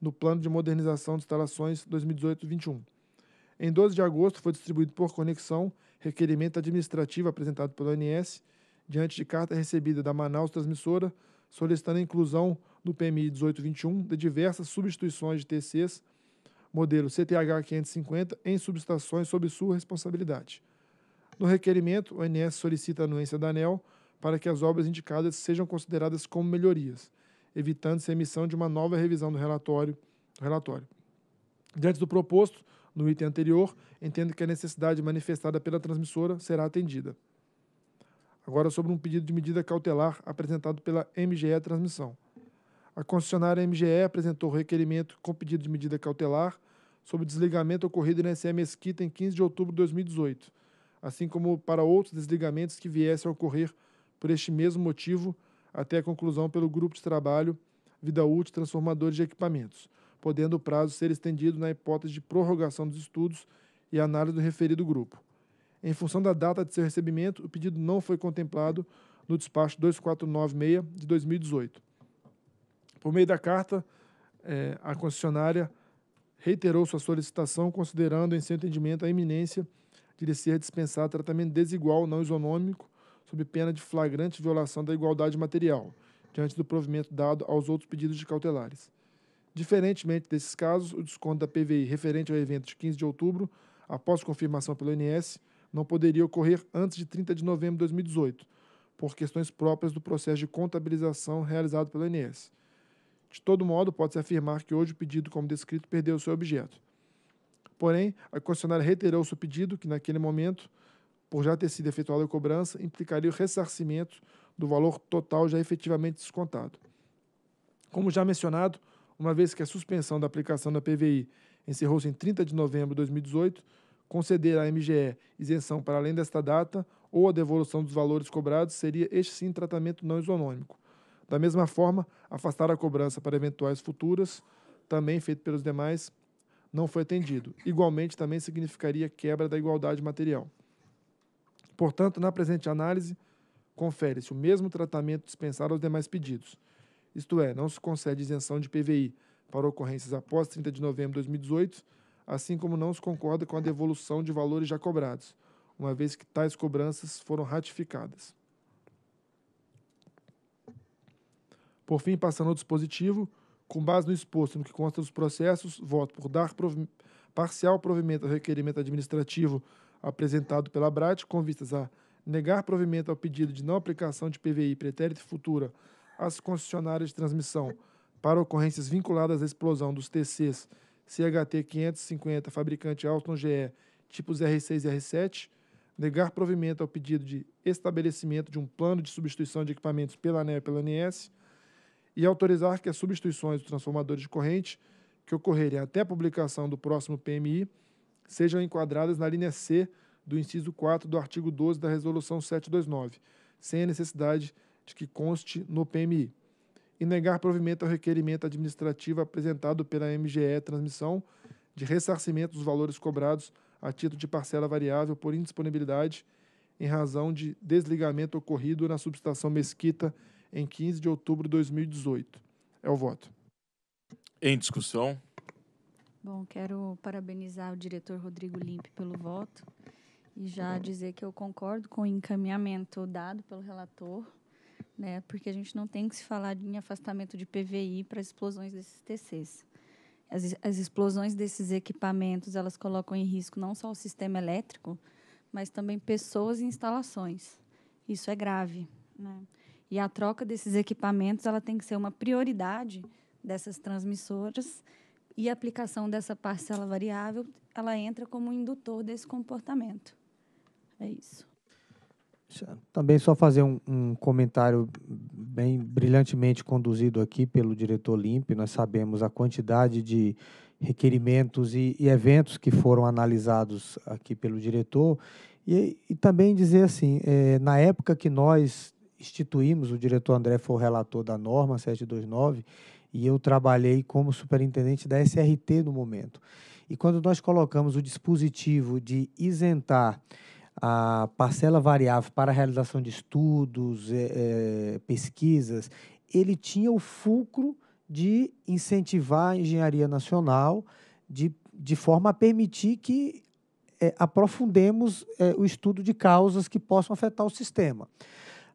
no Plano de Modernização de Instalações 2018-21. Em 12 de agosto, foi distribuído por conexão requerimento administrativo apresentado pelo ONS, diante de carta recebida da Manaus Transmissora solicitando a inclusão no PMI 1821 de diversas substituições de TCs modelo CTH 550 em subestações sob sua responsabilidade. No requerimento, o ONS solicita a anuência da ANEL para que as obras indicadas sejam consideradas como melhorias, evitando-se a emissão de uma nova revisão do relatório. Do relatório. Diante do proposto, no item anterior, entendo que a necessidade manifestada pela transmissora será atendida. Agora, sobre um pedido de medida cautelar apresentado pela MGE Transmissão. A concessionária MGE apresentou requerimento com pedido de medida cautelar sobre o desligamento ocorrido na SE Mesquita em 15 de outubro de 2018, assim como para outros desligamentos que viessem a ocorrer por este mesmo motivo, até a conclusão pelo grupo de trabalho Vida Útil Transformadores de Equipamentos podendo o prazo ser estendido na hipótese de prorrogação dos estudos e análise do referido grupo. Em função da data de seu recebimento, o pedido não foi contemplado no despacho 2496 de 2018. Por meio da carta, é, a concessionária reiterou sua solicitação, considerando, em seu entendimento, a iminência de lhe ser dispensado tratamento desigual não isonômico, sob pena de flagrante violação da igualdade material, diante do provimento dado aos outros pedidos de cautelares. Diferentemente desses casos, o desconto da PVI referente ao evento de 15 de outubro, após confirmação pelo INS, não poderia ocorrer antes de 30 de novembro de 2018, por questões próprias do processo de contabilização realizado pelo INS. De todo modo, pode-se afirmar que hoje o pedido, como descrito, perdeu seu objeto. Porém, a concessionária reiterou seu pedido, que naquele momento, por já ter sido efetuada a cobrança, implicaria o ressarcimento do valor total já efetivamente descontado. Como já mencionado, uma vez que a suspensão da aplicação da PVI encerrou-se em 30 de novembro de 2018, conceder à MGE isenção para além desta data ou a devolução dos valores cobrados seria este sim tratamento não isonômico. Da mesma forma, afastar a cobrança para eventuais futuras, também feito pelos demais, não foi atendido. Igualmente, também significaria quebra da igualdade material. Portanto, na presente análise, confere-se o mesmo tratamento dispensado aos demais pedidos isto é, não se concede isenção de PVI para ocorrências após 30 de novembro de 2018, assim como não se concorda com a devolução de valores já cobrados, uma vez que tais cobranças foram ratificadas. Por fim, passando ao dispositivo, com base no exposto no que consta dos processos, voto por dar provi parcial provimento ao requerimento administrativo apresentado pela BRAT, com vistas a negar provimento ao pedido de não aplicação de PVI pretérito futura às concessionárias de transmissão para ocorrências vinculadas à explosão dos TCs CHT 550, fabricante Alton GE, tipos R6 e R7, negar provimento ao pedido de estabelecimento de um plano de substituição de equipamentos pela ANEL e pela ANS e autorizar que as substituições dos transformadores de corrente que ocorrerem até a publicação do próximo PMI sejam enquadradas na linha C do inciso 4 do artigo 12 da Resolução 729, sem a necessidade de de que conste no PMI. E negar provimento ao requerimento administrativo apresentado pela MGE Transmissão de ressarcimento dos valores cobrados a título de parcela variável por indisponibilidade em razão de desligamento ocorrido na subestação Mesquita em 15 de outubro de 2018. É o voto. Em discussão. Bom, quero parabenizar o diretor Rodrigo Limpe pelo voto e já tá dizer que eu concordo com o encaminhamento dado pelo relator né? Porque a gente não tem que se falar em afastamento de PVI para explosões desses TCs. As, as explosões desses equipamentos, elas colocam em risco não só o sistema elétrico, mas também pessoas e instalações. Isso é grave, né? E a troca desses equipamentos, ela tem que ser uma prioridade dessas transmissoras e a aplicação dessa parcela variável, ela entra como um indutor desse comportamento. É isso. Também só fazer um, um, comentário bem brilhantemente conduzido aqui pelo diretor Limpe. Nós sabemos a quantidade de requerimentos e, e eventos que foram analisados aqui pelo diretor. E, e também dizer assim, é, na época que nós instituímos, o diretor André foi o relator da norma 729, e eu trabalhei como superintendente da SRT no momento. E quando nós colocamos o dispositivo de isentar a parcela variável para a realização de estudos, é, é, pesquisas, ele tinha o fulcro de incentivar a engenharia nacional de, de forma a permitir que é, aprofundemos o estudo de causas que possam afetar o sistema.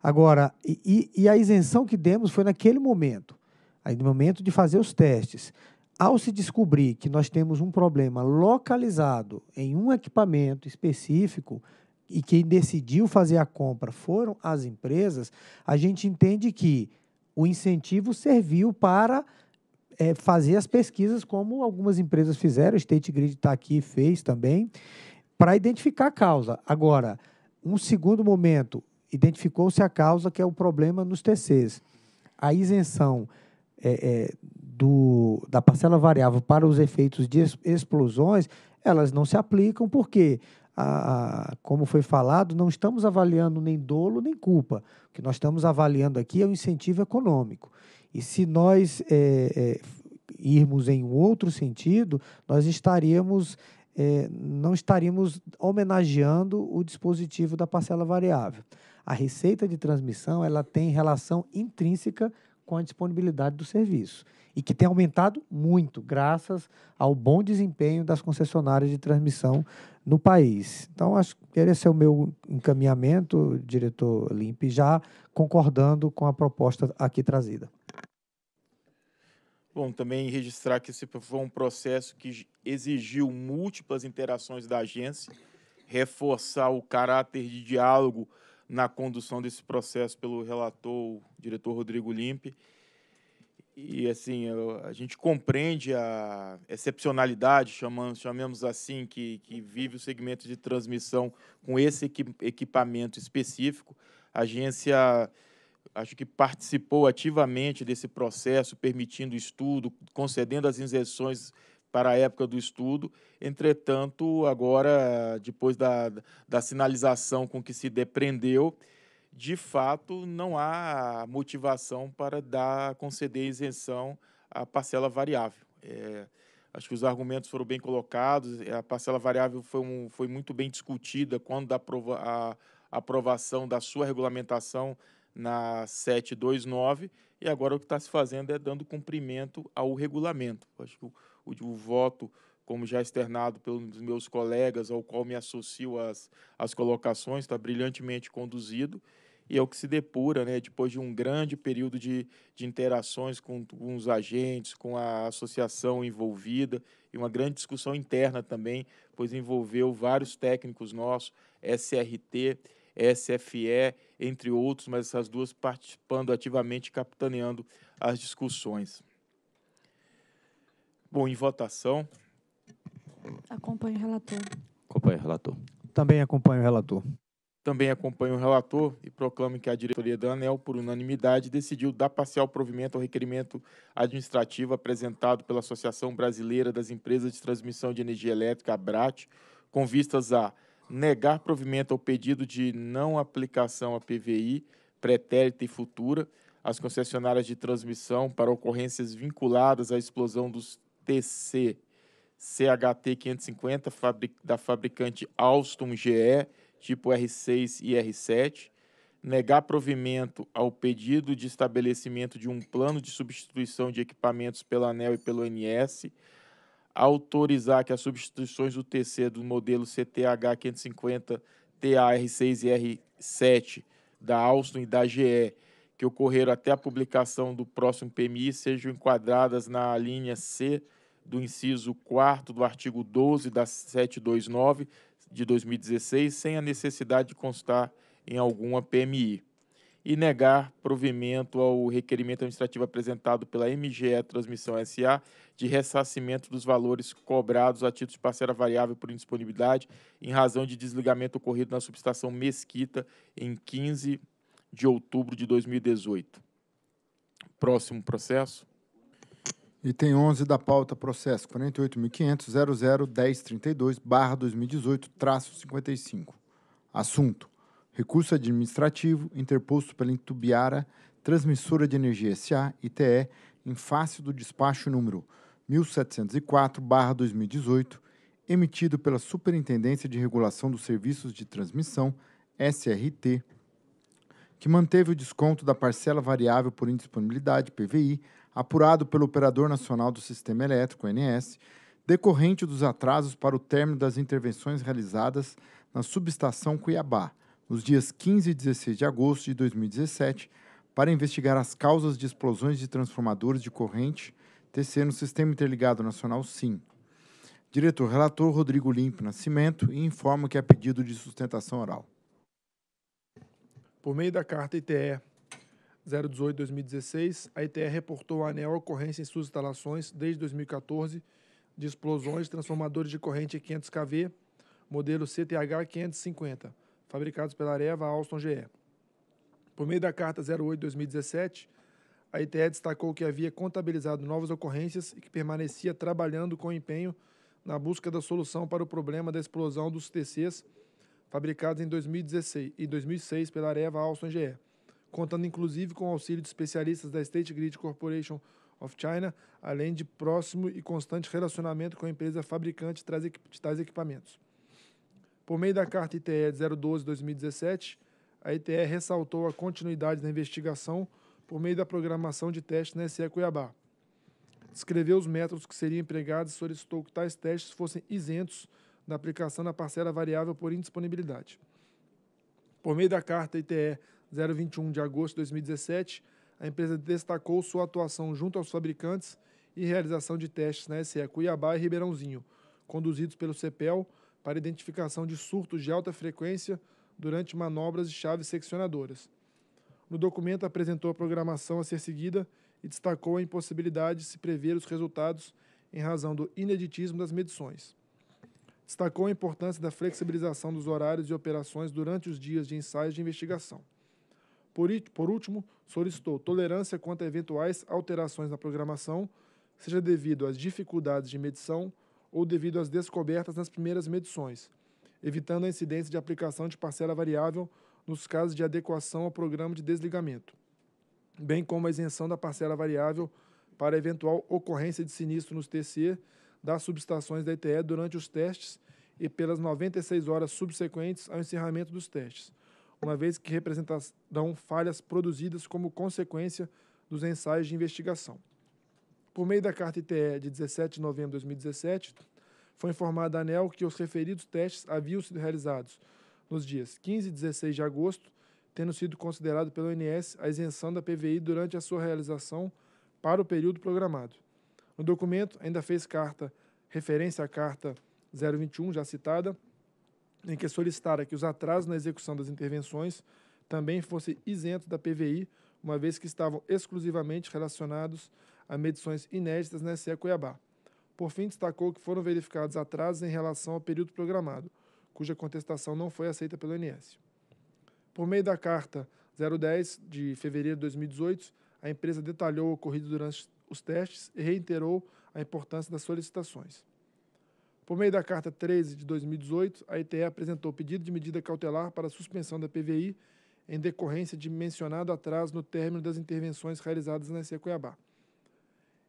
Agora, e, e a isenção que demos foi naquele momento, aí no momento de fazer os testes ao se descobrir que nós temos um problema localizado em um equipamento específico, e quem decidiu fazer a compra foram as empresas, a gente entende que o incentivo serviu para é, fazer as pesquisas, como algumas empresas fizeram, o State Grid está aqui fez também, para identificar a causa. Agora, um segundo momento, identificou-se a causa, que é o problema nos TCs. A isenção é, é, do, da parcela variável para os efeitos de explosões, elas não se aplicam, por quê? Porque a, a, como foi falado, não estamos avaliando nem dolo nem culpa. O que nós estamos avaliando aqui é o incentivo econômico. E se nós é, é, irmos em um outro sentido, nós estaríamos é, eh, não estaríamos homenageando o dispositivo da parcela variável. A receita de transmissão ela tem relação intrínseca com a disponibilidade do serviço e que tem aumentado muito, graças ao bom desempenho das concessionárias de transmissão no país. Então, acho que esse é o meu encaminhamento, diretor Limp, já concordando com a proposta aqui trazida. Bom, também registrar que esse foi um processo que exigiu múltiplas interações da agência, reforçar o caráter de diálogo na condução desse processo pelo relator, o diretor Rodrigo Limpe, e assim eu, a gente compreende a excepcionalidade, chamamos, chamemos assim, que, que vive o segmento de transmissão com esse equipamento específico. A agência acho que participou ativamente desse processo, permitindo o estudo, concedendo as inserções para a época do estudo. Entretanto, agora, depois da, da sinalização com que se depreendeu, de fato, não há motivação para dar, conceder isenção à parcela variável. É, acho que os argumentos foram bem colocados, é, a parcela variável foi, um, foi muito bem discutida quando aprova, a aprovação da sua regulamentação na 729, e agora o que está se fazendo é dando cumprimento ao regulamento. Acho que o, o, o voto como já externado pelos meus colegas, ao qual me associo às colocações, está brilhantemente conduzido e é o que se depura, né, depois de um grande período de, de interações com, com os agentes, com a associação envolvida, e uma grande discussão interna também, pois envolveu vários técnicos nossos, SRT, SFE, entre outros, mas essas duas participando ativamente, capitaneando as discussões. Bom, em votação. Acompanho o relator. Acompanho o relator. Também acompanho o relator. Também acompanho o relator e proclamo que a diretoria da ANEL, por unanimidade, decidiu dar parcial provimento ao requerimento administrativo apresentado pela Associação Brasileira das Empresas de Transmissão de Energia Elétrica, ABRAT, com vistas a negar provimento ao pedido de não aplicação a PVI, pretérita e futura, às concessionárias de transmissão para ocorrências vinculadas à explosão dos TC CHT 550 da fabricante Alstom GE tipo R6 e R7, negar provimento ao pedido de estabelecimento de um plano de substituição de equipamentos pela ANEL e pelo NS, autorizar que as substituições do TC do modelo CTH 550 r 6 e R7 da Alstom e da GE, que ocorreram até a publicação do próximo PMI, sejam enquadradas na linha C do inciso 4 do artigo 12 da 729, de 2016 sem a necessidade de constar em alguma PMI e negar provimento ao requerimento administrativo apresentado pela MGE Transmissão SA de ressarcimento dos valores cobrados a título de parcela variável por indisponibilidade em razão de desligamento ocorrido na subestação Mesquita em 15 de outubro de 2018. Próximo processo. Item 11 da pauta, processo 48.500.00.1032-2018-55. Assunto: Recurso administrativo interposto pela Intubiara Transmissora de Energia S.A. ITE em face do despacho número 1704-2018, emitido pela Superintendência de Regulação dos Serviços de Transmissão, SRT, que manteve o desconto da parcela variável por indisponibilidade, PVI, apurado pelo Operador Nacional do Sistema Elétrico, ONS, decorrente dos atrasos para o término das intervenções realizadas na subestação Cuiabá, nos dias 15 e 16 de agosto de 2017, para investigar as causas de explosões de transformadores de corrente TC no Sistema Interligado Nacional SIM. Diretor relator Rodrigo Limpo Nascimento informa que é pedido de sustentação oral. Por meio da carta ITE 018-2016, a ITR reportou a ANEL ocorrência em suas instalações desde 2014 de explosões de transformadores de corrente 500 kV, modelo CTH 550, fabricados pela Areva Alstom GE. Por meio da carta 08-2017, a ITE destacou que havia contabilizado novas ocorrências e que permanecia trabalhando com empenho na busca da solução para o problema da explosão dos TCs fabricados em 2016 e 2006 pela Areva Alstom GE contando inclusive com o auxílio de especialistas da State Grid Corporation of China, além de próximo e constante relacionamento com a empresa fabricante de tais equipamentos. Por meio da carta ITE 012-2017, a ITE ressaltou a continuidade da investigação por meio da programação de testes na SE Cuiabá. Descreveu os métodos que seriam empregados e solicitou que tais testes fossem isentos da aplicação da parcela variável por indisponibilidade. Por meio da carta ITE 021 de agosto de 2017, a empresa destacou sua atuação junto aos fabricantes e realização de testes na SE Cuiabá e Ribeirãozinho, conduzidos pelo CEPEL para identificação de surtos de alta frequência durante manobras de chaves seccionadoras. No documento, apresentou a programação a ser seguida e destacou a impossibilidade de se prever os resultados em razão do ineditismo das medições. Destacou a importância da flexibilização dos horários de operações durante os dias de ensaios de investigação. Por, por último, solicitou tolerância quanto a eventuais alterações na programação, seja devido às dificuldades de medição ou devido às descobertas nas primeiras medições, evitando a incidência de aplicação de parcela variável nos casos de adequação ao programa de desligamento, bem como a isenção da parcela variável para eventual ocorrência de sinistro nos TC das subestações da ITE durante os testes e pelas 96 horas subsequentes ao encerramento dos testes, uma vez que representarão falhas produzidas como consequência dos ensaios de investigação. Por meio da carta ITE de 17 de novembro de 2017, foi informada a ANEL que os referidos testes haviam sido realizados nos dias 15 e 16 de agosto, tendo sido considerado pelo INS a isenção da PVI durante a sua realização para o período programado. No documento, ainda fez carta referência à carta 021, já citada, em que solicitara que os atrasos na execução das intervenções também fossem isentos da PVI, uma vez que estavam exclusivamente relacionados a medições inéditas na SE Cuiabá. Por fim, destacou que foram verificados atrasos em relação ao período programado, cuja contestação não foi aceita pelo INS. Por meio da carta 010 de fevereiro de 2018, a empresa detalhou o ocorrido durante os testes e reiterou a importância das solicitações. Por meio da Carta 13 de 2018, a ETE apresentou pedido de medida cautelar para suspensão da PVI em decorrência de mencionado atraso no término das intervenções realizadas na EC Cuiabá.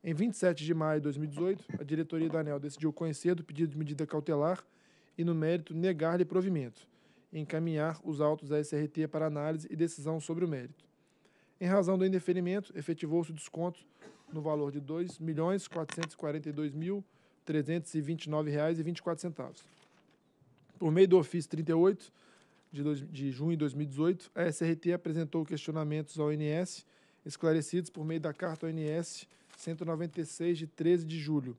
Em 27 de maio de 2018, a diretoria da ANEL decidiu conhecer do pedido de medida cautelar e, no mérito, negar-lhe provimento e encaminhar os autos da SRT para análise e decisão sobre o mérito. Em razão do indeferimento, efetivou-se o desconto no valor de R$ 2.442.000. R$ 329,24. Por meio do ofício 38 de, 2, de junho de 2018, a SRT apresentou questionamentos ao ONS, esclarecidos por meio da carta ONS 196 de 13 de julho.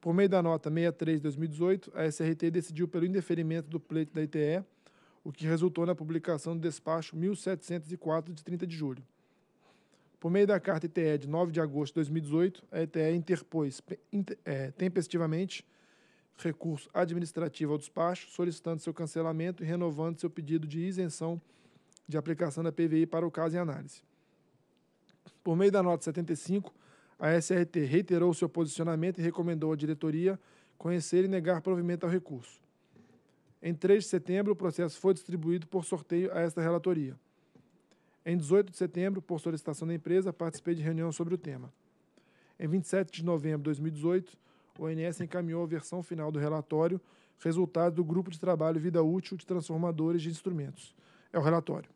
Por meio da nota 63 de 2018, a SRT decidiu pelo indeferimento do pleito da ITE, o que resultou na publicação do despacho 1704 de 30 de julho. Por meio da carta ITE de 9 de agosto de 2018, a ITE interpôs é, tempestivamente recurso administrativo ao despacho, solicitando seu cancelamento e renovando seu pedido de isenção de aplicação da PVI para o caso em análise. Por meio da nota 75, a SRT reiterou seu posicionamento e recomendou à diretoria conhecer e negar provimento ao recurso. Em 3 de setembro, o processo foi distribuído por sorteio a esta relatoria. Em 18 de setembro, por solicitação da empresa, participei de reunião sobre o tema. Em 27 de novembro de 2018, o ONS encaminhou a versão final do relatório, resultado do Grupo de Trabalho Vida Útil de Transformadores de Instrumentos. É o relatório.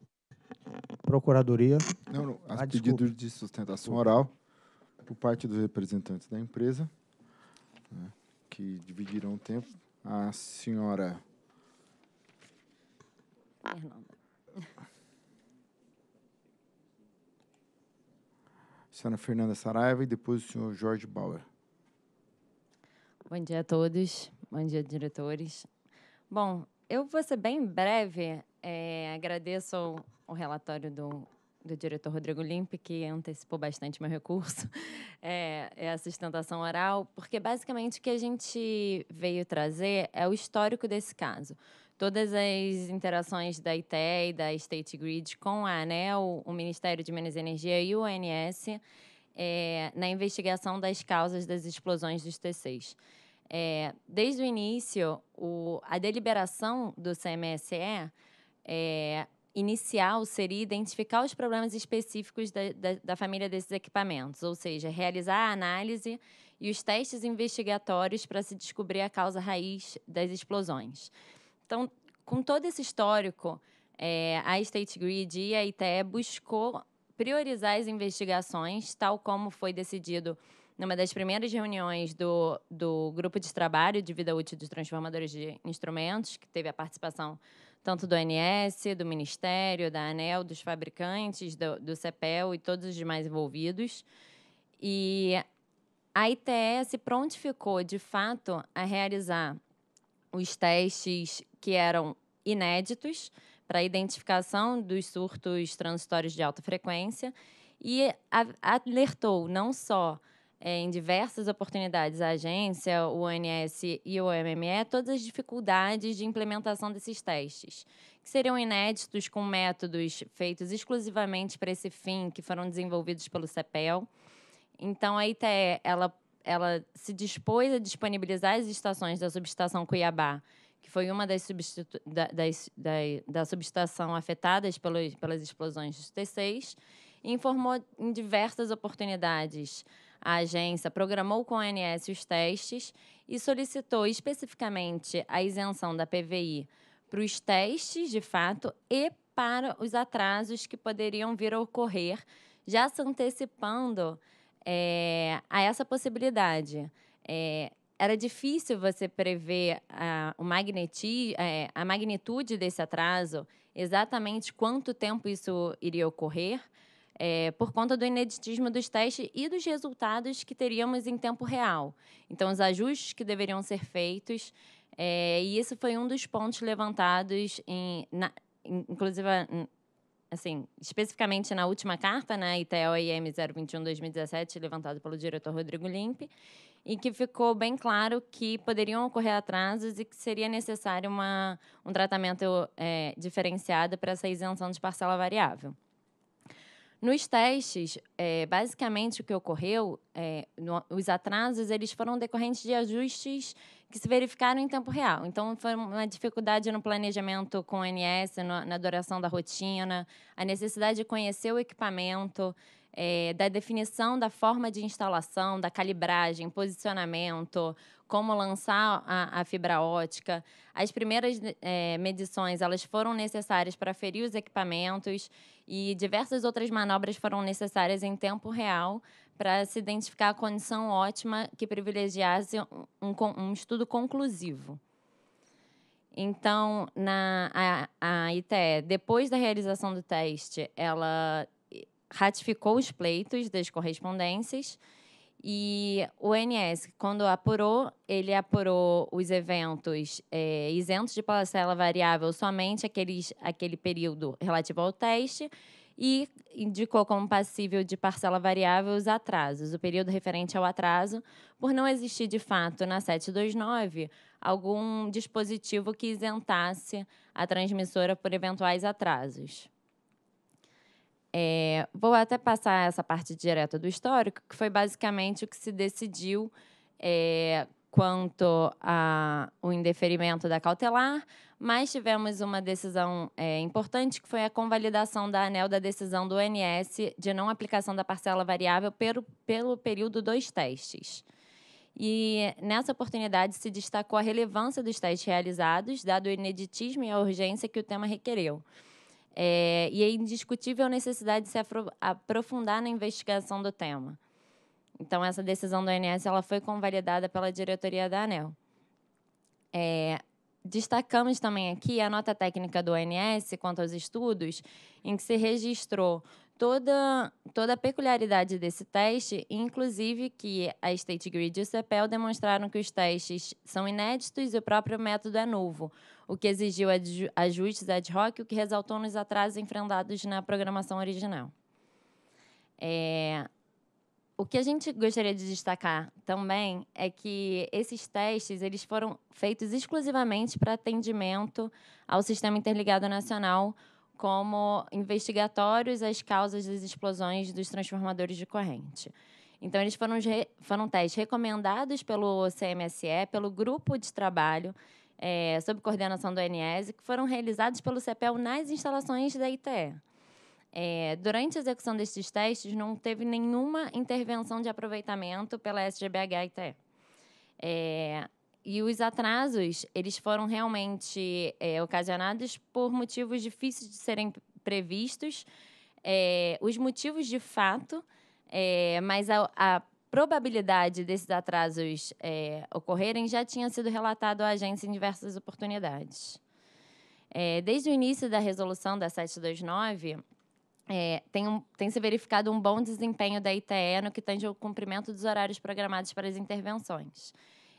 Procuradoria. Não, não. Ah, pedido de sustentação oral por parte dos representantes da empresa, né, que dividirão o tempo. A senhora. Fernanda. senhora Fernanda Saraiva e depois o senhor Jorge Bauer. Bom dia a todos, bom dia, diretores. Bom, eu vou ser bem breve. É, agradeço o, o relatório do, do, diretor Rodrigo Limpe, que antecipou bastante meu recurso, é, é a sustentação oral, porque basicamente o que a gente veio trazer é o histórico desse caso. Todas as interações da e da State Grid com a ANEL, o Ministério de Minas e Energia e o ONS é, na investigação das causas das explosões dos T6. É, desde o início, o, a deliberação do CMSE é, inicial seria identificar os problemas específicos da, da, da, família desses equipamentos, ou seja, realizar a análise e os testes investigatórios para se descobrir a causa raiz das explosões. Então, com todo esse histórico, é, a State Grid e a ITE buscou priorizar as investigações, tal como foi decidido numa das primeiras reuniões do, do grupo de trabalho de vida útil dos transformadores de instrumentos, que teve a participação tanto do ANS, do Ministério, da ANEL, dos fabricantes, do, do CEPEL e todos os demais envolvidos. E a ITE se prontificou, de fato, a realizar os testes que eram inéditos para identificação dos surtos transitórios de alta frequência e alertou não só é, em diversas oportunidades a agência, o ONS e o MME todas as dificuldades de implementação desses testes, que seriam inéditos com métodos feitos exclusivamente para esse fim, que foram desenvolvidos pelo CEPEL. Então, a ITE ela, ela se dispôs a disponibilizar as estações da subestação Cuiabá que foi uma das, substitu da, das, da, da subestação afetadas pelos, pelas explosões dos T6, informou em diversas oportunidades a agência programou com a ANS os testes e solicitou especificamente a isenção da PVI para os testes, de fato, e para os atrasos que poderiam vir a ocorrer, já se antecipando é, a essa possibilidade. É, era difícil você prever a, o magneti, é, a magnitude desse atraso, exatamente quanto tempo isso iria ocorrer, é, por conta do ineditismo dos testes e dos resultados que teríamos em tempo real. Então, os ajustes que deveriam ser feitos, é, e isso foi um dos pontos levantados, em, na, inclusive assim, especificamente na última carta, né, Itel im 021-2017, levantada pelo diretor Rodrigo Limpe, e que ficou bem claro que poderiam ocorrer atrasos e que seria necessário uma, um tratamento é, diferenciado para essa isenção de parcela variável. Nos testes, é, basicamente o que ocorreu, é, no, os atrasos eles foram decorrentes de ajustes que se verificaram em tempo real. Então, foi uma dificuldade no planejamento com o NS, no, na duração da rotina, a necessidade de conhecer o equipamento, é, da definição da forma de instalação, da calibragem, posicionamento, como lançar a, a fibra ótica. As primeiras é, medições elas foram necessárias para ferir os equipamentos e diversas outras manobras foram necessárias em tempo real para se identificar a condição ótima que privilegiasse um, um estudo conclusivo. Então, na, a, a ITE, depois da realização do teste, ela eh, ratificou os pleitos das correspondências e o NS, quando apurou, ele apurou os eventos é, isentos de parcela variável somente aqueles, aquele período relativo ao teste e indicou como passível de parcela variável os atrasos, o período referente ao atraso, por não existir de fato na 729 algum dispositivo que isentasse a transmissora por eventuais atrasos. É, vou até passar essa parte direta do histórico, que foi basicamente o que se decidiu é, quanto ao indeferimento da cautelar, mas tivemos uma decisão é, importante, que foi a convalidação da ANEL da decisão do ONS de não aplicação da parcela variável pelo, pelo período dos testes. E nessa oportunidade se destacou a relevância dos testes realizados, dado o ineditismo e a urgência que o tema requereu. É, e a indiscutível necessidade de se aprofundar na investigação do tema. Então, essa decisão do ONS ela foi convalidada pela diretoria da ANEL. É, destacamos também aqui a nota técnica do ONS quanto aos estudos, em que se registrou toda, toda a peculiaridade desse teste, inclusive que a State Grid e o CEPEL demonstraram que os testes são inéditos e o próprio método é novo, o que exigiu ajustes ad hoc, o que resultou nos atrasos enfrentados na programação original. É, o que a gente gostaria de destacar também é que esses testes eles foram feitos exclusivamente para atendimento ao Sistema Interligado Nacional como investigatórios às causas das explosões dos transformadores de corrente. Então, eles foram, foram testes recomendados pelo CMSE, pelo grupo de trabalho, é, sob coordenação do NS, que foram realizados pelo CEPEL nas instalações da ITE. É, durante a execução destes testes, não teve nenhuma intervenção de aproveitamento pela SGBH ITE. É, e os atrasos, eles foram realmente é, ocasionados por motivos difíceis de serem previstos, é, os motivos de fato, é, mas a, a, probabilidade desses atrasos é, ocorrerem já tinha sido relatado à agência em diversas oportunidades. desde o início da resolução da 729, é, tem, um, tem, se verificado um bom desempenho da ITE no que tange ao cumprimento dos horários programados para as intervenções.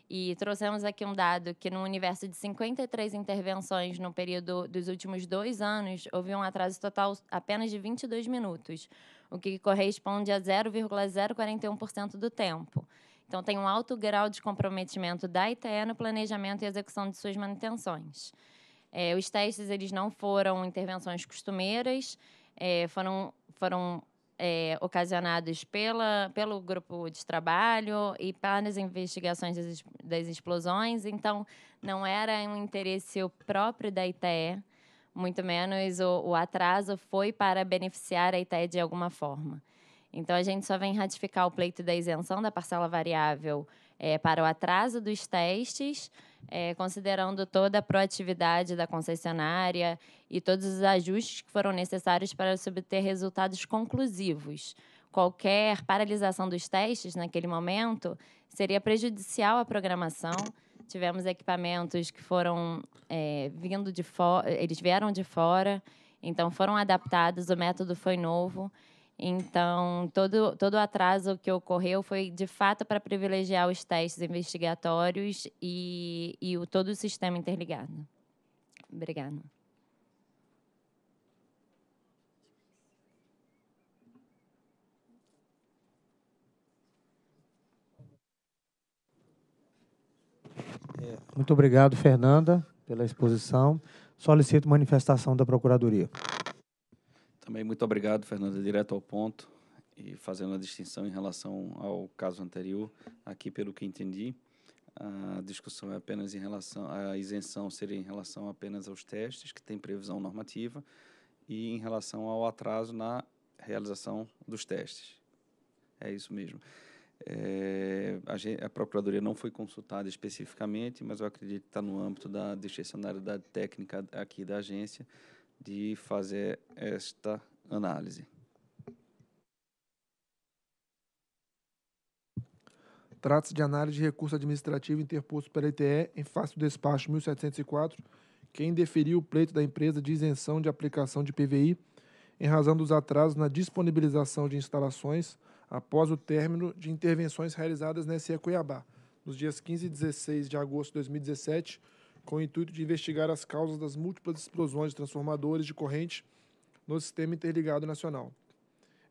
E trouxemos aqui um dado que, no universo de 53 intervenções no período dos últimos dois anos, houve um atraso total apenas de 22 minutos, o que corresponde a 0,041% do tempo. Então, tem um alto grau de comprometimento da ITE no planejamento e execução de suas manutenções. É, os testes eles não foram intervenções costumeiras, é, foram, foram é, ocasionados pela, pelo grupo de trabalho e pelas investigações das, das explosões. Então, não era um interesse próprio da ITE, muito menos o, o atraso foi para beneficiar a ITE de alguma forma. Então, a gente só vem ratificar o pleito da isenção da parcela variável é, para o atraso dos testes, é, considerando toda a proatividade da concessionária e todos os ajustes que foram necessários para se obter resultados conclusivos. Qualquer paralisação dos testes naquele momento seria prejudicial à programação. Tivemos equipamentos que foram é, vindo de fora, eles vieram de fora, então foram adaptados, o método foi novo. Então, todo, todo o atraso que ocorreu foi, de fato, para privilegiar os testes investigatórios e, e o, todo o sistema interligado. Obrigada. É, muito obrigado, Fernanda, pela exposição. Solicito manifestação da Procuradoria. Também muito obrigado, Fernanda, é direto ao ponto e fazendo a distinção em relação ao caso anterior, aqui pelo que entendi, a discussão é apenas em relação a isenção seria em relação apenas aos testes que tem previsão normativa e em relação ao atraso na realização dos testes. É isso mesmo. É, a, a, Procuradoria não foi consultada especificamente, mas eu acredito que está no âmbito da discricionariedade técnica aqui da agência de fazer esta análise. Trata-se de análise de recurso administrativo interposto pela ETE em face do despacho 1704, quem deferiu o pleito da empresa de isenção de aplicação de PVI em razão dos atrasos na disponibilização de instalações após o término de intervenções realizadas na SE Cuiabá, nos dias 15 e 16 de agosto de 2017, com o intuito de investigar as causas das múltiplas explosões de transformadores de corrente no Sistema Interligado Nacional.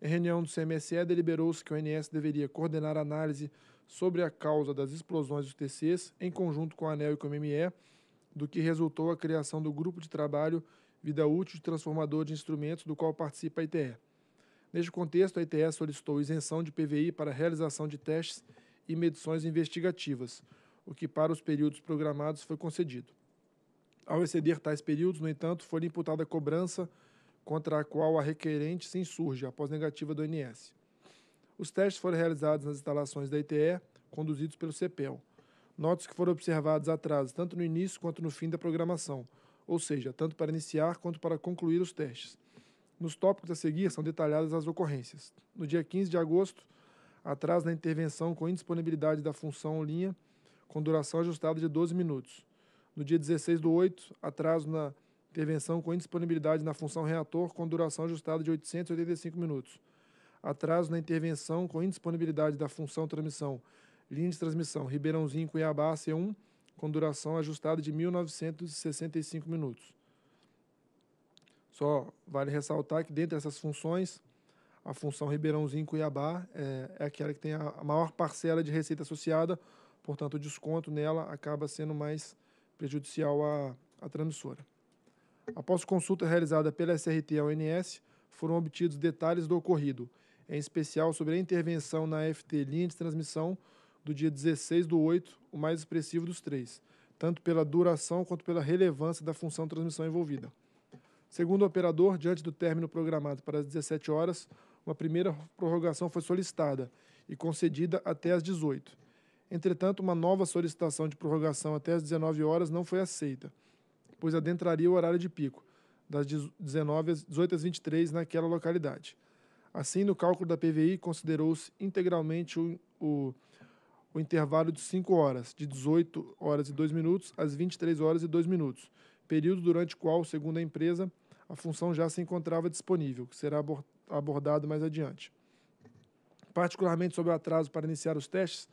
Em reunião do CMSE, deliberou-se que o ONS deveria coordenar a análise sobre a causa das explosões dos TCs, em conjunto com a ANEL e com o MME, do que resultou a criação do Grupo de Trabalho Vida Útil de Transformador de Instrumentos, do qual participa a ITE. Neste contexto, a ITE solicitou isenção de PVI para realização de testes e medições investigativas, o que para os períodos programados foi concedido. Ao exceder tais períodos, no entanto, foi imputada cobrança contra a qual a requerente se insurge após negativa do INS. Os testes foram realizados nas instalações da ITE, conduzidos pelo CPEL Notas que foram observados atrasos tanto no início quanto no fim da programação, ou seja, tanto para iniciar quanto para concluir os testes. Nos tópicos a seguir são detalhadas as ocorrências. No dia 15 de agosto, atraso na intervenção com indisponibilidade da função linha com duração ajustada de 12 minutos. No dia 16 do 8, atraso na intervenção com indisponibilidade na função reator com duração ajustada de 885 minutos. Atraso na intervenção com indisponibilidade da função transmissão, linha de transmissão Ribeirãozinho Cuiabá C1 com duração ajustada de 1965 minutos. Só vale ressaltar que dentre essas funções, a função Ribeirãozinho Cuiabá é, é aquela que tem a maior parcela de receita associada, Portanto, o desconto nela acaba sendo mais prejudicial à, à transmissora. Após consulta realizada pela SRT ao ONS, foram obtidos detalhes do ocorrido, em especial sobre a intervenção na FT linha de transmissão do dia 16 do 8, o mais expressivo dos três, tanto pela duração quanto pela relevância da função transmissão envolvida. Segundo o operador, diante do término programado para as 17 horas, uma primeira prorrogação foi solicitada e concedida até às 18. Entretanto, uma nova solicitação de prorrogação até as 19 horas não foi aceita, pois adentraria o horário de pico, das 19 às 18 às 23 naquela localidade. Assim, no cálculo da PVI, considerou-se integralmente o, o, o, intervalo de 5 horas, de 18 horas e 2 minutos às 23 horas e 2 minutos, período durante o qual, segundo a empresa, a função já se encontrava disponível, que será abordado mais adiante. Particularmente sobre o atraso para iniciar os testes,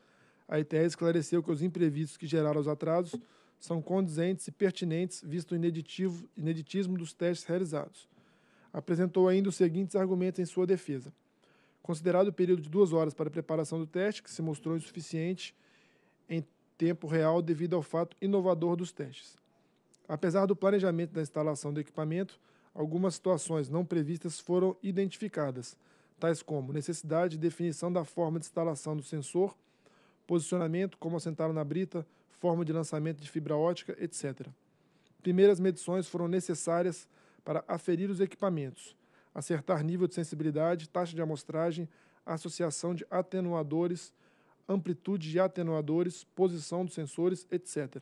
a ITR esclareceu que os imprevistos que geraram os atrasos são condizentes e pertinentes, visto o ineditismo dos testes realizados. Apresentou ainda os seguintes argumentos em sua defesa. Considerado o período de duas horas para a preparação do teste, que se mostrou insuficiente em tempo real devido ao fato inovador dos testes. Apesar do planejamento da instalação do equipamento, algumas situações não previstas foram identificadas, tais como necessidade de definição da forma de instalação do sensor posicionamento, como assentaram na brita, forma de lançamento de fibra ótica, etc. Primeiras medições foram necessárias para aferir os equipamentos, acertar nível de sensibilidade, taxa de amostragem, associação de atenuadores, amplitude de atenuadores, posição dos sensores, etc.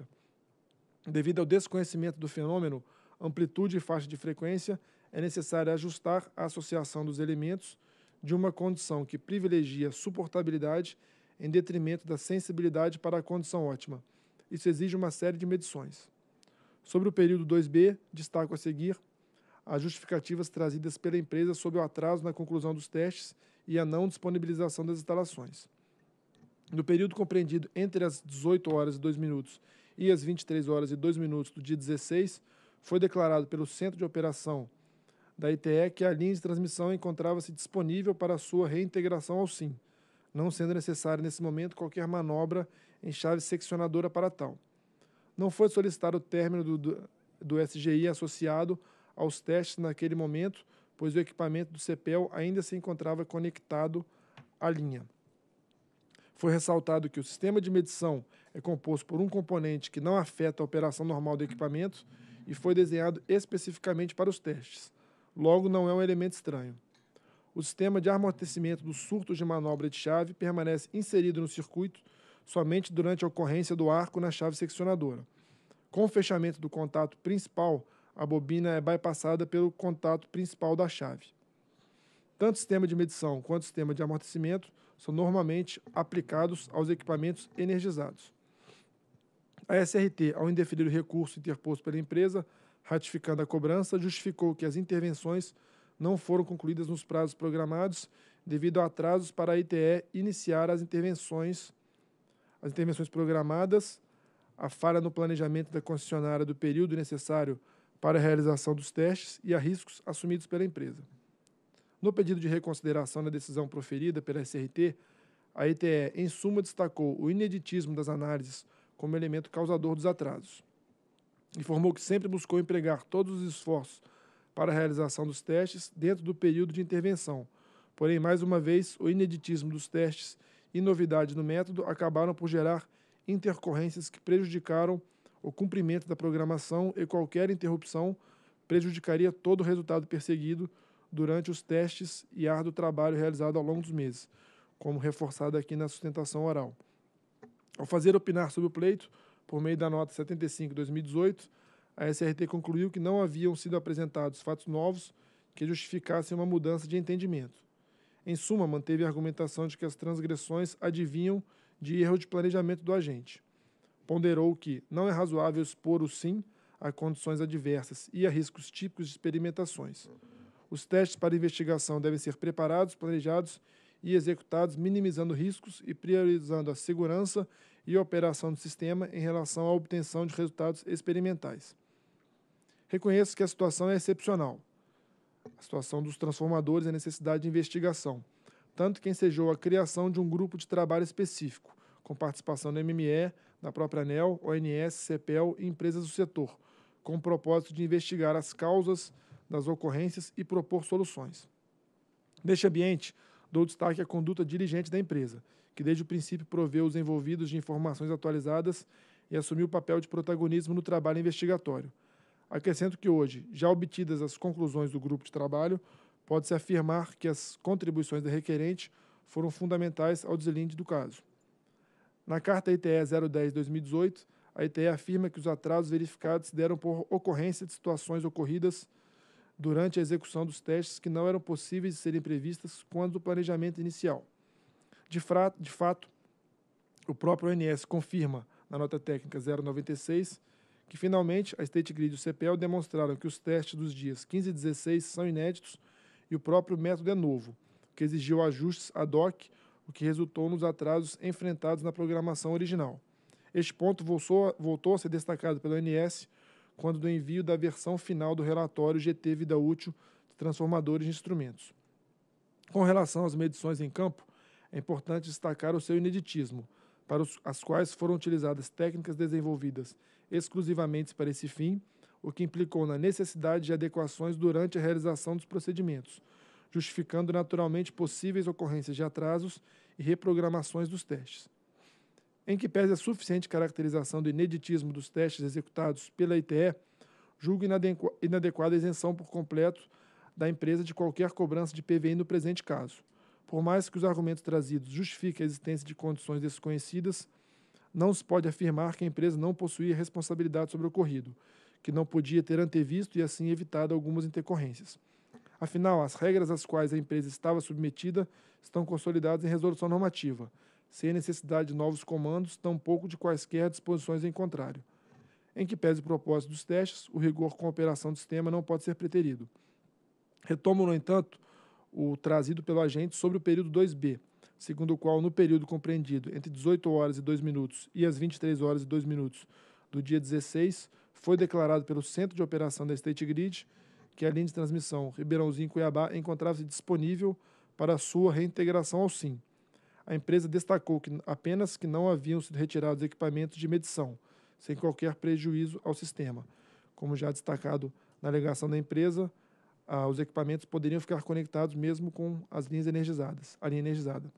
Devido ao desconhecimento do fenômeno, amplitude e faixa de frequência, é necessário ajustar a associação dos elementos de uma condição que privilegia suportabilidade em detrimento da sensibilidade para a condição ótima. Isso exige uma série de medições. Sobre o período 2B, destaco a seguir as justificativas trazidas pela empresa sobre o atraso na conclusão dos testes e a não disponibilização das instalações. No período compreendido entre as 18 horas e 2 minutos e as 23 horas e 2 minutos do dia 16, foi declarado pelo Centro de Operação da ITE que a linha de transmissão encontrava-se disponível para sua reintegração ao SIM, não sendo necessária nesse momento qualquer manobra em chave seccionadora para tal. Não foi solicitado o término do, do, do SGI associado aos testes naquele momento, pois o equipamento do CEPEL ainda se encontrava conectado à linha. Foi ressaltado que o sistema de medição é composto por um componente que não afeta a operação normal do equipamento e foi desenhado especificamente para os testes. Logo, não é um elemento estranho o sistema de amortecimento dos surtos de manobra de chave permanece inserido no circuito somente durante a ocorrência do arco na chave seccionadora. Com o fechamento do contato principal, a bobina é bypassada pelo contato principal da chave. Tanto o sistema de medição quanto o sistema de amortecimento são normalmente aplicados aos equipamentos energizados. A SRT, ao indeferir o recurso interposto pela empresa, ratificando a cobrança, justificou que as intervenções não foram concluídas nos prazos programados devido a atrasos para a ITE iniciar as intervenções as intervenções programadas, a falha no planejamento da concessionária do período necessário para a realização dos testes e a riscos assumidos pela empresa. No pedido de reconsideração da decisão proferida pela SRT, a ETE, em suma, destacou o ineditismo das análises como elemento causador dos atrasos. Informou que sempre buscou empregar todos os esforços para a realização dos testes dentro do período de intervenção. Porém, mais uma vez, o ineditismo dos testes e novidade no método acabaram por gerar intercorrências que prejudicaram o cumprimento da programação e qualquer interrupção prejudicaria todo o resultado perseguido durante os testes e árduo trabalho realizado ao longo dos meses, como reforçado aqui na sustentação oral. Ao fazer opinar sobre o pleito, por meio da nota 75-2018, a SRT concluiu que não haviam sido apresentados fatos novos que justificassem uma mudança de entendimento. Em suma, manteve a argumentação de que as transgressões adivinham de erro de planejamento do agente. Ponderou que não é razoável expor o sim a condições adversas e a riscos típicos de experimentações. Os testes para investigação devem ser preparados, planejados e executados, minimizando riscos e priorizando a segurança e operação do sistema em relação à obtenção de resultados experimentais. Reconheço que a situação é excepcional. A situação dos transformadores é necessidade de investigação, tanto que ensejou a criação de um grupo de trabalho específico, com participação do MME, da própria ANEL, ONS, CEPEL e empresas do setor, com o propósito de investigar as causas das ocorrências e propor soluções. Neste ambiente, dou destaque à conduta dirigente da empresa, que desde o princípio proveu os envolvidos de informações atualizadas e assumiu o papel de protagonismo no trabalho investigatório, Acrescento que hoje, já obtidas as conclusões do grupo de trabalho, pode-se afirmar que as contribuições da requerente foram fundamentais ao deslinde do caso. Na carta ITE 010-2018, a ITE afirma que os atrasos verificados se deram por ocorrência de situações ocorridas durante a execução dos testes que não eram possíveis de serem previstas quando do planejamento inicial. De, de fato, o próprio ONS confirma, na nota técnica 096, que finalmente a State Grid e o CPEL demonstraram que os testes dos dias 15 e 16 são inéditos e o próprio método é novo, o que exigiu ajustes ad hoc, o que resultou nos atrasos enfrentados na programação original. Este ponto voltou a ser destacado pelo ANS quando do envio da versão final do relatório GT Vida Útil de Transformadores de Instrumentos. Com relação às medições em campo, é importante destacar o seu ineditismo, para as quais foram utilizadas técnicas desenvolvidas exclusivamente para esse fim, o que implicou na necessidade de adequações durante a realização dos procedimentos, justificando naturalmente possíveis ocorrências de atrasos e reprogramações dos testes. Em que pese a suficiente caracterização do ineditismo dos testes executados pela ITE, julgo inadequada a isenção por completo da empresa de qualquer cobrança de PVI no presente caso. Por mais que os argumentos trazidos justifiquem a existência de condições desconhecidas, não se pode afirmar que a empresa não possuía responsabilidade sobre o ocorrido, que não podia ter antevisto e assim evitado algumas intercorrências. Afinal, as regras às quais a empresa estava submetida estão consolidadas em resolução normativa, sem necessidade de novos comandos, tampouco de quaisquer disposições em contrário. Em que pese o propósito dos testes, o rigor com a operação do sistema não pode ser preterido. Retomo, no entanto, o trazido pelo agente sobre o período 2B, segundo o qual, no período compreendido entre 18 horas e 2 minutos e as 23 horas e 2 minutos do dia 16, foi declarado pelo Centro de Operação da State Grid que a linha de transmissão Ribeirãozinho-Cuiabá encontrava-se disponível para sua reintegração ao SIM. A empresa destacou que apenas que não haviam sido retirados equipamentos de medição, sem qualquer prejuízo ao sistema. Como já destacado na alegação da empresa, ah, os equipamentos poderiam ficar conectados mesmo com as linhas energizadas, a linha energizada.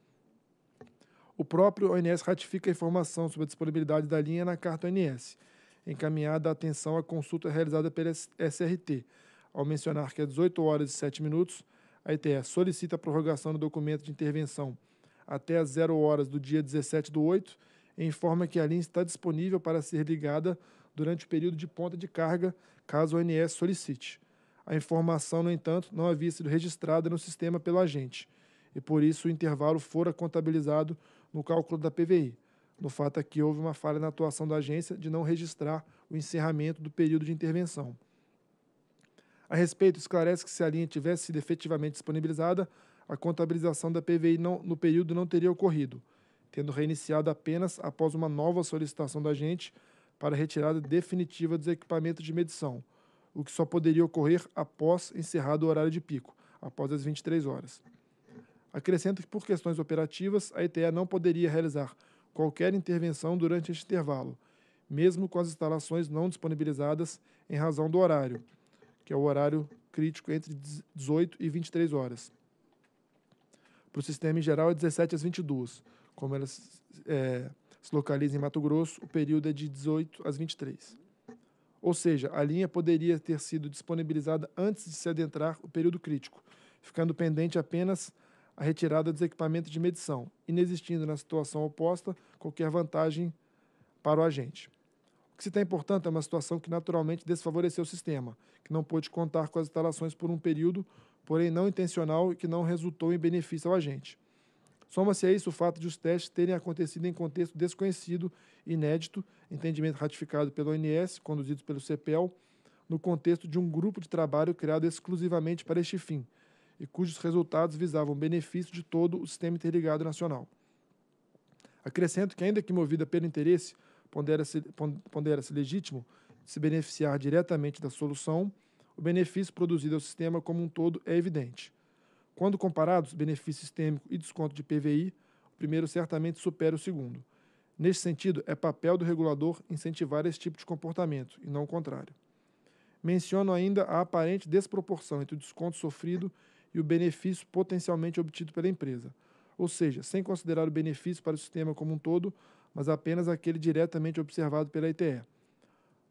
O próprio ONS ratifica a informação sobre a disponibilidade da linha na carta ONS, encaminhada à atenção à consulta realizada pela SRT, ao mencionar que às é 18 horas e 7 minutos, a ITS solicita a prorrogação do documento de intervenção até às 0 horas do dia 17 do 8 e informa que a linha está disponível para ser ligada durante o período de ponta de carga, caso o ONS solicite. A informação, no entanto, não havia sido registrada no sistema pelo agente, e por isso o intervalo fora contabilizado no cálculo da PVI, no fato é que houve uma falha na atuação da agência de não registrar o encerramento do período de intervenção. A respeito, esclarece que se a linha tivesse sido efetivamente disponibilizada, a contabilização da PVI não, no período não teria ocorrido, tendo reiniciado apenas após uma nova solicitação da agente para retirada definitiva dos equipamentos de medição, o que só poderia ocorrer após encerrado o horário de pico, após as 23 horas. Acrescento que, por questões operativas, a ETE não poderia realizar qualquer intervenção durante este intervalo, mesmo com as instalações não disponibilizadas em razão do horário, que é o horário crítico entre 18 e 23 horas. Para o sistema em geral é 17 às 22. Como elas é, se localizam em Mato Grosso, o período é de 18 às 23. Ou seja, a linha poderia ter sido disponibilizada antes de se adentrar o período crítico, ficando pendente apenas a retirada dos equipamentos de medição, inexistindo na situação oposta qualquer vantagem para o agente. O que se tem, portanto, é uma situação que naturalmente desfavoreceu o sistema, que não pôde contar com as instalações por um período, porém não intencional e que não resultou em benefício ao agente. Soma-se a isso o fato de os testes terem acontecido em contexto desconhecido, inédito, entendimento ratificado pelo ONS, conduzido pelo CPEL, no contexto de um grupo de trabalho criado exclusivamente para este fim, e cujos resultados visavam benefício de todo o sistema interligado nacional. Acrescento que, ainda que movida pelo interesse, pondera-se pondera legítimo se beneficiar diretamente da solução, o benefício produzido ao sistema como um todo é evidente. Quando comparados, benefício sistêmico e desconto de PVI, o primeiro certamente supera o segundo. Neste sentido, é papel do regulador incentivar esse tipo de comportamento, e não o contrário. Menciono ainda a aparente desproporção entre o desconto sofrido e o benefício potencialmente obtido pela empresa, ou seja, sem considerar o benefício para o sistema como um todo, mas apenas aquele diretamente observado pela ITE.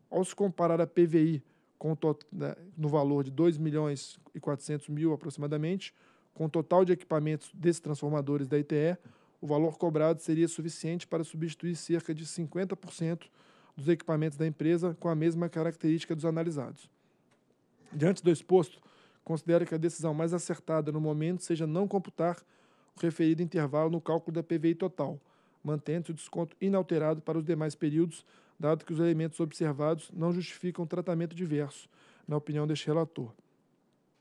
Ao se comparar a PVI com, né, no valor de 2 milhões e 400 mil aproximadamente, com o total de equipamentos desses transformadores da ITE, o valor cobrado seria suficiente para substituir cerca de 50% dos equipamentos da empresa com a mesma característica dos analisados. Diante do exposto, considero que a decisão mais acertada no momento seja não computar o referido intervalo no cálculo da PVI total, mantendo o desconto inalterado para os demais períodos, dado que os elementos observados não justificam tratamento diverso, na opinião deste relator.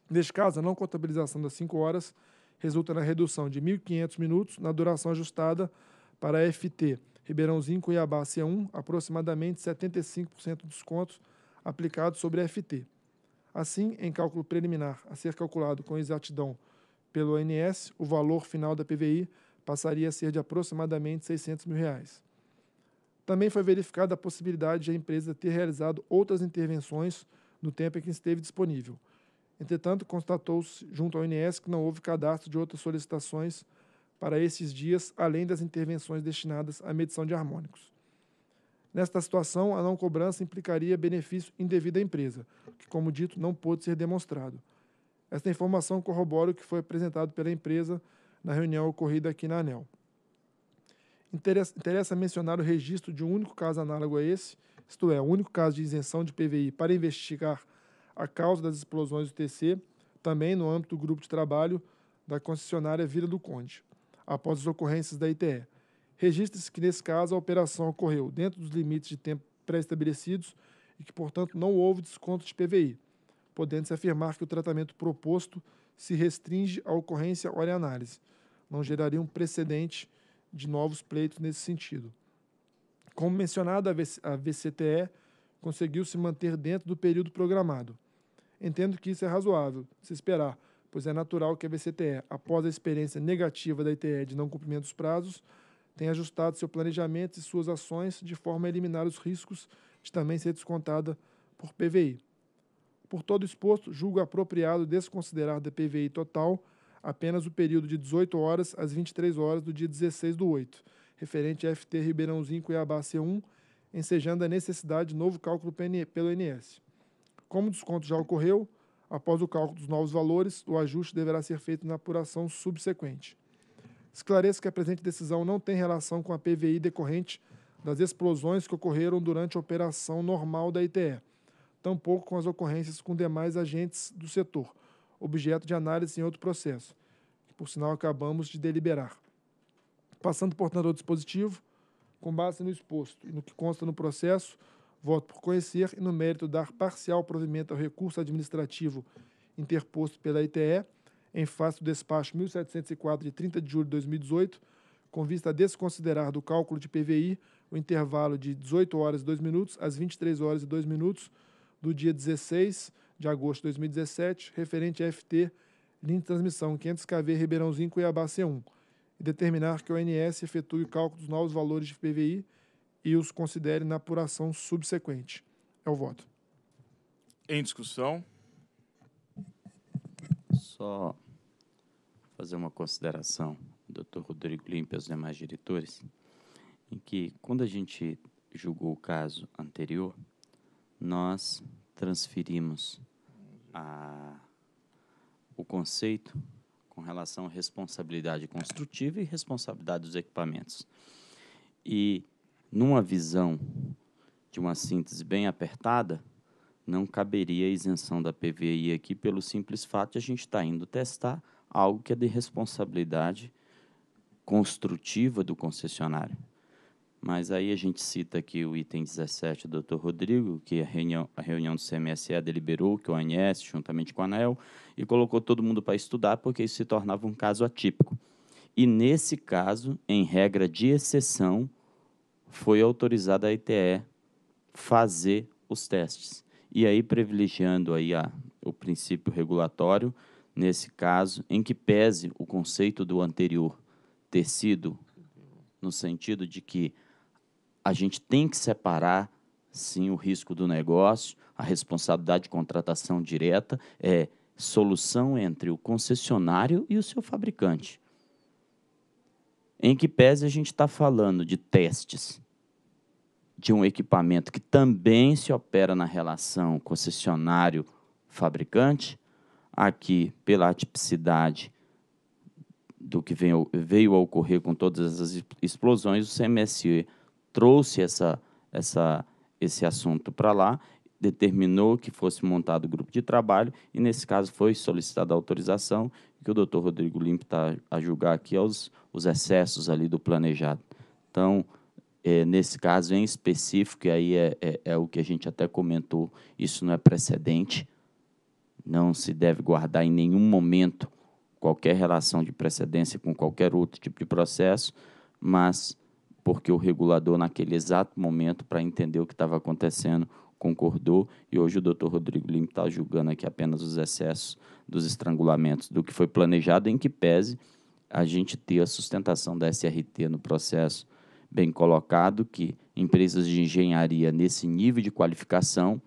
Neste caso, a não contabilização das 5 horas resulta na redução de 1.500 minutos na duração ajustada para a FT Ribeirãozinho Cuiabá C1, aproximadamente 75% de descontos aplicados sobre a FT. Assim, em cálculo preliminar a ser calculado com exatidão pelo ANS, o valor final da PVI passaria a ser de aproximadamente 600 mil reais. Também foi verificada a possibilidade de a empresa ter realizado outras intervenções no tempo em que esteve disponível, Entretanto, constatou-se junto ao INS que não houve cadastro de outras solicitações para esses dias, além das intervenções destinadas à medição de harmônicos. Nesta situação, a não cobrança implicaria benefício indevido à empresa, que, como dito, não pôde ser demonstrado. Esta informação corrobora o que foi apresentado pela empresa na reunião ocorrida aqui na ANEL. Interessa, interessa mencionar o registro de um único caso análogo a esse, isto é, o único caso de isenção de PVI para investigar a causa das explosões do TC, também no âmbito do grupo de trabalho da concessionária Vila do Conde, após as ocorrências da ITE. Registra-se que, nesse caso, a operação ocorreu dentro dos limites de tempo pré-estabelecidos e que, portanto, não houve desconto de PVI, podendo-se afirmar que o tratamento proposto se restringe à ocorrência hora e análise. Não geraria um precedente de novos pleitos nesse sentido. Como mencionado, a VCTE conseguiu se manter dentro do período programado. Entendo que isso é razoável, se esperar, pois é natural que a VCTE, após a experiência negativa da ITE de não cumprimento dos prazos, tenha ajustado seu planejamento e suas ações de forma a eliminar os riscos de também ser descontada por PVI. Por todo exposto, julgo apropriado desconsiderar da PVI total apenas o período de 18 horas às 23 horas do dia 16 do 8, referente a FT Ribeirãozinho Cuiabá C1 ensejando a necessidade de novo cálculo pelo INS. Como o desconto já ocorreu, após o cálculo dos novos valores, o ajuste deverá ser feito na apuração subsequente. Esclareço que a presente decisão não tem relação com a PVI decorrente das explosões que ocorreram durante a operação normal da ITE, tampouco com as ocorrências com demais agentes do setor, objeto de análise em outro processo, que por sinal acabamos de deliberar. Passando, portanto, ao dispositivo, com base no exposto e no que consta no processo, voto por conhecer e, no mérito, dar parcial provimento ao recurso administrativo interposto pela ITE em face do despacho 1704 de 30 de julho de 2018, com vista a desconsiderar do cálculo de PVI o intervalo de 18 horas e 2 minutos às 23 horas e 2 minutos do dia 16 de agosto de 2017, referente a FT, linha de transmissão 500 kV Ribeirãozinho Cuiabá C1 e determinar que o ONS efetue o cálculo dos novos valores de PVI e os considere na apuração subsequente. É o voto. Em discussão. Só fazer uma consideração, doutor Rodrigo Limpe e aos demais diretores, em que, quando a gente julgou o caso anterior, nós transferimos a, o conceito com relação à responsabilidade construtiva e responsabilidade dos equipamentos. E, numa visão de uma síntese bem apertada, não caberia a isenção da PVI aqui pelo simples fato de a gente estar tá indo testar algo que é de responsabilidade construtiva do concessionário. Mas aí a gente cita aqui o item 17 do Dr. Rodrigo, que a reunião, a reunião do CMSE deliberou que o ANS, juntamente com a ANEL, e colocou todo mundo para estudar, porque isso se tornava um caso atípico. E nesse caso, em regra de exceção, foi autorizada a ITE fazer os testes. E aí privilegiando aí a, o princípio regulatório, nesse caso, em que pese o conceito do anterior ter sido no sentido de que a gente tem que separar, sim, o risco do negócio, a responsabilidade de contratação direta, é solução entre o concessionário e o seu fabricante. Em que pese a gente está falando de testes de um equipamento que também se opera na relação concessionário-fabricante, aqui pela atipicidade do que veio, a ocorrer com todas as explosões, o CMSE trouxe essa, essa, esse assunto para lá, determinou que fosse montado o grupo de trabalho e, nesse caso, foi solicitada autorização, que o doutor Rodrigo Limpo está a julgar aqui é os, os excessos ali do planejado. Então, é, nesse caso em específico, e aí é, é, é, o que a gente até comentou, isso não é precedente, não se deve guardar em nenhum momento qualquer relação de precedência com qualquer outro tipo de processo, mas porque o regulador, naquele exato momento, para entender o que estava acontecendo, concordou e hoje o doutor Rodrigo Lima está julgando aqui apenas os excessos dos estrangulamentos do que foi planejado, em que pese a gente ter a sustentação da SRT no processo bem colocado, que empresas de engenharia nesse nível de qualificação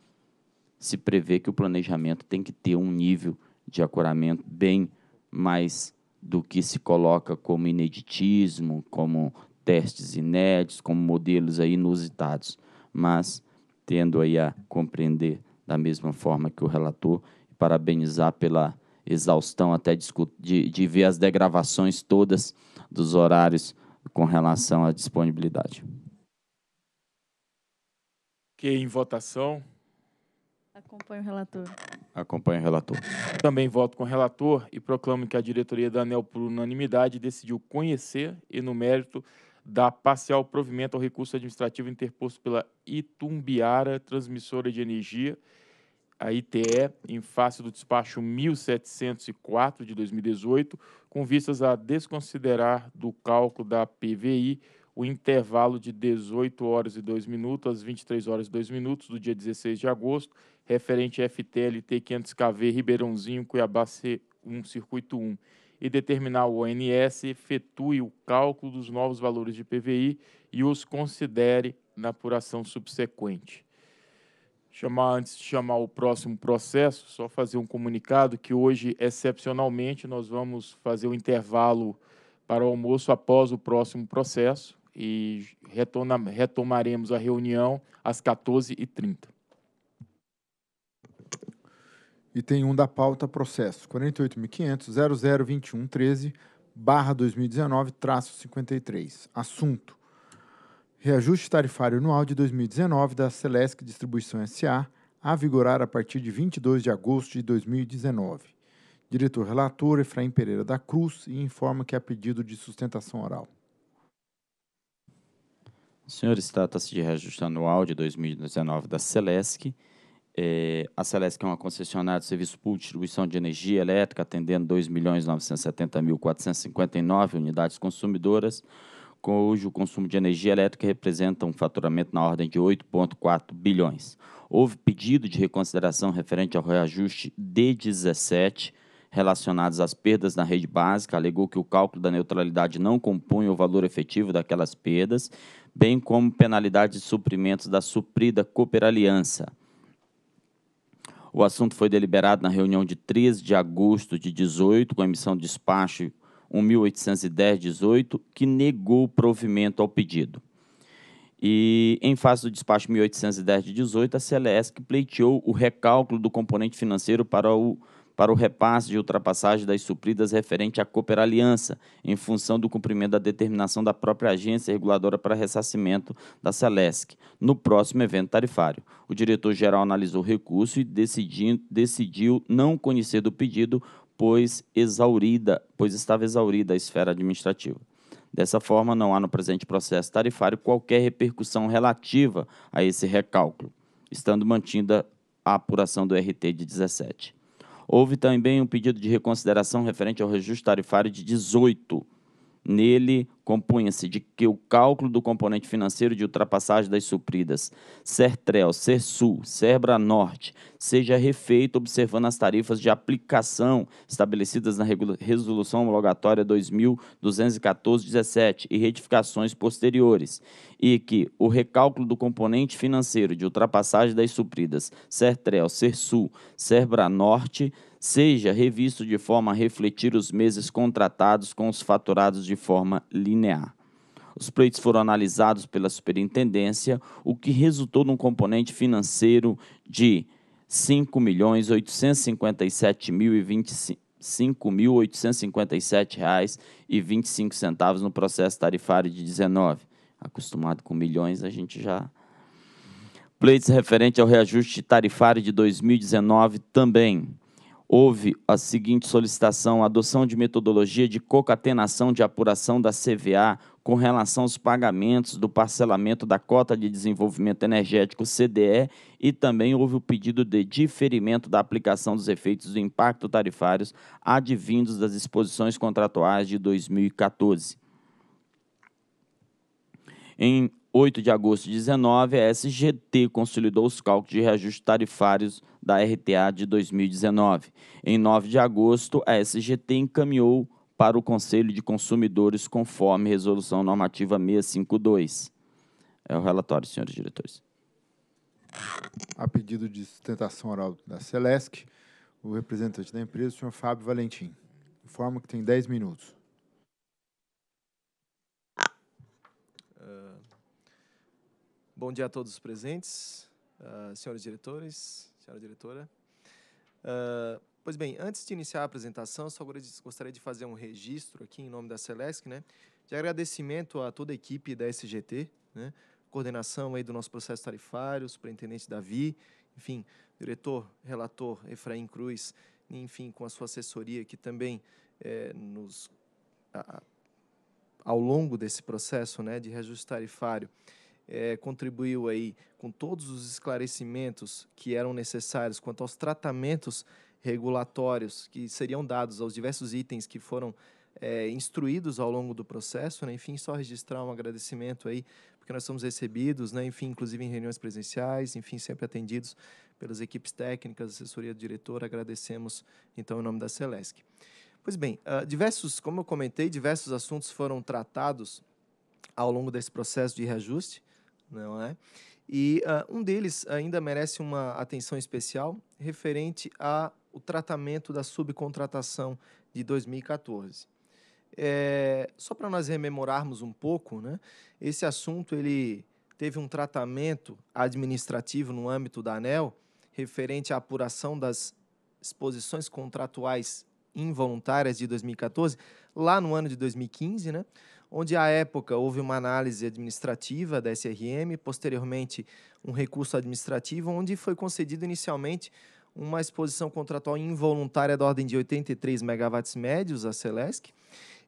se prevê que o planejamento tem que ter um nível de acuramento bem mais do que se coloca como ineditismo, como testes inéditos, como modelos aí inusitados, mas tendo aí a compreender da mesma forma que o relator e parabenizar pela exaustão até de, de ver as degravações todas dos horários com relação à disponibilidade. Que em votação. Acompanho o relator. Acompanho o relator. Também voto com o relator e proclamo que a diretoria da ANEL, por unanimidade, decidiu conhecer e, no mérito, dá parcial provimento ao recurso administrativo interposto pela Itumbiara Transmissora de Energia, a ITE, em face do despacho 1704 de 2018, com vistas a desconsiderar do cálculo da PVI o intervalo de 18 horas e 2 minutos às 23 horas e 2 minutos do dia 16 de agosto, referente FTLT 500KV Ribeirãozinho Cuiabá C1 Circuito 1 e determinar o ONS efetue o cálculo dos novos valores de PVI e os considere na apuração subsequente. Chamar, antes de chamar o próximo processo, só fazer um comunicado que hoje, excepcionalmente, nós vamos fazer o um intervalo para o almoço após o próximo processo e retoma, retomaremos a reunião às 14h30 e tem um da pauta processo 48.500.002113 barra 2019 traço 53. Assunto. Reajuste tarifário anual de 2019 da Celesc Distribuição S.A. a vigorar a partir de 22 de agosto de 2019. Diretor relator Efraim Pereira da Cruz e informa que há é pedido de sustentação oral. Senhores, trata-se de reajuste anual de 2019 da Celesc é, a Celesc é uma concessionária de serviço público de distribuição de energia elétrica, atendendo 2.970.459 unidades consumidoras. Hoje, o consumo de energia elétrica representa um faturamento na ordem de 8,4 bilhões. Houve pedido de reconsideração referente ao reajuste d 17 relacionados às perdas na rede básica, alegou que o cálculo da neutralidade não compunha o valor efetivo daquelas perdas, bem como penalidade de suprimentos da suprida Cooper Aliança. O assunto foi deliberado na reunião de 13 de agosto de 18, com a emissão de despacho 1810-18, que negou provimento ao pedido. E, em face do despacho 1810-18, a CLS que pleiteou o recálculo do componente financeiro para o para o repasse de ultrapassagem das supridas referente à Cooper Aliança, em função do cumprimento da determinação da própria agência reguladora para ressarcimento da Celesc, no próximo evento tarifário. O diretor-geral analisou o recurso e decidiu, não conhecer do pedido, pois exaurida, pois estava exaurida a esfera administrativa. Dessa forma, não há no presente processo tarifário qualquer repercussão relativa a esse recálculo, estando mantida a apuração do RT de 17. Houve também um pedido de reconsideração referente ao reajuste tarifário de 18 Nele compunha-se de que o cálculo do componente financeiro de ultrapassagem das supridas Sertrel, Sersul, Serbra Norte seja refeito observando as tarifas de aplicação estabelecidas na Resolução Homologatória 2214-17 e retificações posteriores, e que o recálculo do componente financeiro de ultrapassagem das supridas Sertrel, Sersul, Serbra Norte seja revisto de forma a refletir os meses contratados com os faturados de forma linear. Os pleitos foram analisados pela superintendência, o que resultou num componente financeiro de R$ 5.857.025 no processo tarifário de 19. Acostumado com milhões, a gente já. Pleitos referente ao reajuste tarifário de 2019 também houve a seguinte solicitação: adoção de metodologia de concatenação de apuração da CVA com relação aos pagamentos do parcelamento da cota de desenvolvimento energético CDE e também houve o pedido de diferimento da aplicação dos efeitos do impacto tarifários advindos das exposições contratuais de 2014. Em 8 de agosto de 2019, a SGT consolidou os cálculos de reajuste tarifários da RTA de 2019. Em 9 de agosto, a SGT encaminhou para o Conselho de Consumidores conforme Resolução Normativa 652. É o relatório, senhores diretores. A pedido de sustentação oral da Celesc, o representante da empresa, o senhor Fábio Valentim, informa que tem 10 minutos. Bom dia a todos os presentes, uh, senhores diretores, senhora diretora. Uh, pois bem, antes de iniciar a apresentação, só gostaria de fazer um registro aqui em nome da Celesc, né, de agradecimento a toda a equipe da SGT, né, coordenação aí do nosso processo tarifário, superintendente Davi, enfim, diretor, relator Efraim Cruz, enfim, com a sua assessoria que também é, nos a, ao longo desse processo, né, de reajuste tarifário, é, contribuiu aí com todos os esclarecimentos que eram necessários quanto aos tratamentos regulatórios que seriam dados aos diversos itens que foram é, instruídos ao longo do processo, né? enfim, só registrar um agradecimento aí, porque nós somos recebidos, né? enfim, inclusive em reuniões presenciais, enfim, sempre atendidos pelas equipes técnicas, assessoria do diretor, agradecemos então em nome da Celesc. Pois bem, uh, diversos, como eu comentei, diversos assuntos foram tratados ao longo desse processo de reajuste, não é? E uh, um deles ainda merece uma atenção especial referente ao tratamento da subcontratação de 2014. É, só para nós rememorarmos um pouco, né? Esse assunto ele teve um tratamento administrativo no âmbito da ANEL referente à apuração das exposições contratuais involuntárias de 2014 lá no ano de 2015, né? onde à época houve uma análise administrativa da SRM, posteriormente um recurso administrativo, onde foi concedido inicialmente uma exposição contratual involuntária da ordem de 83 megawatts médios à Celesc,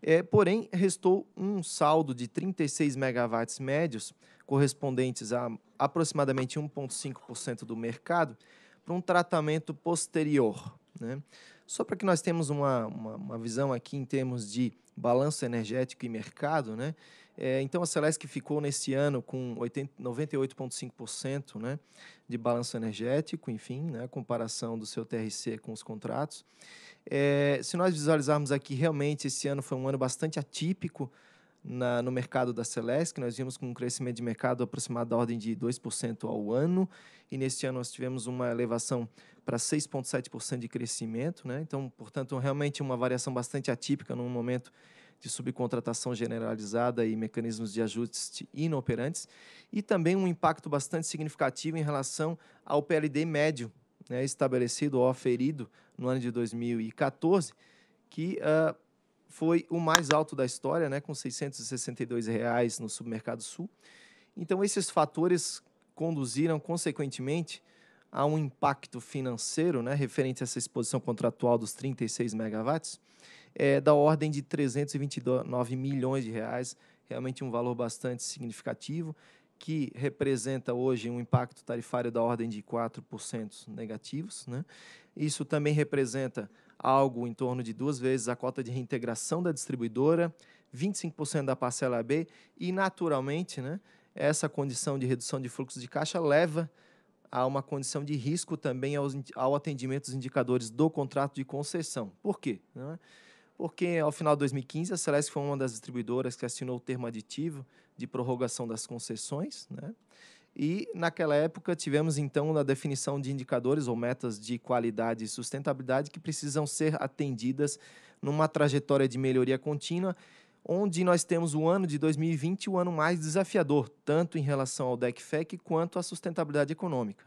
é, porém restou um saldo de 36 megawatts médios, correspondentes a aproximadamente 1,5% do mercado, para um tratamento posterior. Né? Só para que nós temos uma, uma, uma visão aqui em termos de balanço energético e mercado, né? É, então a Celesc ficou nesse ano com 98,5% né, de balanço energético, enfim, né, comparação do seu TRC com os contratos. É, se nós visualizarmos aqui, realmente esse ano foi um ano bastante atípico na, no mercado da que nós vimos com um crescimento de mercado aproximado da ordem de 2% ao ano, e neste ano nós tivemos uma elevação para 6,7% de crescimento. Né? Então, portanto, realmente uma variação bastante atípica num momento de subcontratação generalizada e mecanismos de ajuste inoperantes, e também um impacto bastante significativo em relação ao PLD médio né, estabelecido ou aferido no ano de 2014, que uh, foi o mais alto da história, né, com R$ 662 reais no submercado sul. Então, esses fatores conduziram, consequentemente, a um impacto financeiro né, referente a essa exposição contratual dos 36 megawatts é, da ordem de 329 milhões de reais, realmente um valor bastante significativo, que representa hoje um impacto tarifário da ordem de 4% negativos. Né? Isso também representa algo em torno de duas vezes a cota de reintegração da distribuidora, 25% da parcela B, e naturalmente, né, essa condição de redução de fluxo de caixa leva a uma condição de risco também aos, ao atendimento dos indicadores do contrato de concessão. Por quê? Né? Porque ao final de 2015, a Celeste foi uma das distribuidoras que assinou o termo aditivo de prorrogação das concessões, né? E naquela época tivemos então a definição de indicadores ou metas de qualidade e sustentabilidade que precisam ser atendidas numa trajetória de melhoria contínua, onde nós temos o ano de 2020 o ano mais desafiador, tanto em relação ao DECFEC quanto à sustentabilidade econômica.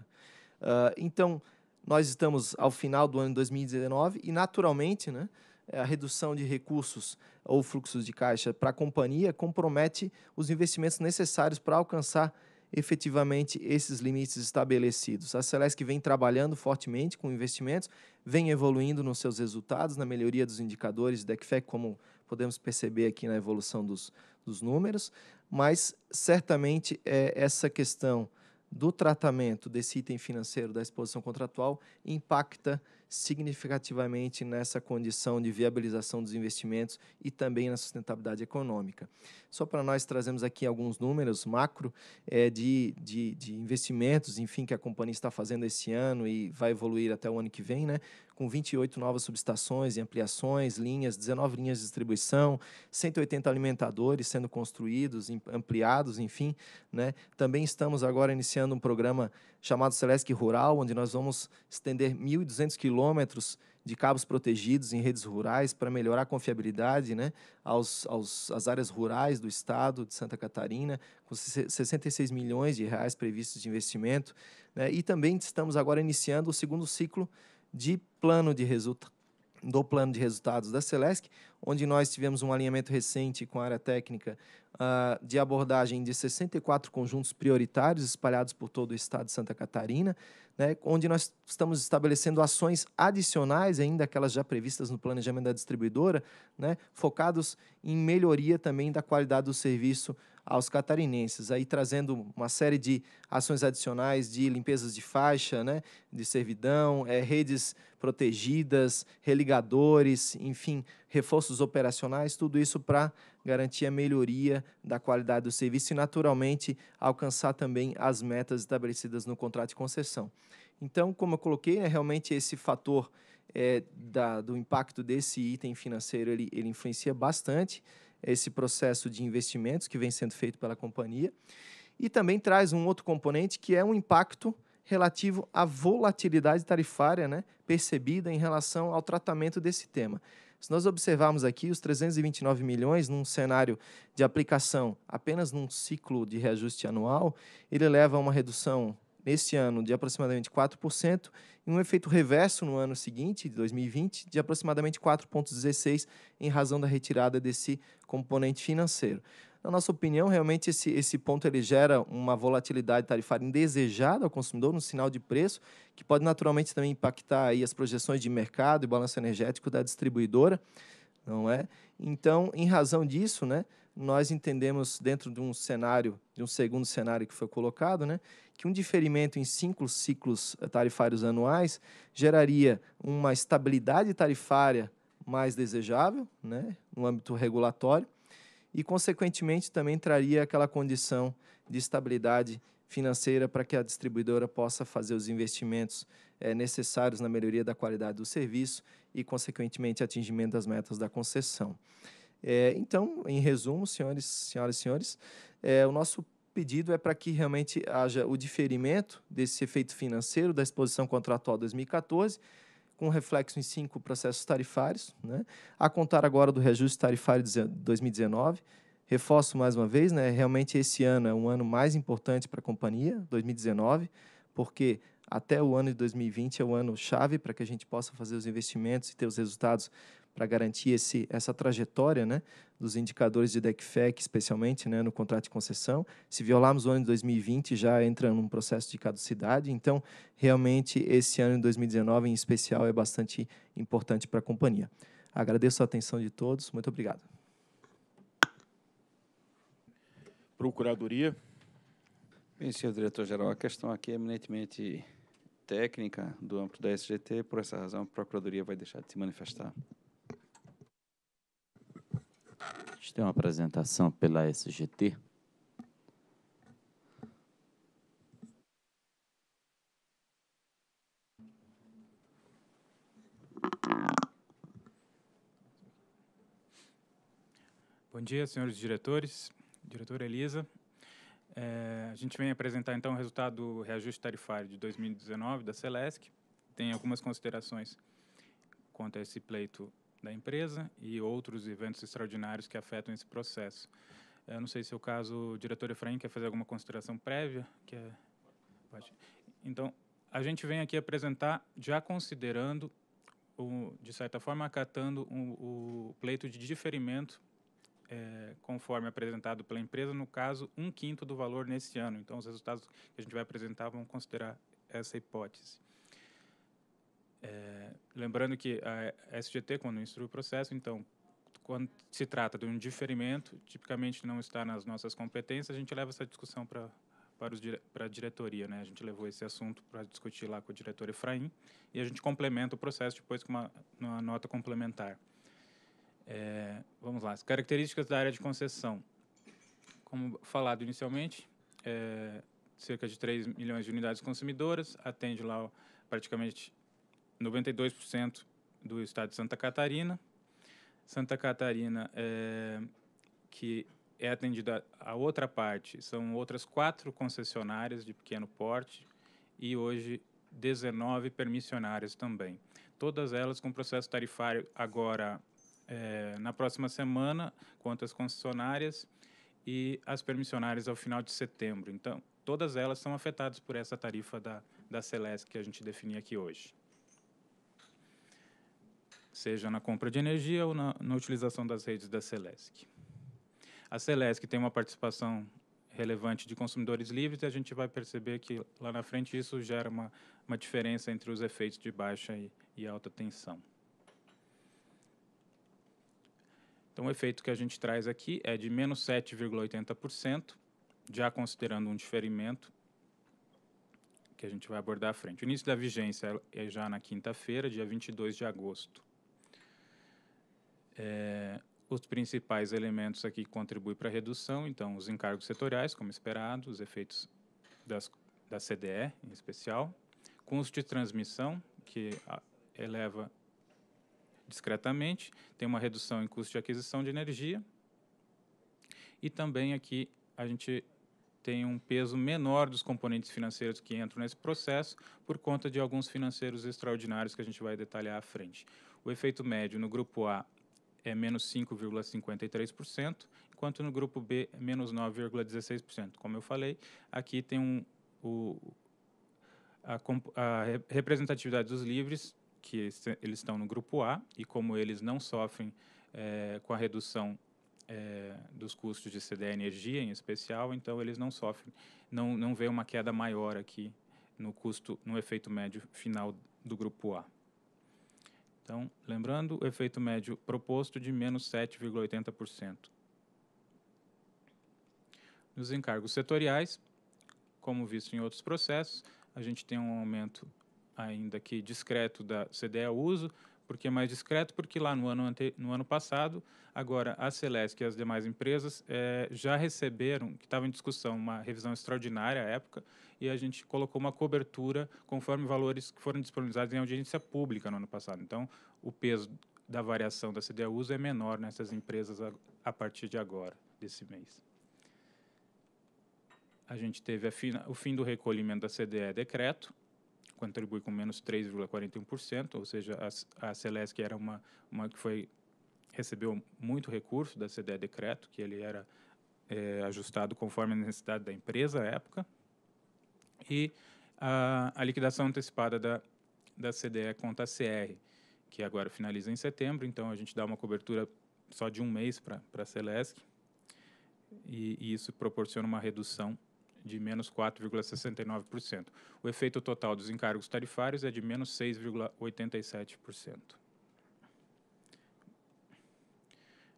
Uh, então, nós estamos ao final do ano de 2019 e, naturalmente, né, a redução de recursos ou fluxos de caixa para a companhia compromete os investimentos necessários para alcançar efetivamente esses limites estabelecidos. A Celesc vem trabalhando fortemente com investimentos, vem evoluindo nos seus resultados, na melhoria dos indicadores de DECFEC, como podemos perceber aqui na evolução dos, dos números, mas certamente é, essa questão do tratamento desse item financeiro da exposição contratual impacta significativamente nessa condição de viabilização dos investimentos e também na sustentabilidade econômica. Só para nós trazemos aqui alguns números macro é, de, de, de, investimentos, enfim, que a companhia está fazendo esse ano e vai evoluir até o ano que vem, né? com 28 novas subestações e ampliações, linhas, 19 linhas de distribuição, 180 alimentadores sendo construídos, ampliados, enfim. Né? Também estamos agora iniciando um programa chamado Celesc Rural, onde nós vamos estender 1.200 quilômetros de cabos protegidos em redes rurais para melhorar a confiabilidade né, aos, aos, às áreas rurais do estado de Santa Catarina, com 66 milhões de reais previstos de investimento. Né, e também estamos agora iniciando o segundo ciclo de plano de resultado do plano de resultados da Celesc, onde nós tivemos um alinhamento recente com a área técnica uh, de abordagem de 64 conjuntos prioritários espalhados por todo o estado de Santa Catarina, né, onde nós estamos estabelecendo ações adicionais, ainda aquelas já previstas no planejamento da distribuidora, né, focados em melhoria também da qualidade do serviço aos catarinenses, aí trazendo uma série de ações adicionais de limpezas de faixa, né, de servidão, é, redes protegidas, religadores, enfim, reforços operacionais, tudo isso para garantir a melhoria da qualidade do serviço e, naturalmente, alcançar também as metas estabelecidas no contrato de concessão. Então, como eu coloquei, né, realmente esse fator é, da, do impacto desse item financeiro ele, ele influencia bastante esse processo de investimentos que vem sendo feito pela companhia. E também traz um outro componente que é um impacto relativo à volatilidade tarifária né, percebida em relação ao tratamento desse tema. Se nós observarmos aqui os 329 milhões num cenário de aplicação apenas num ciclo de reajuste anual, ele leva a uma redução neste ano de aproximadamente 4% e um efeito reverso no ano seguinte, de 2020, de aproximadamente 4,16% em razão da retirada desse componente financeiro. Na nossa opinião, realmente esse, esse ponto ele gera uma volatilidade tarifária indesejada ao consumidor, no sinal de preço, que pode naturalmente também impactar aí as projeções de mercado e balanço energético da distribuidora, não é? Então, em razão disso, né, nós entendemos dentro de um cenário, de um segundo cenário que foi colocado, né, que um diferimento em cinco ciclos eh, tarifários anuais geraria uma estabilidade tarifária mais desejável, né, no âmbito regulatório, e consequentemente também traria aquela condição de estabilidade financeira para que a distribuidora possa fazer os investimentos é, necessários na melhoria da qualidade do serviço e consequentemente atingimento das metas da concessão. É, então, em resumo, senhores, senhoras e senhores, é, o nosso pedido é para que realmente haja o diferimento desse efeito financeiro da exposição contratual 2014 com reflexo em cinco processos tarifários, né? a contar agora do reajuste tarifário de 2019. Reforço mais uma vez, né? realmente esse ano é um ano mais importante para a companhia, 2019, porque até o ano de 2020 é o ano chave para que a gente possa fazer os investimentos e ter os resultados para garantir esse, essa trajetória né, dos indicadores de DECFEC, especialmente né, no contrato de concessão. Se violarmos o ano de 2020, já entra num processo de caducidade. Então, realmente, esse ano de 2019, em especial, é bastante importante para a companhia. Agradeço a atenção de todos. Muito obrigado. Procuradoria. Bem, senhor diretor-geral, a questão aqui é eminentemente técnica do âmbito da SGT, por essa razão a Procuradoria vai deixar de se manifestar gente tem uma apresentação pela SGT. Bom dia, senhores diretores, diretora Elisa. É, a gente vem apresentar então o resultado do reajuste tarifário de 2019 da Celesc. Tem algumas considerações quanto a esse pleito da empresa e outros eventos extraordinários que afetam esse processo. Eu não sei se é o caso, o diretor Efraim quer fazer alguma consideração prévia? É- pode. Então, a gente vem aqui apresentar já considerando, o, de certa forma, acatando o, o pleito de diferimento é, conforme apresentado pela empresa, no caso, um quinto do valor nesse ano. Então, os resultados que a gente vai apresentar vão considerar essa hipótese. É, lembrando que a SGT, quando instrui o processo, então, quando se trata de um diferimento, tipicamente não está nas nossas competências, a gente leva essa discussão para para, os, para a diretoria. Né? A gente levou esse assunto para discutir lá com o diretor Efraim e a gente complementa o processo depois com uma, uma nota complementar. É, vamos lá, as características da área de concessão. Como falado inicialmente, é, cerca de 3 milhões de unidades consumidoras, atende lá praticamente 92% do estado de Santa Catarina. Santa Catarina, é, que é atendida a outra parte, são outras quatro concessionárias de pequeno porte e hoje 19 permissionárias também. Todas elas com processo tarifário agora é, na próxima semana, quanto às concessionárias e as permissionárias ao final de setembro. Então, todas elas são afetadas por essa tarifa da, da Celeste que a gente definiu aqui hoje seja na compra de energia ou na, na utilização das redes da Celesc. A Celesc tem uma participação relevante de consumidores livres e a gente vai perceber que lá na frente isso gera uma, uma diferença entre os efeitos de baixa e, e alta tensão. Então, o efeito que a gente traz aqui é de menos 7,80%, já considerando um diferimento que a gente vai abordar à frente. O início da vigência é já na quinta-feira, dia 22 de agosto. É, os principais elementos aqui que contribuem para a redução, então, os encargos setoriais, como esperado, os efeitos das, da CDE, em especial, custo de transmissão, que eleva discretamente, tem uma redução em custo de aquisição de energia, e também aqui a gente tem um peso menor dos componentes financeiros que entram nesse processo por conta de alguns financeiros extraordinários que a gente vai detalhar à frente. O efeito médio no grupo A é menos 5,53%, enquanto no grupo B, é menos 9,16%. Como eu falei, aqui tem um, o, a, a representatividade dos livres, que eles estão no grupo A, e como eles não sofrem é, com a redução é, dos custos de CDE Energia, em especial, então eles não sofrem, não, não vê uma queda maior aqui no custo, no efeito médio final do grupo A. Então, lembrando o efeito médio proposto de menos 7,80%. Nos encargos setoriais, como visto em outros processos, a gente tem um aumento ainda que discreto da CDE uso, porque é mais discreto, porque lá no ano, ante, no ano passado, agora a Celeste e as demais empresas é, já receberam, que estava em discussão, uma revisão extraordinária à época, e a gente colocou uma cobertura conforme valores que foram disponibilizados em audiência pública no ano passado. Então, o peso da variação da uso é menor nessas empresas a, a partir de agora, desse mês a gente teve a fina, o fim do recolhimento da CDE decreto, contribui com menos 3,41%, ou seja, a, a Celesc era uma, uma que foi recebeu muito recurso da CDE Decreto, que ele era é, ajustado conforme a necessidade da empresa à época, e a, a liquidação antecipada da, da CDE conta CR, que agora finaliza em setembro, então a gente dá uma cobertura só de um mês para a Celesc, e, e, isso proporciona uma redução de menos 4,69%. O efeito total dos encargos tarifários é de menos 6,87%.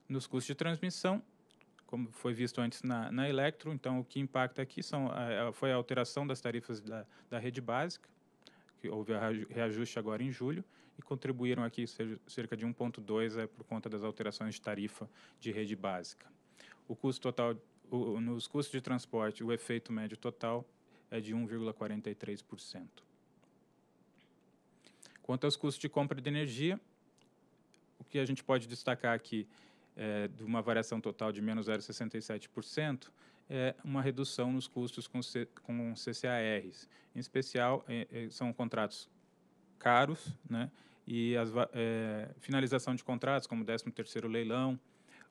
Nos custos de transmissão, como foi visto antes na, na Electro, então o que impacta aqui são, foi a alteração das tarifas da, da rede básica, que houve reajuste agora em julho, e contribuíram aqui cerca de 1,2 é, por conta das alterações de tarifa de rede básica. O custo total o, nos custos de transporte, o efeito médio total é de 1,43%. Quanto aos custos de compra de energia, o que a gente pode destacar aqui é, de uma variação total de menos 0,67% é uma redução nos custos com, C, com CCARs. Em especial, é, é, são contratos caros, né? e a é, finalização de contratos, como 13º leilão,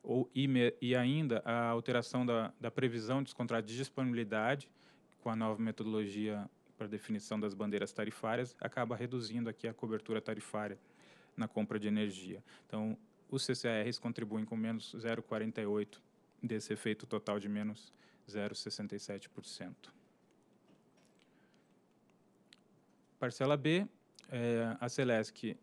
ou, e, me, e ainda a alteração da, da previsão dos contratos de disponibilidade com a nova metodologia para definição das bandeiras tarifárias acaba reduzindo aqui a cobertura tarifária na compra de energia. Então, os CCRs contribuem com menos 0,48 desse efeito total de menos 0,67%. Parcela B, é, a Celesc,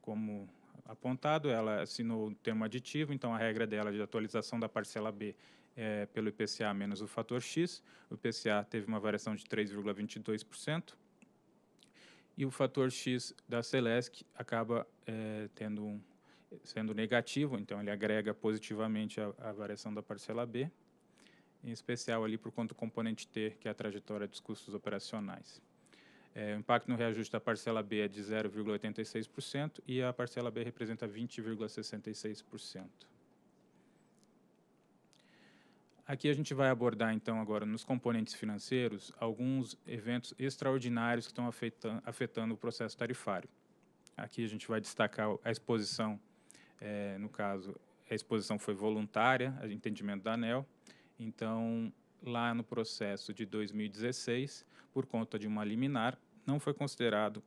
como apontado, ela assinou o termo aditivo, então a regra dela de atualização da parcela B é pelo IPCA menos o fator X. O IPCA teve uma variação de 3,22%. E o fator X da Celesc acaba é, tendo um, sendo negativo, então ele agrega positivamente a, a variação da parcela B, em especial ali por conta do componente T, que é a trajetória dos custos operacionais. É, o impacto no reajuste da parcela B é de 0,86% e a parcela B representa 20,66%. Aqui a gente vai abordar, então, agora nos componentes financeiros, alguns eventos extraordinários que estão afetando, afetando o processo tarifário. Aqui a gente vai destacar a exposição, é, no caso, a exposição foi voluntária, entendimento da ANEL, então lá no processo de 2016, por conta de uma liminar, não foi considerado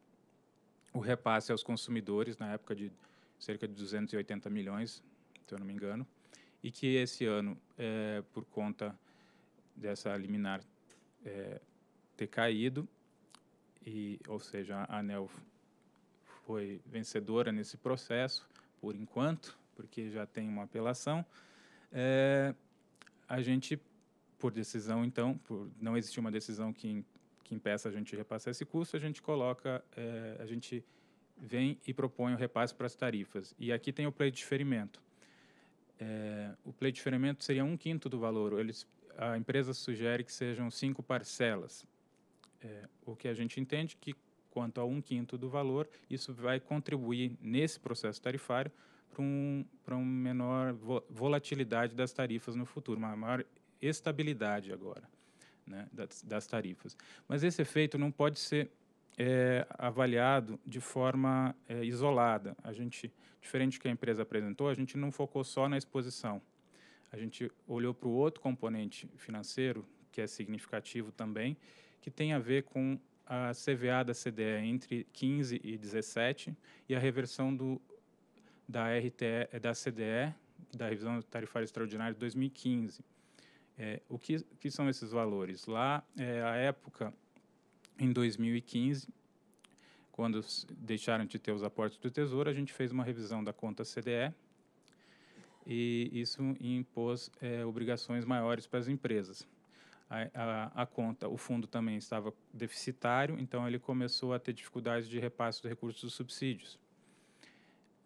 o repasse aos consumidores na época de cerca de 280 milhões, se eu não me engano, e que esse ano, é, por conta dessa liminar é, ter caído, e, ou seja, a ANEL foi vencedora nesse processo, por enquanto, porque já tem uma apelação, é, a gente por decisão, então, por não existir uma decisão que, que impeça a gente repassar esse custo, a gente coloca, é, a gente vem e propõe o repasse para as tarifas. E aqui tem o play de ferimento. É, o play de ferimento seria um quinto do valor. Eles, a empresa sugere que sejam cinco parcelas. É, o que a gente entende que, quanto a um quinto do valor, isso vai contribuir nesse processo tarifário para um, para uma menor volatilidade das tarifas no futuro, uma maior estabilidade agora né, das, das, tarifas. Mas esse efeito não pode ser é, avaliado de forma é, isolada. A gente, diferente do que a empresa apresentou, a gente não focou só na exposição. A gente olhou para o outro componente financeiro, que é significativo também, que tem a ver com a CVA da CDE entre 15 e 17 e a reversão do, da RTE, da CDE, da revisão tarifária extraordinária de 2015. É, o que, que são esses valores? Lá, é, a época, em 2015, quando deixaram de ter os aportes do Tesouro, a gente fez uma revisão da conta CDE e isso impôs é, obrigações maiores para as empresas. A, a, a, conta, o fundo também estava deficitário, então ele começou a ter dificuldades de repasse do recurso dos subsídios.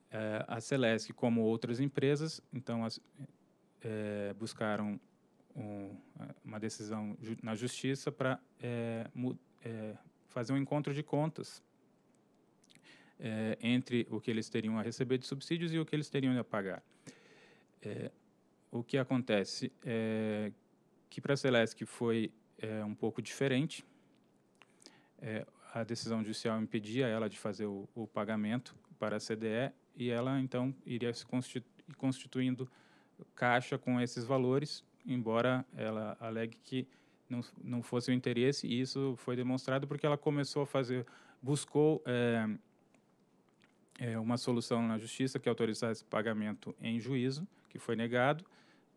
É, a Celesc, como outras empresas, então as, é, buscaram um, uma decisão ju na justiça para é, é, fazer um encontro de contas é, entre o que eles teriam a receber de subsídios e o que eles teriam a pagar. É, o que acontece é que para a Celesc foi é, um pouco diferente. É, a decisão judicial impedia ela de fazer o, o pagamento para a CDE e ela então iria se constitu constituindo caixa com esses valores embora ela alegue que não, não fosse o interesse, e isso foi demonstrado porque ela começou a fazer, buscou é, é, uma solução na justiça que autorizasse pagamento em juízo, que foi negado,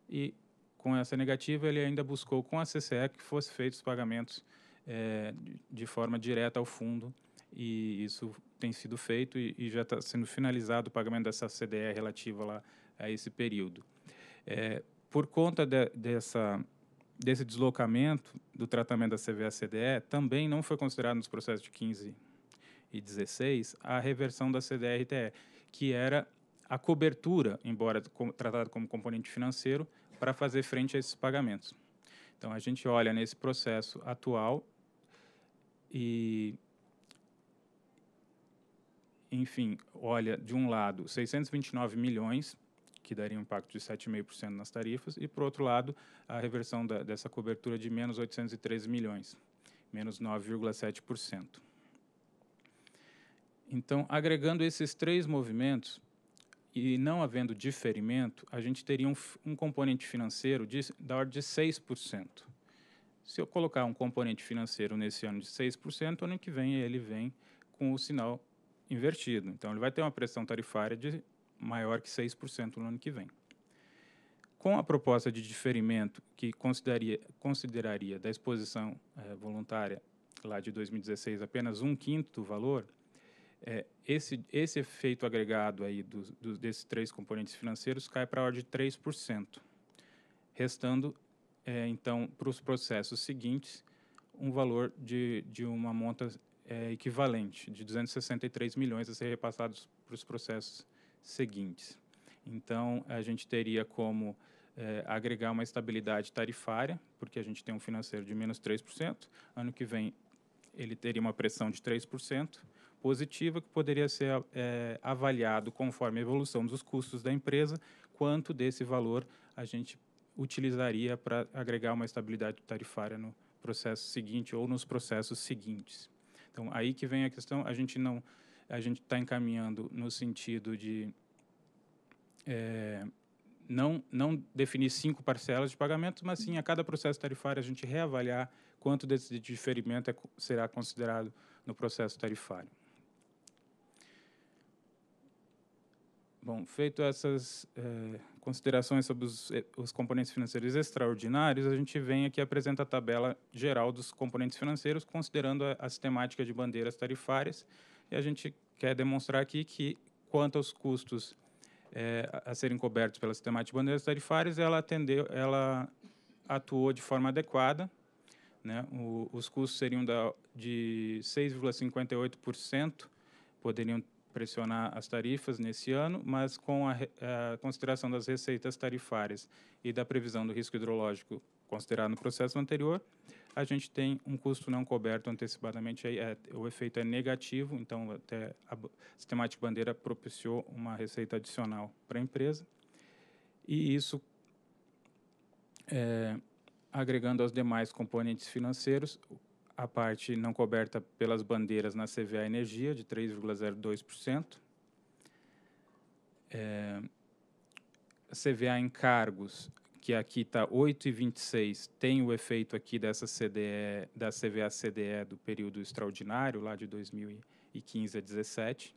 e com essa negativa ele ainda buscou com a CCE que fosse feitos os pagamentos é, de forma direta ao fundo, e isso tem sido feito e, e já está sendo finalizado o pagamento dessa CDE relativa lá a esse período. É, por conta de, dessa, desse deslocamento do tratamento da CVA-CDE, também não foi considerado nos processos de 15 e 16 a reversão da CDRTE, que era a cobertura, embora tratada como componente financeiro, para fazer frente a esses pagamentos. Então, a gente olha nesse processo atual e, enfim, olha, de um lado, 629 milhões que daria um impacto de 7,5% nas tarifas, e, por outro lado, a reversão da, dessa cobertura de menos 813 milhões, menos 9,7%. Então, agregando esses três movimentos, e não havendo diferimento, a gente teria um, um componente financeiro de, da ordem de 6%. Se eu colocar um componente financeiro nesse ano de 6%, ano que vem ele vem com o sinal invertido. Então, ele vai ter uma pressão tarifária de maior que 6% no ano que vem. Com a proposta de diferimento que consideraria, consideraria da exposição eh, voluntária lá de 2016 apenas um quinto do valor, eh, esse, esse efeito agregado aí do, do, desses três componentes financeiros cai para a ordem de 3%, restando, eh, então, para os processos seguintes, um valor de, de uma monta é, equivalente de 263 milhões a ser repassados para os processos seguintes. Então, a gente teria como é, agregar uma estabilidade tarifária, porque a gente tem um financeiro de menos 3%. Ano que vem, ele teria uma pressão de 3% positiva, que poderia ser é, avaliado conforme a evolução dos custos da empresa, quanto desse valor a gente utilizaria para agregar uma estabilidade tarifária no processo seguinte ou nos processos seguintes. Então, aí que vem a questão, a gente não a gente está encaminhando no sentido de é, não, não definir cinco parcelas de pagamento, mas sim a cada processo tarifário a gente reavaliar quanto desse diferimento é, será considerado no processo tarifário. Bom, feito essas é, considerações sobre os, é, os, componentes financeiros extraordinários, a gente vem aqui apresenta a tabela geral dos componentes financeiros, considerando a, sistemática de bandeiras tarifárias, e a gente quer demonstrar aqui que, quanto aos custos é, a serem cobertos pela sistemática de bandeiras tarifárias, ela atendeu, ela atuou de forma adequada. Né? O, os custos seriam da, de 6,58%, poderiam pressionar as tarifas nesse ano, mas com a, a, consideração das receitas tarifárias e da previsão do risco hidrológico considerado no processo anterior, a gente tem um custo não coberto antecipadamente, aí é, o efeito é negativo, então até a sistemática bandeira propiciou uma receita adicional para a empresa, e isso, é, agregando aos demais componentes financeiros, a parte não coberta pelas bandeiras na CVA Energia, de 3,02%, é, CVA Encargos, que aqui está 8,26, tem o efeito aqui dessa CDE, da CVA-CDE do período extraordinário, lá de 2015 a 2017.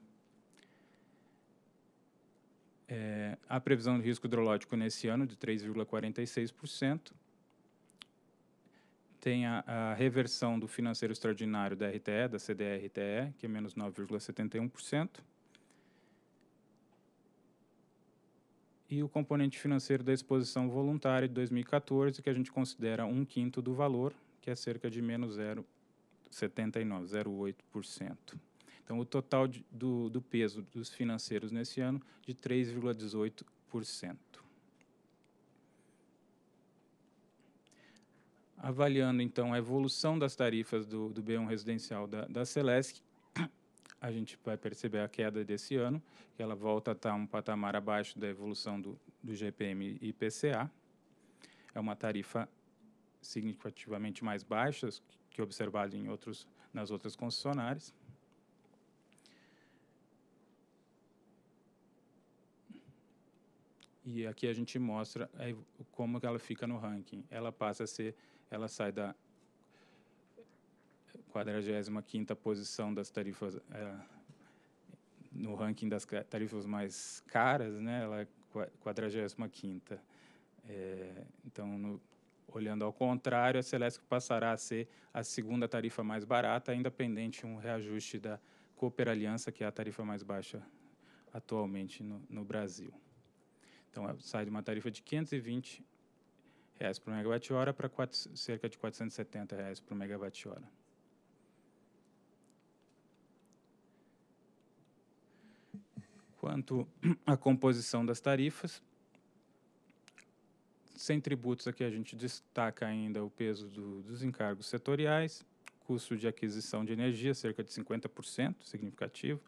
É, a previsão de risco hidrológico nesse ano de 3,46%. Tem a, a, reversão do financeiro extraordinário da RTE, da CDRTE que é menos 9,71%. e o componente financeiro da exposição voluntária de 2014, que a gente considera um quinto do valor, que é cerca de menos 0,79, 0,8%. Então, o total de, do, do peso dos financeiros nesse ano de 3,18%. Avaliando, então, a evolução das tarifas do, do B1 residencial da, da Celesc, a gente vai perceber a queda desse ano, que ela volta a estar tá um patamar abaixo da evolução do, do GPM e IPCA. É uma tarifa significativamente mais baixa que observado em outros, nas outras concessionárias. E aqui a gente mostra como ela fica no ranking. Ela passa a ser, ela sai da 45ª posição das tarifas é, no ranking das tarifas mais caras, né? Ela é 45ª. É, então, no, olhando ao contrário, a Celesc passará a ser a segunda tarifa mais barata, ainda pendente um reajuste da Cooper Aliança, que é a tarifa mais baixa atualmente no, no Brasil. Então, é, sai de uma tarifa de 520 reais por megawatt-hora para cerca de 470 reais por megawatt-hora. quanto à composição das tarifas. Sem tributos, aqui a gente destaca ainda o peso do, dos encargos setoriais, custo de aquisição de energia, cerca de 50%, significativo,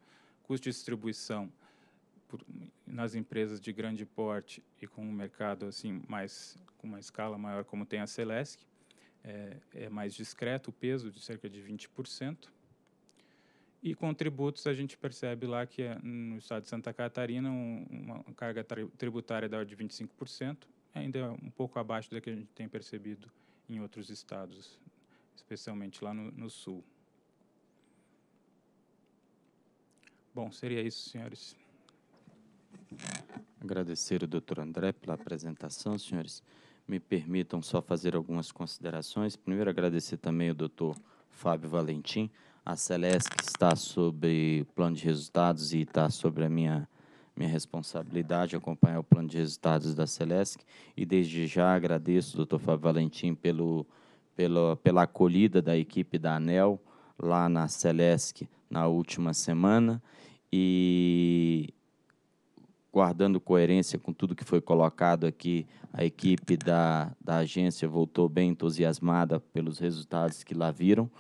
custo de distribuição por, nas empresas de grande porte e com um mercado assim mais com uma escala maior como tem a Celesc, é, é mais discreto o peso de cerca de 20%. E com tributos, a gente percebe lá que é, no estado de Santa Catarina, uma carga tributária da de 25%, ainda é um pouco abaixo da que a gente tem percebido em outros estados, especialmente lá no, no sul. Bom, seria isso, senhores. Agradecer o doutor André pela apresentação, senhores. Me permitam só fazer algumas considerações. Primeiro, agradecer também o doutor Fábio Valentim, a Celesc está sobre o plano de resultados e está sobre a minha, minha responsabilidade acompanhar o plano de resultados da Celesc. E desde já agradeço, doutor Fábio Valentim, pelo, pela, pela acolhida da equipe da ANEL lá na Celesc na última semana. E guardando coerência com tudo que foi colocado aqui, a equipe da, da agência voltou bem entusiasmada pelos resultados que lá viram.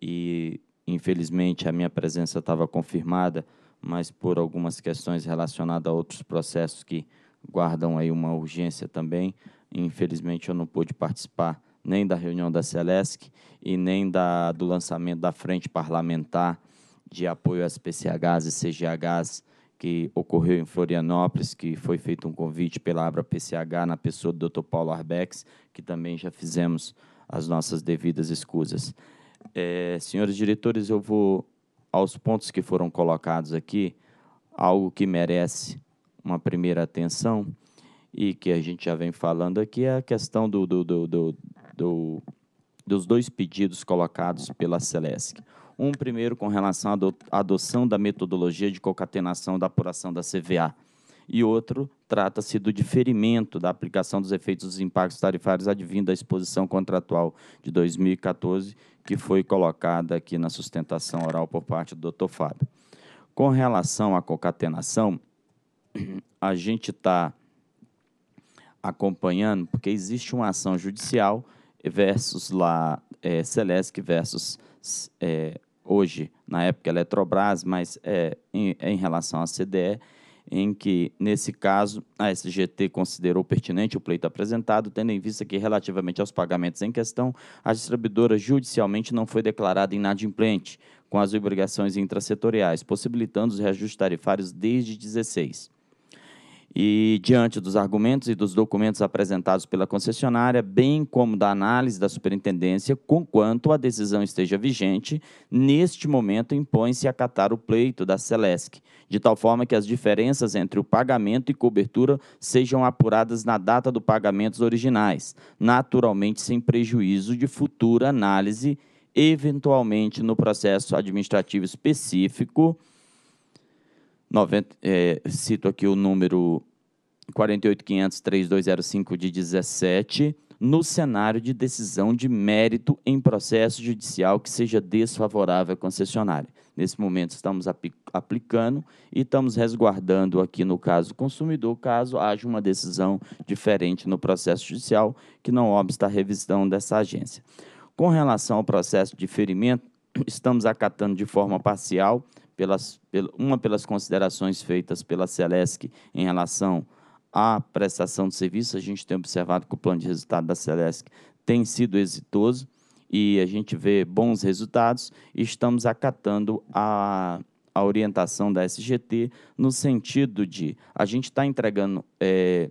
E Infelizmente, a minha presença estava confirmada, mas por algumas questões relacionadas a outros processos que guardam aí uma urgência também, infelizmente eu não pude participar nem da reunião da Celesc e nem da, do lançamento da Frente Parlamentar de Apoio às PCHs e CGHs que ocorreu em Florianópolis, que foi feito um convite pela Abra PCH na pessoa do Dr. Paulo Arbex, que também já fizemos as nossas devidas escusas. É, senhores diretores, eu vou aos pontos que foram colocados aqui, algo que merece uma primeira atenção e que a gente já vem falando aqui é a questão do, do, do, do, do dos dois pedidos colocados pela Celesc. Um primeiro com relação à adoção da metodologia de concatenação da apuração da CVA e outro trata-se do diferimento da aplicação dos efeitos dos impactos tarifários advindo da exposição contratual de 2014, que foi colocada aqui na sustentação oral por parte do Dr. Fábio. Com relação à concatenação, a gente está acompanhando, porque existe uma ação judicial versus lá é, Celesc versus é, hoje, na época Eletrobras, mas é, em, é em relação à CDE, em que, nesse caso, a SGT considerou pertinente o pleito apresentado, tendo em vista que, relativamente aos pagamentos em questão, a distribuidora judicialmente não foi declarada inadimplente com as obrigações intrasetoriais, possibilitando os reajustes tarifários desde 16. E, diante dos argumentos e dos documentos apresentados pela concessionária, bem como da análise da superintendência, conquanto a decisão esteja vigente, neste momento impõe-se acatar o pleito da Celesc, de tal forma que as diferenças entre o pagamento e cobertura sejam apuradas na data do pagamento originais, naturalmente sem prejuízo de futura análise, eventualmente no processo administrativo específico 90, é, cito aqui o número 48.500.3205 de 17, no cenário de decisão de mérito em processo judicial que seja desfavorável à concessionária. Nesse momento, estamos aplicando e estamos resguardando aqui, no caso consumidor, caso haja uma decisão diferente no processo judicial que não obsta a revisão dessa agência. Com relação ao processo de ferimento, estamos acatando de forma parcial pelas, uma pelas considerações feitas pela Celesc em relação à prestação de serviço. A gente tem observado que o plano de resultado da Celesc tem sido exitoso e a gente vê bons resultados estamos acatando a, a orientação da SGT no sentido de a gente está entregando é,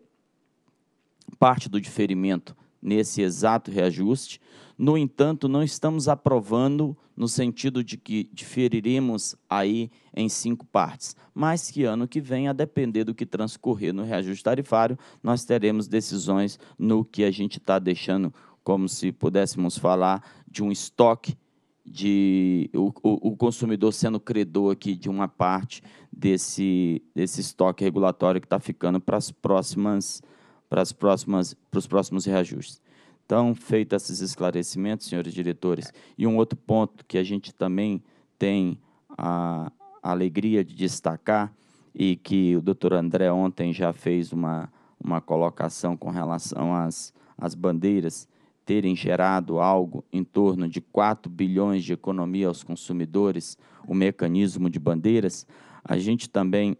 parte do diferimento nesse exato reajuste. No entanto, não estamos aprovando no sentido de que diferiremos aí em cinco partes, mas que ano que vem, a depender do que transcorrer no reajuste tarifário, nós teremos decisões no que a gente está deixando, como se pudéssemos falar de um estoque de o, o, consumidor sendo credor aqui de uma parte desse, desse estoque regulatório que está ficando para as próximas para, as próximas, para os próximos reajustes. Então, feitos esses esclarecimentos, senhores diretores, e um outro ponto que a gente também tem a, alegria de destacar e que o doutor André ontem já fez uma, uma colocação com relação às, às bandeiras terem gerado algo em torno de 4 bilhões de economia aos consumidores, o mecanismo de bandeiras, a gente também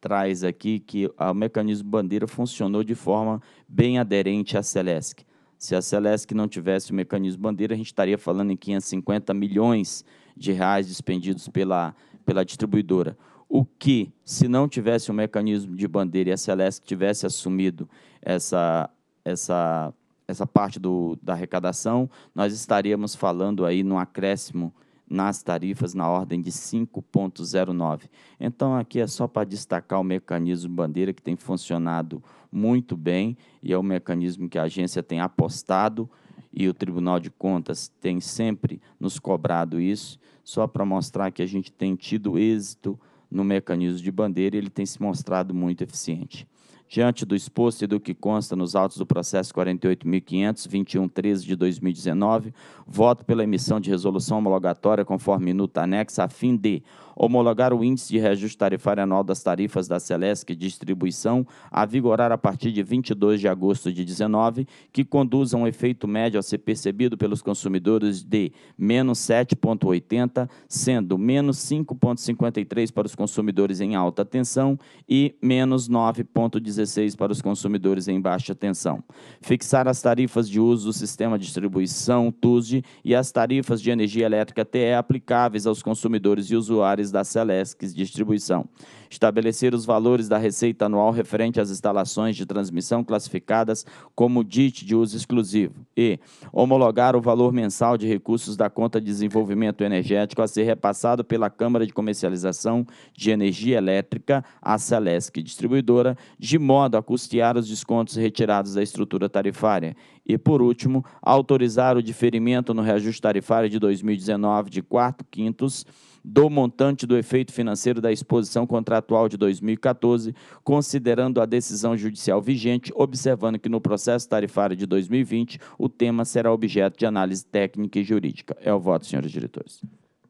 traz aqui que o mecanismo bandeira funcionou de forma bem aderente à Celesc. Se a Celesc não tivesse o mecanismo bandeira, a gente estaria falando em 550 milhões de reais despendidos pela, pela distribuidora. O que, se não tivesse o mecanismo de bandeira e a Celesc tivesse assumido essa, essa, essa parte do, da arrecadação, nós estaríamos falando aí num acréscimo nas tarifas na ordem de 5,09. Então, aqui é só para destacar o mecanismo bandeira que tem funcionado muito bem e é o mecanismo que a agência tem apostado e o Tribunal de Contas tem sempre nos cobrado isso, só para mostrar que a gente tem tido êxito no mecanismo de bandeira e ele tem se mostrado muito eficiente. Diante do exposto e do que consta nos autos do processo 48.521/13 de 2019, voto pela emissão de resolução homologatória conforme minuta anexa, a fim de homologar o índice de reajuste tarifário anual das tarifas da Celesc Distribuição a vigorar a partir de 22 de agosto de 19, que conduza um efeito médio a ser percebido pelos consumidores de menos 7,80, sendo menos 5,53 para os consumidores em alta tensão e menos 9,16 para os consumidores em baixa tensão. Fixar as tarifas de uso do sistema de distribuição TUSD e as tarifas de energia elétrica TE aplicáveis aos consumidores e usuários da Celesc Distribuição. Estabelecer os valores da receita anual referente às instalações de transmissão classificadas como DIT de uso exclusivo. E homologar o valor mensal de recursos da conta de desenvolvimento energético a ser repassado pela Câmara de Comercialização de Energia Elétrica, a Celesc Distribuidora, de modo a custear os descontos retirados da estrutura tarifária. E, por último, autorizar o diferimento no reajuste tarifário de 2019 de 4 quintos do montante do efeito financeiro da exposição contratual de 2014, considerando a decisão judicial vigente, observando que no processo tarifário de 2020 o tema será objeto de análise técnica e jurídica. É o voto, senhores diretores.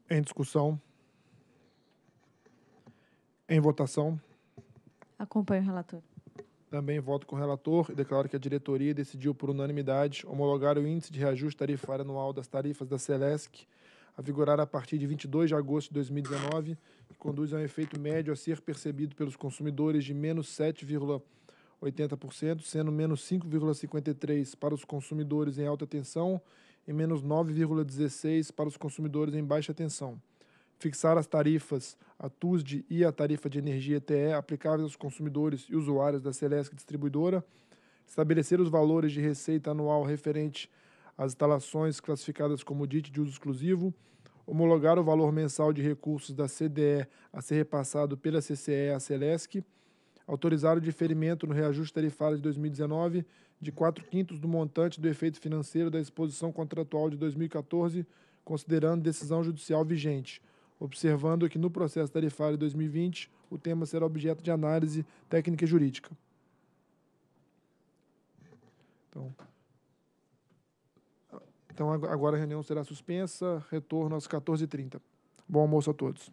Em discussão. Em votação. Acompanho o relator. Também voto com o relator e declaro que a diretoria decidiu por unanimidade homologar o índice de reajuste tarifário anual das tarifas da Celesc a vigorar a partir de 22 de agosto de 2019, que conduz a um efeito médio a ser percebido pelos consumidores de menos 7,80%, sendo menos 5,53% para os consumidores em alta tensão e menos 9,16% para os consumidores em baixa tensão. Fixar as tarifas, a TUSD e a tarifa de energia ETE aplicáveis aos consumidores e usuários da Celesc Distribuidora. Estabelecer os valores de receita anual referente as instalações classificadas como DIT de uso exclusivo, homologar o valor mensal de recursos da CDE a ser repassado pela CCE à Celesc, autorizar o diferimento no reajuste tarifário de 2019 de 4 quintos do montante do efeito financeiro da exposição contratual de 2014, considerando decisão judicial vigente, observando que no processo tarifário de 2020 o tema será objeto de análise técnica e jurídica. Então, então agora a reunião será suspensa, retorno às 14h30. Bom almoço a todos.